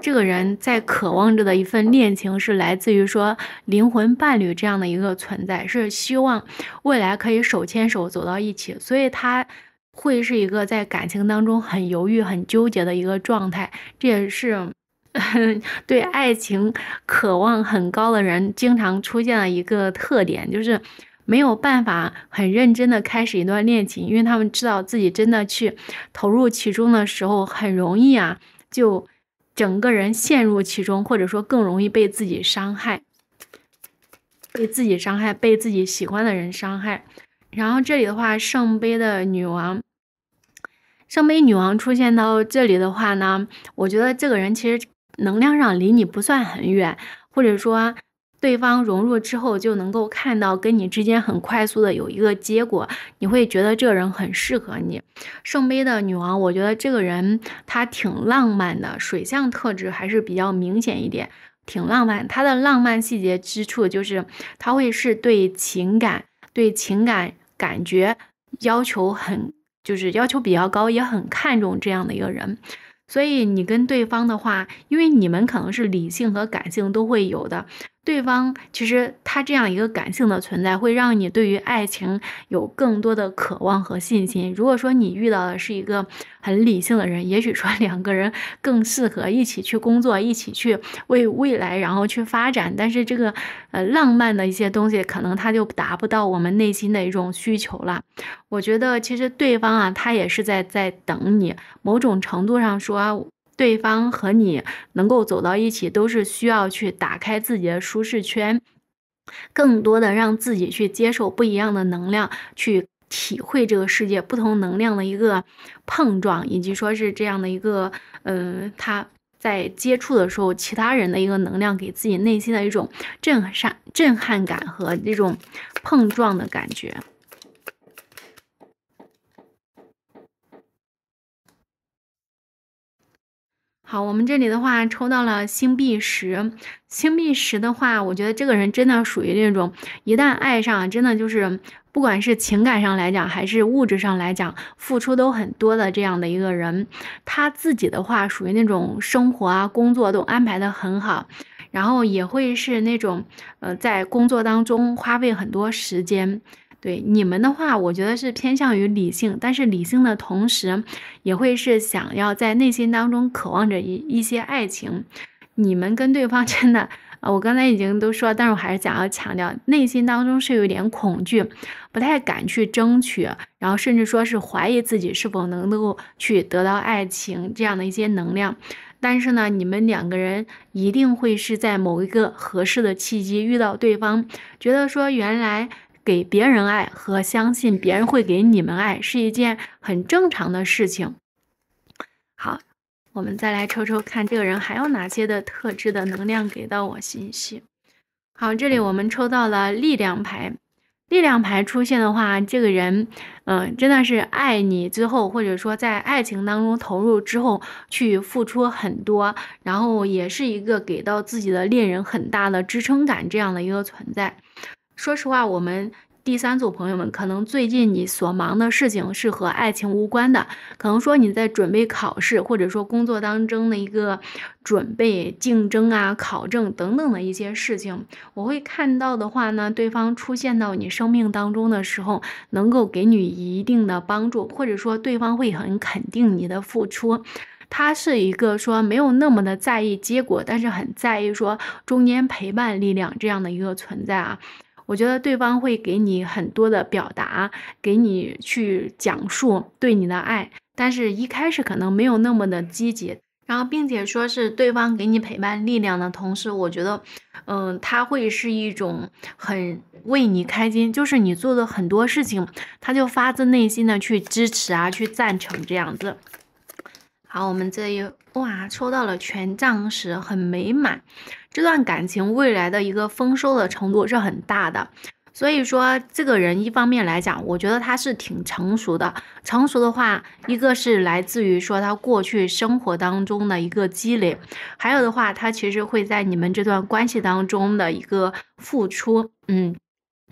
这个人在渴望着的一份恋情是来自于说灵魂伴侣这样的一个存在，是希望未来可以手牵手走到一起。所以他会是一个在感情当中很犹豫、很纠结的一个状态。这也是。对爱情渴望很高的人，经常出现了一个特点，就是没有办法很认真的开始一段恋情，因为他们知道自己真的去投入其中的时候，很容易啊，就整个人陷入其中，或者说更容易被自己伤害，被自己伤害，被自己喜欢的人伤害。然后这里的话，圣杯的女王，圣杯女王出现到这里的话呢，我觉得这个人其实。能量上离你不算很远，或者说对方融入之后就能够看到跟你之间很快速的有一个结果，你会觉得这个人很适合你。圣杯的女王，我觉得这个人她挺浪漫的，水象特质还是比较明显一点，挺浪漫。她的浪漫细节之处就是她会是对情感、对情感感觉要求很，就是要求比较高，也很看重这样的一个人。所以你跟对方的话，因为你们可能是理性和感性都会有的。对方其实他这样一个感性的存在，会让你对于爱情有更多的渴望和信心。如果说你遇到的是一个很理性的人，也许说两个人更适合一起去工作，一起去为未来，然后去发展。但是这个呃浪漫的一些东西，可能他就达不到我们内心的一种需求了。我觉得其实对方啊，他也是在在等你。某种程度上说。对方和你能够走到一起，都是需要去打开自己的舒适圈，更多的让自己去接受不一样的能量，去体会这个世界不同能量的一个碰撞，以及说是这样的一个，嗯，他在接触的时候，其他人的一个能量给自己内心的一种震撼、震撼感和这种碰撞的感觉。好，我们这里的话抽到了星币十，星币十的话，我觉得这个人真的属于那种一旦爱上，真的就是不管是情感上来讲，还是物质上来讲，付出都很多的这样的一个人。他自己的话属于那种生活啊、工作都安排的很好，然后也会是那种呃，在工作当中花费很多时间。对你们的话，我觉得是偏向于理性，但是理性的同时，也会是想要在内心当中渴望着一一些爱情。你们跟对方 真的，啊，我刚才已经都说但是我还是想要强调，内心当中是有点恐惧，不太敢去争取，然后甚至说是怀疑自己是否能够去得到爱情这样的一些能量。但是呢，你们两个人一定会是在某一个合适的契机遇到对方，觉得说原来。给别人爱和相信别人会给你们爱是一件很正常的事情。好，我们再来抽抽看，这个人还有哪些的特质的能量给到我信息？好，这里我们抽到了力量牌。力量牌出现的话，这个人，嗯，真的是爱你之后，或者说在爱情当中投入之后去付出很多，然后也是一个给到自己的恋人很大的支撑感这样的一个存在。说实话，我们第三组朋友们，可能最近你所忙的事情是和爱情无关的，可能说你在准备考试，或者说工作当中的一个准备、竞争啊、考证等等的一些事情。我会看到的话呢，对方出现到你生命当中的时候，能够给你一定的帮助，或者说对方会很肯定你的付出。他是一个说没有那么的在意结果，但是很在意说中间陪伴力量这样的一个存在啊。我觉得对方会给你很多的表达，给你去讲述对你的爱，但是一开始可能没有那么的积极，然后并且说是对方给你陪伴力量的同时，我觉得，嗯，他会是一种很为你开心，就是你做的很多事情，他就发自内心的去支持啊，去赞成这样子。好，我们这一。哇，抽到了权杖十，很美满。这段感情未来的一个丰收的程度是很大的。所以说，这个人一方面来讲，我觉得他是挺成熟的。成熟的话，一个是来自于说他过去生活当中的一个积累，还有的话，他其实会在你们这段关系当中的一个付出。嗯，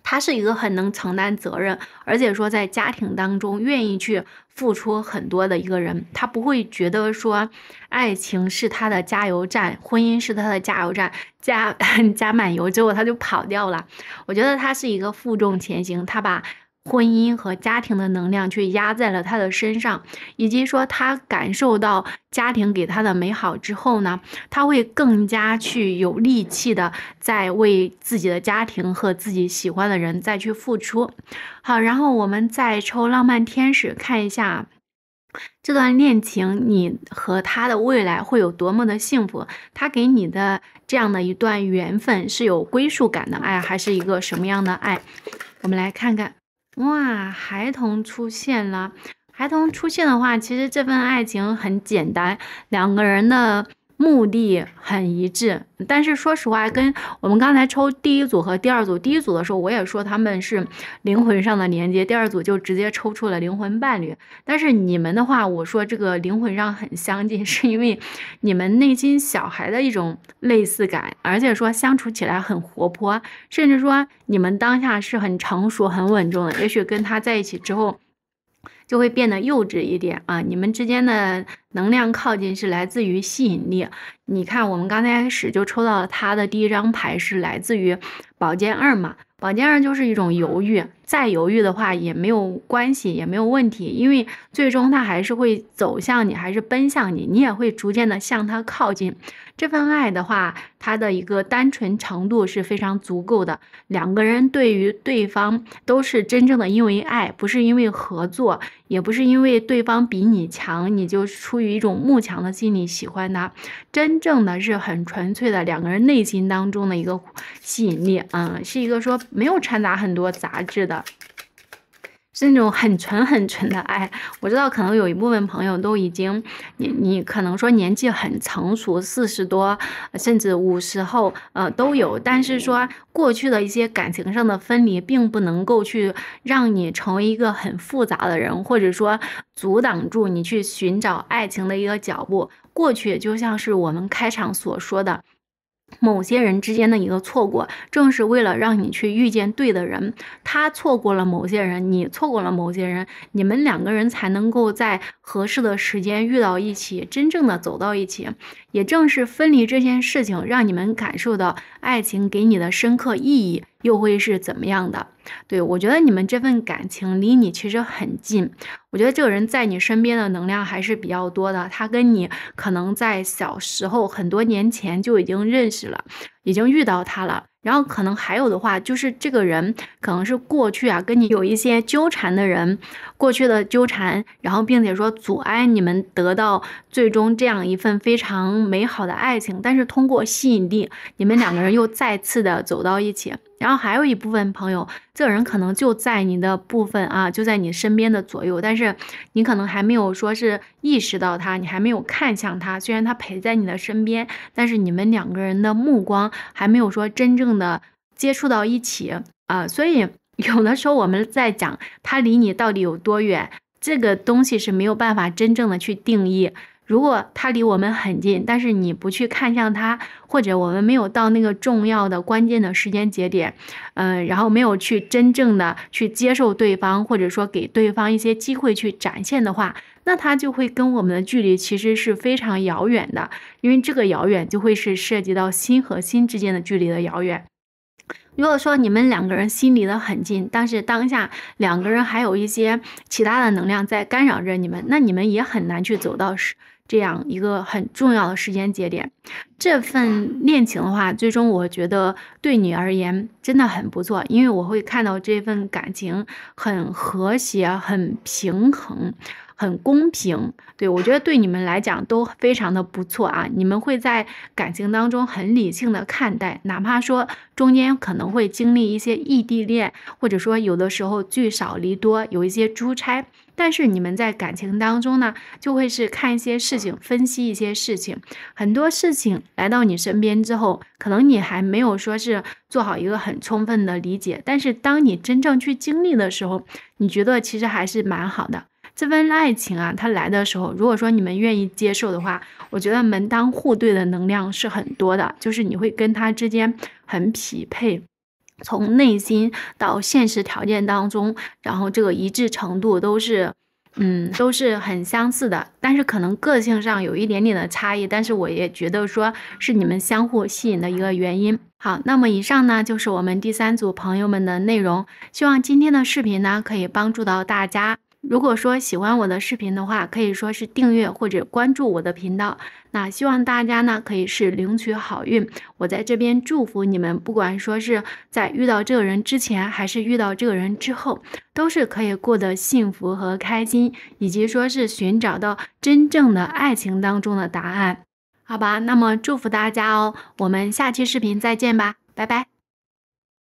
他是一个很能承担责任，而且说在家庭当中愿意去。付出很多的一个人，他不会觉得说爱情是他的加油站，婚姻是他的加油站，加 加满油之后他就跑掉了。我觉得他是一个负重前行，他把。婚姻和家庭的能量去压在了他的身上，以及说他感受到家庭给他的美好之后呢，他会更加去有力气的在为自己的家庭和自己喜欢的人再去付出。好，然后我们再抽浪漫天使，看一下这段恋情，你和他的未来会有多么的幸福？他给你的这样的一段缘分是有归属感的爱，还是一个什么样的爱？我们来看看。哇，孩童出现了。孩童出现的话，其实这份爱情很简单，两个人的。目的很一致，但是说实话，跟我们刚才抽第一组和第二组，第一组的时候我也说他们是灵魂上的连接，第二组就直接抽出了灵魂伴侣。但是你们的话，我说这个灵魂上很相近，是因为你们内心小孩的一种类似感，而且说相处起来很活泼，甚至说你们当下是很成熟、很稳重的，也许跟他在一起之后。就会变得幼稚一点啊！你们之间的能量靠近是来自于吸引力。你看，我们刚开始就抽到了他的第一张牌是来自于宝剑二嘛？宝剑二就是一种犹豫，再犹豫的话也没有关系，也没有问题，因为最终他还是会走向你，还是奔向你，你也会逐渐的向他靠近。这份爱的话，它的一个单纯程度是非常足够的。两个人对于对方都是真正的，因为爱，不是因为合作，也不是因为对方比你强，你就出于一种慕强的心理喜欢他。真正的是很纯粹的，两个人内心当中的一个吸引力，嗯，是一个说没有掺杂很多杂质的。那种很纯很纯的爱，我知道可能有一部分朋友都已经，你你可能说年纪很成熟，四十多甚至五十后，呃都有，但是说过去的一些感情上的分离，并不能够去让你成为一个很复杂的人，或者说阻挡住你去寻找爱情的一个脚步。过去就像是我们开场所说的。某些人之间的一个错过，正是为了让你去遇见对的人。他错过了某些人，你错过了某些人，你们两个人才能够在合适的时间遇到一起，真正的走到一起。也正是分离这件事情，让你们感受到爱情给你的深刻意义，又会是怎么样的？对我觉得你们这份感情离你其实很近，我觉得这个人在你身边的能量还是比较多的。他跟你可能在小时候很多年前就已经认识了，已经遇到他了。然后可能还有的话，就是这个人可能是过去啊跟你有一些纠缠的人，过去的纠缠，然后并且说阻碍你们得到最终这样一份非常美好的爱情，但是通过吸引力，你们两个人又再次的走到一起。然后还有一部分朋友，这个人可能就在你的部分啊，就在你身边的左右，但是你可能还没有说是意识到他，你还没有看向他。虽然他陪在你的身边，但是你们两个人的目光还没有说真正的接触到一起啊。所以 有的时候我们在讲他离你到底有多远，这个东西是没有办法真正的去定义。如果他离我们很近，但是你不去看向他，或者我们没有到那个重要的关键的时间节点，嗯，然后没有去真正的去接受对方，或者说给对方一些机会去展现的话，那他就会跟我们的距离其实是非常遥远的，因为这个遥远就会是涉及到心和心之间的距离的遥远。如果说你们两个人心离得很近，但是当下两个人还有一些其他的能量在干扰着你们，那你们也很难去走到。这样一个很重要的时间节点，这份恋情的话，最终我觉得对你而言真的很不错，因为我会看到这份感情很和谐、很平衡、很公平。对我觉得对你们来讲都非常的不错啊，你们会在感情当中很理性的看待，哪怕说中间可能会经历一些异地恋，或者说有的时候聚少离多，有一些出差。但是你们在感情当中呢，就会是看一些事情，分析一些事情，很多事情来到你身边之后，可能你还没有说是做好一个很充分的理解。但是当你真正去经历的时候，你觉得其实还是蛮好的。这份爱情啊，它来的时候，如果说你们愿意接受的话，我觉得门当户对的能量是很多的，就是你会跟他之间很匹配。从内心到现实条件当中，然后这个一致程度都是，嗯，都是很相似的，但是可能个性上有一点点的差异，但是我也觉得说是你们相互吸引的一个原因。好，那么以上呢就是我们第三组朋友们的内容，希望今天的视频呢可以帮助到大家。如果说喜欢我的视频的话，可以说是订阅或者关注我的频道。那希望大家呢，可以是领取好运。我在这边祝福你们，不管说是在遇到这个人之前，还是遇到这个人之后，都是可以过得幸福和开心，以及说是寻找到真正的爱情当中的答案。好吧，那么祝福大家哦，我们下期视频再见吧，拜拜。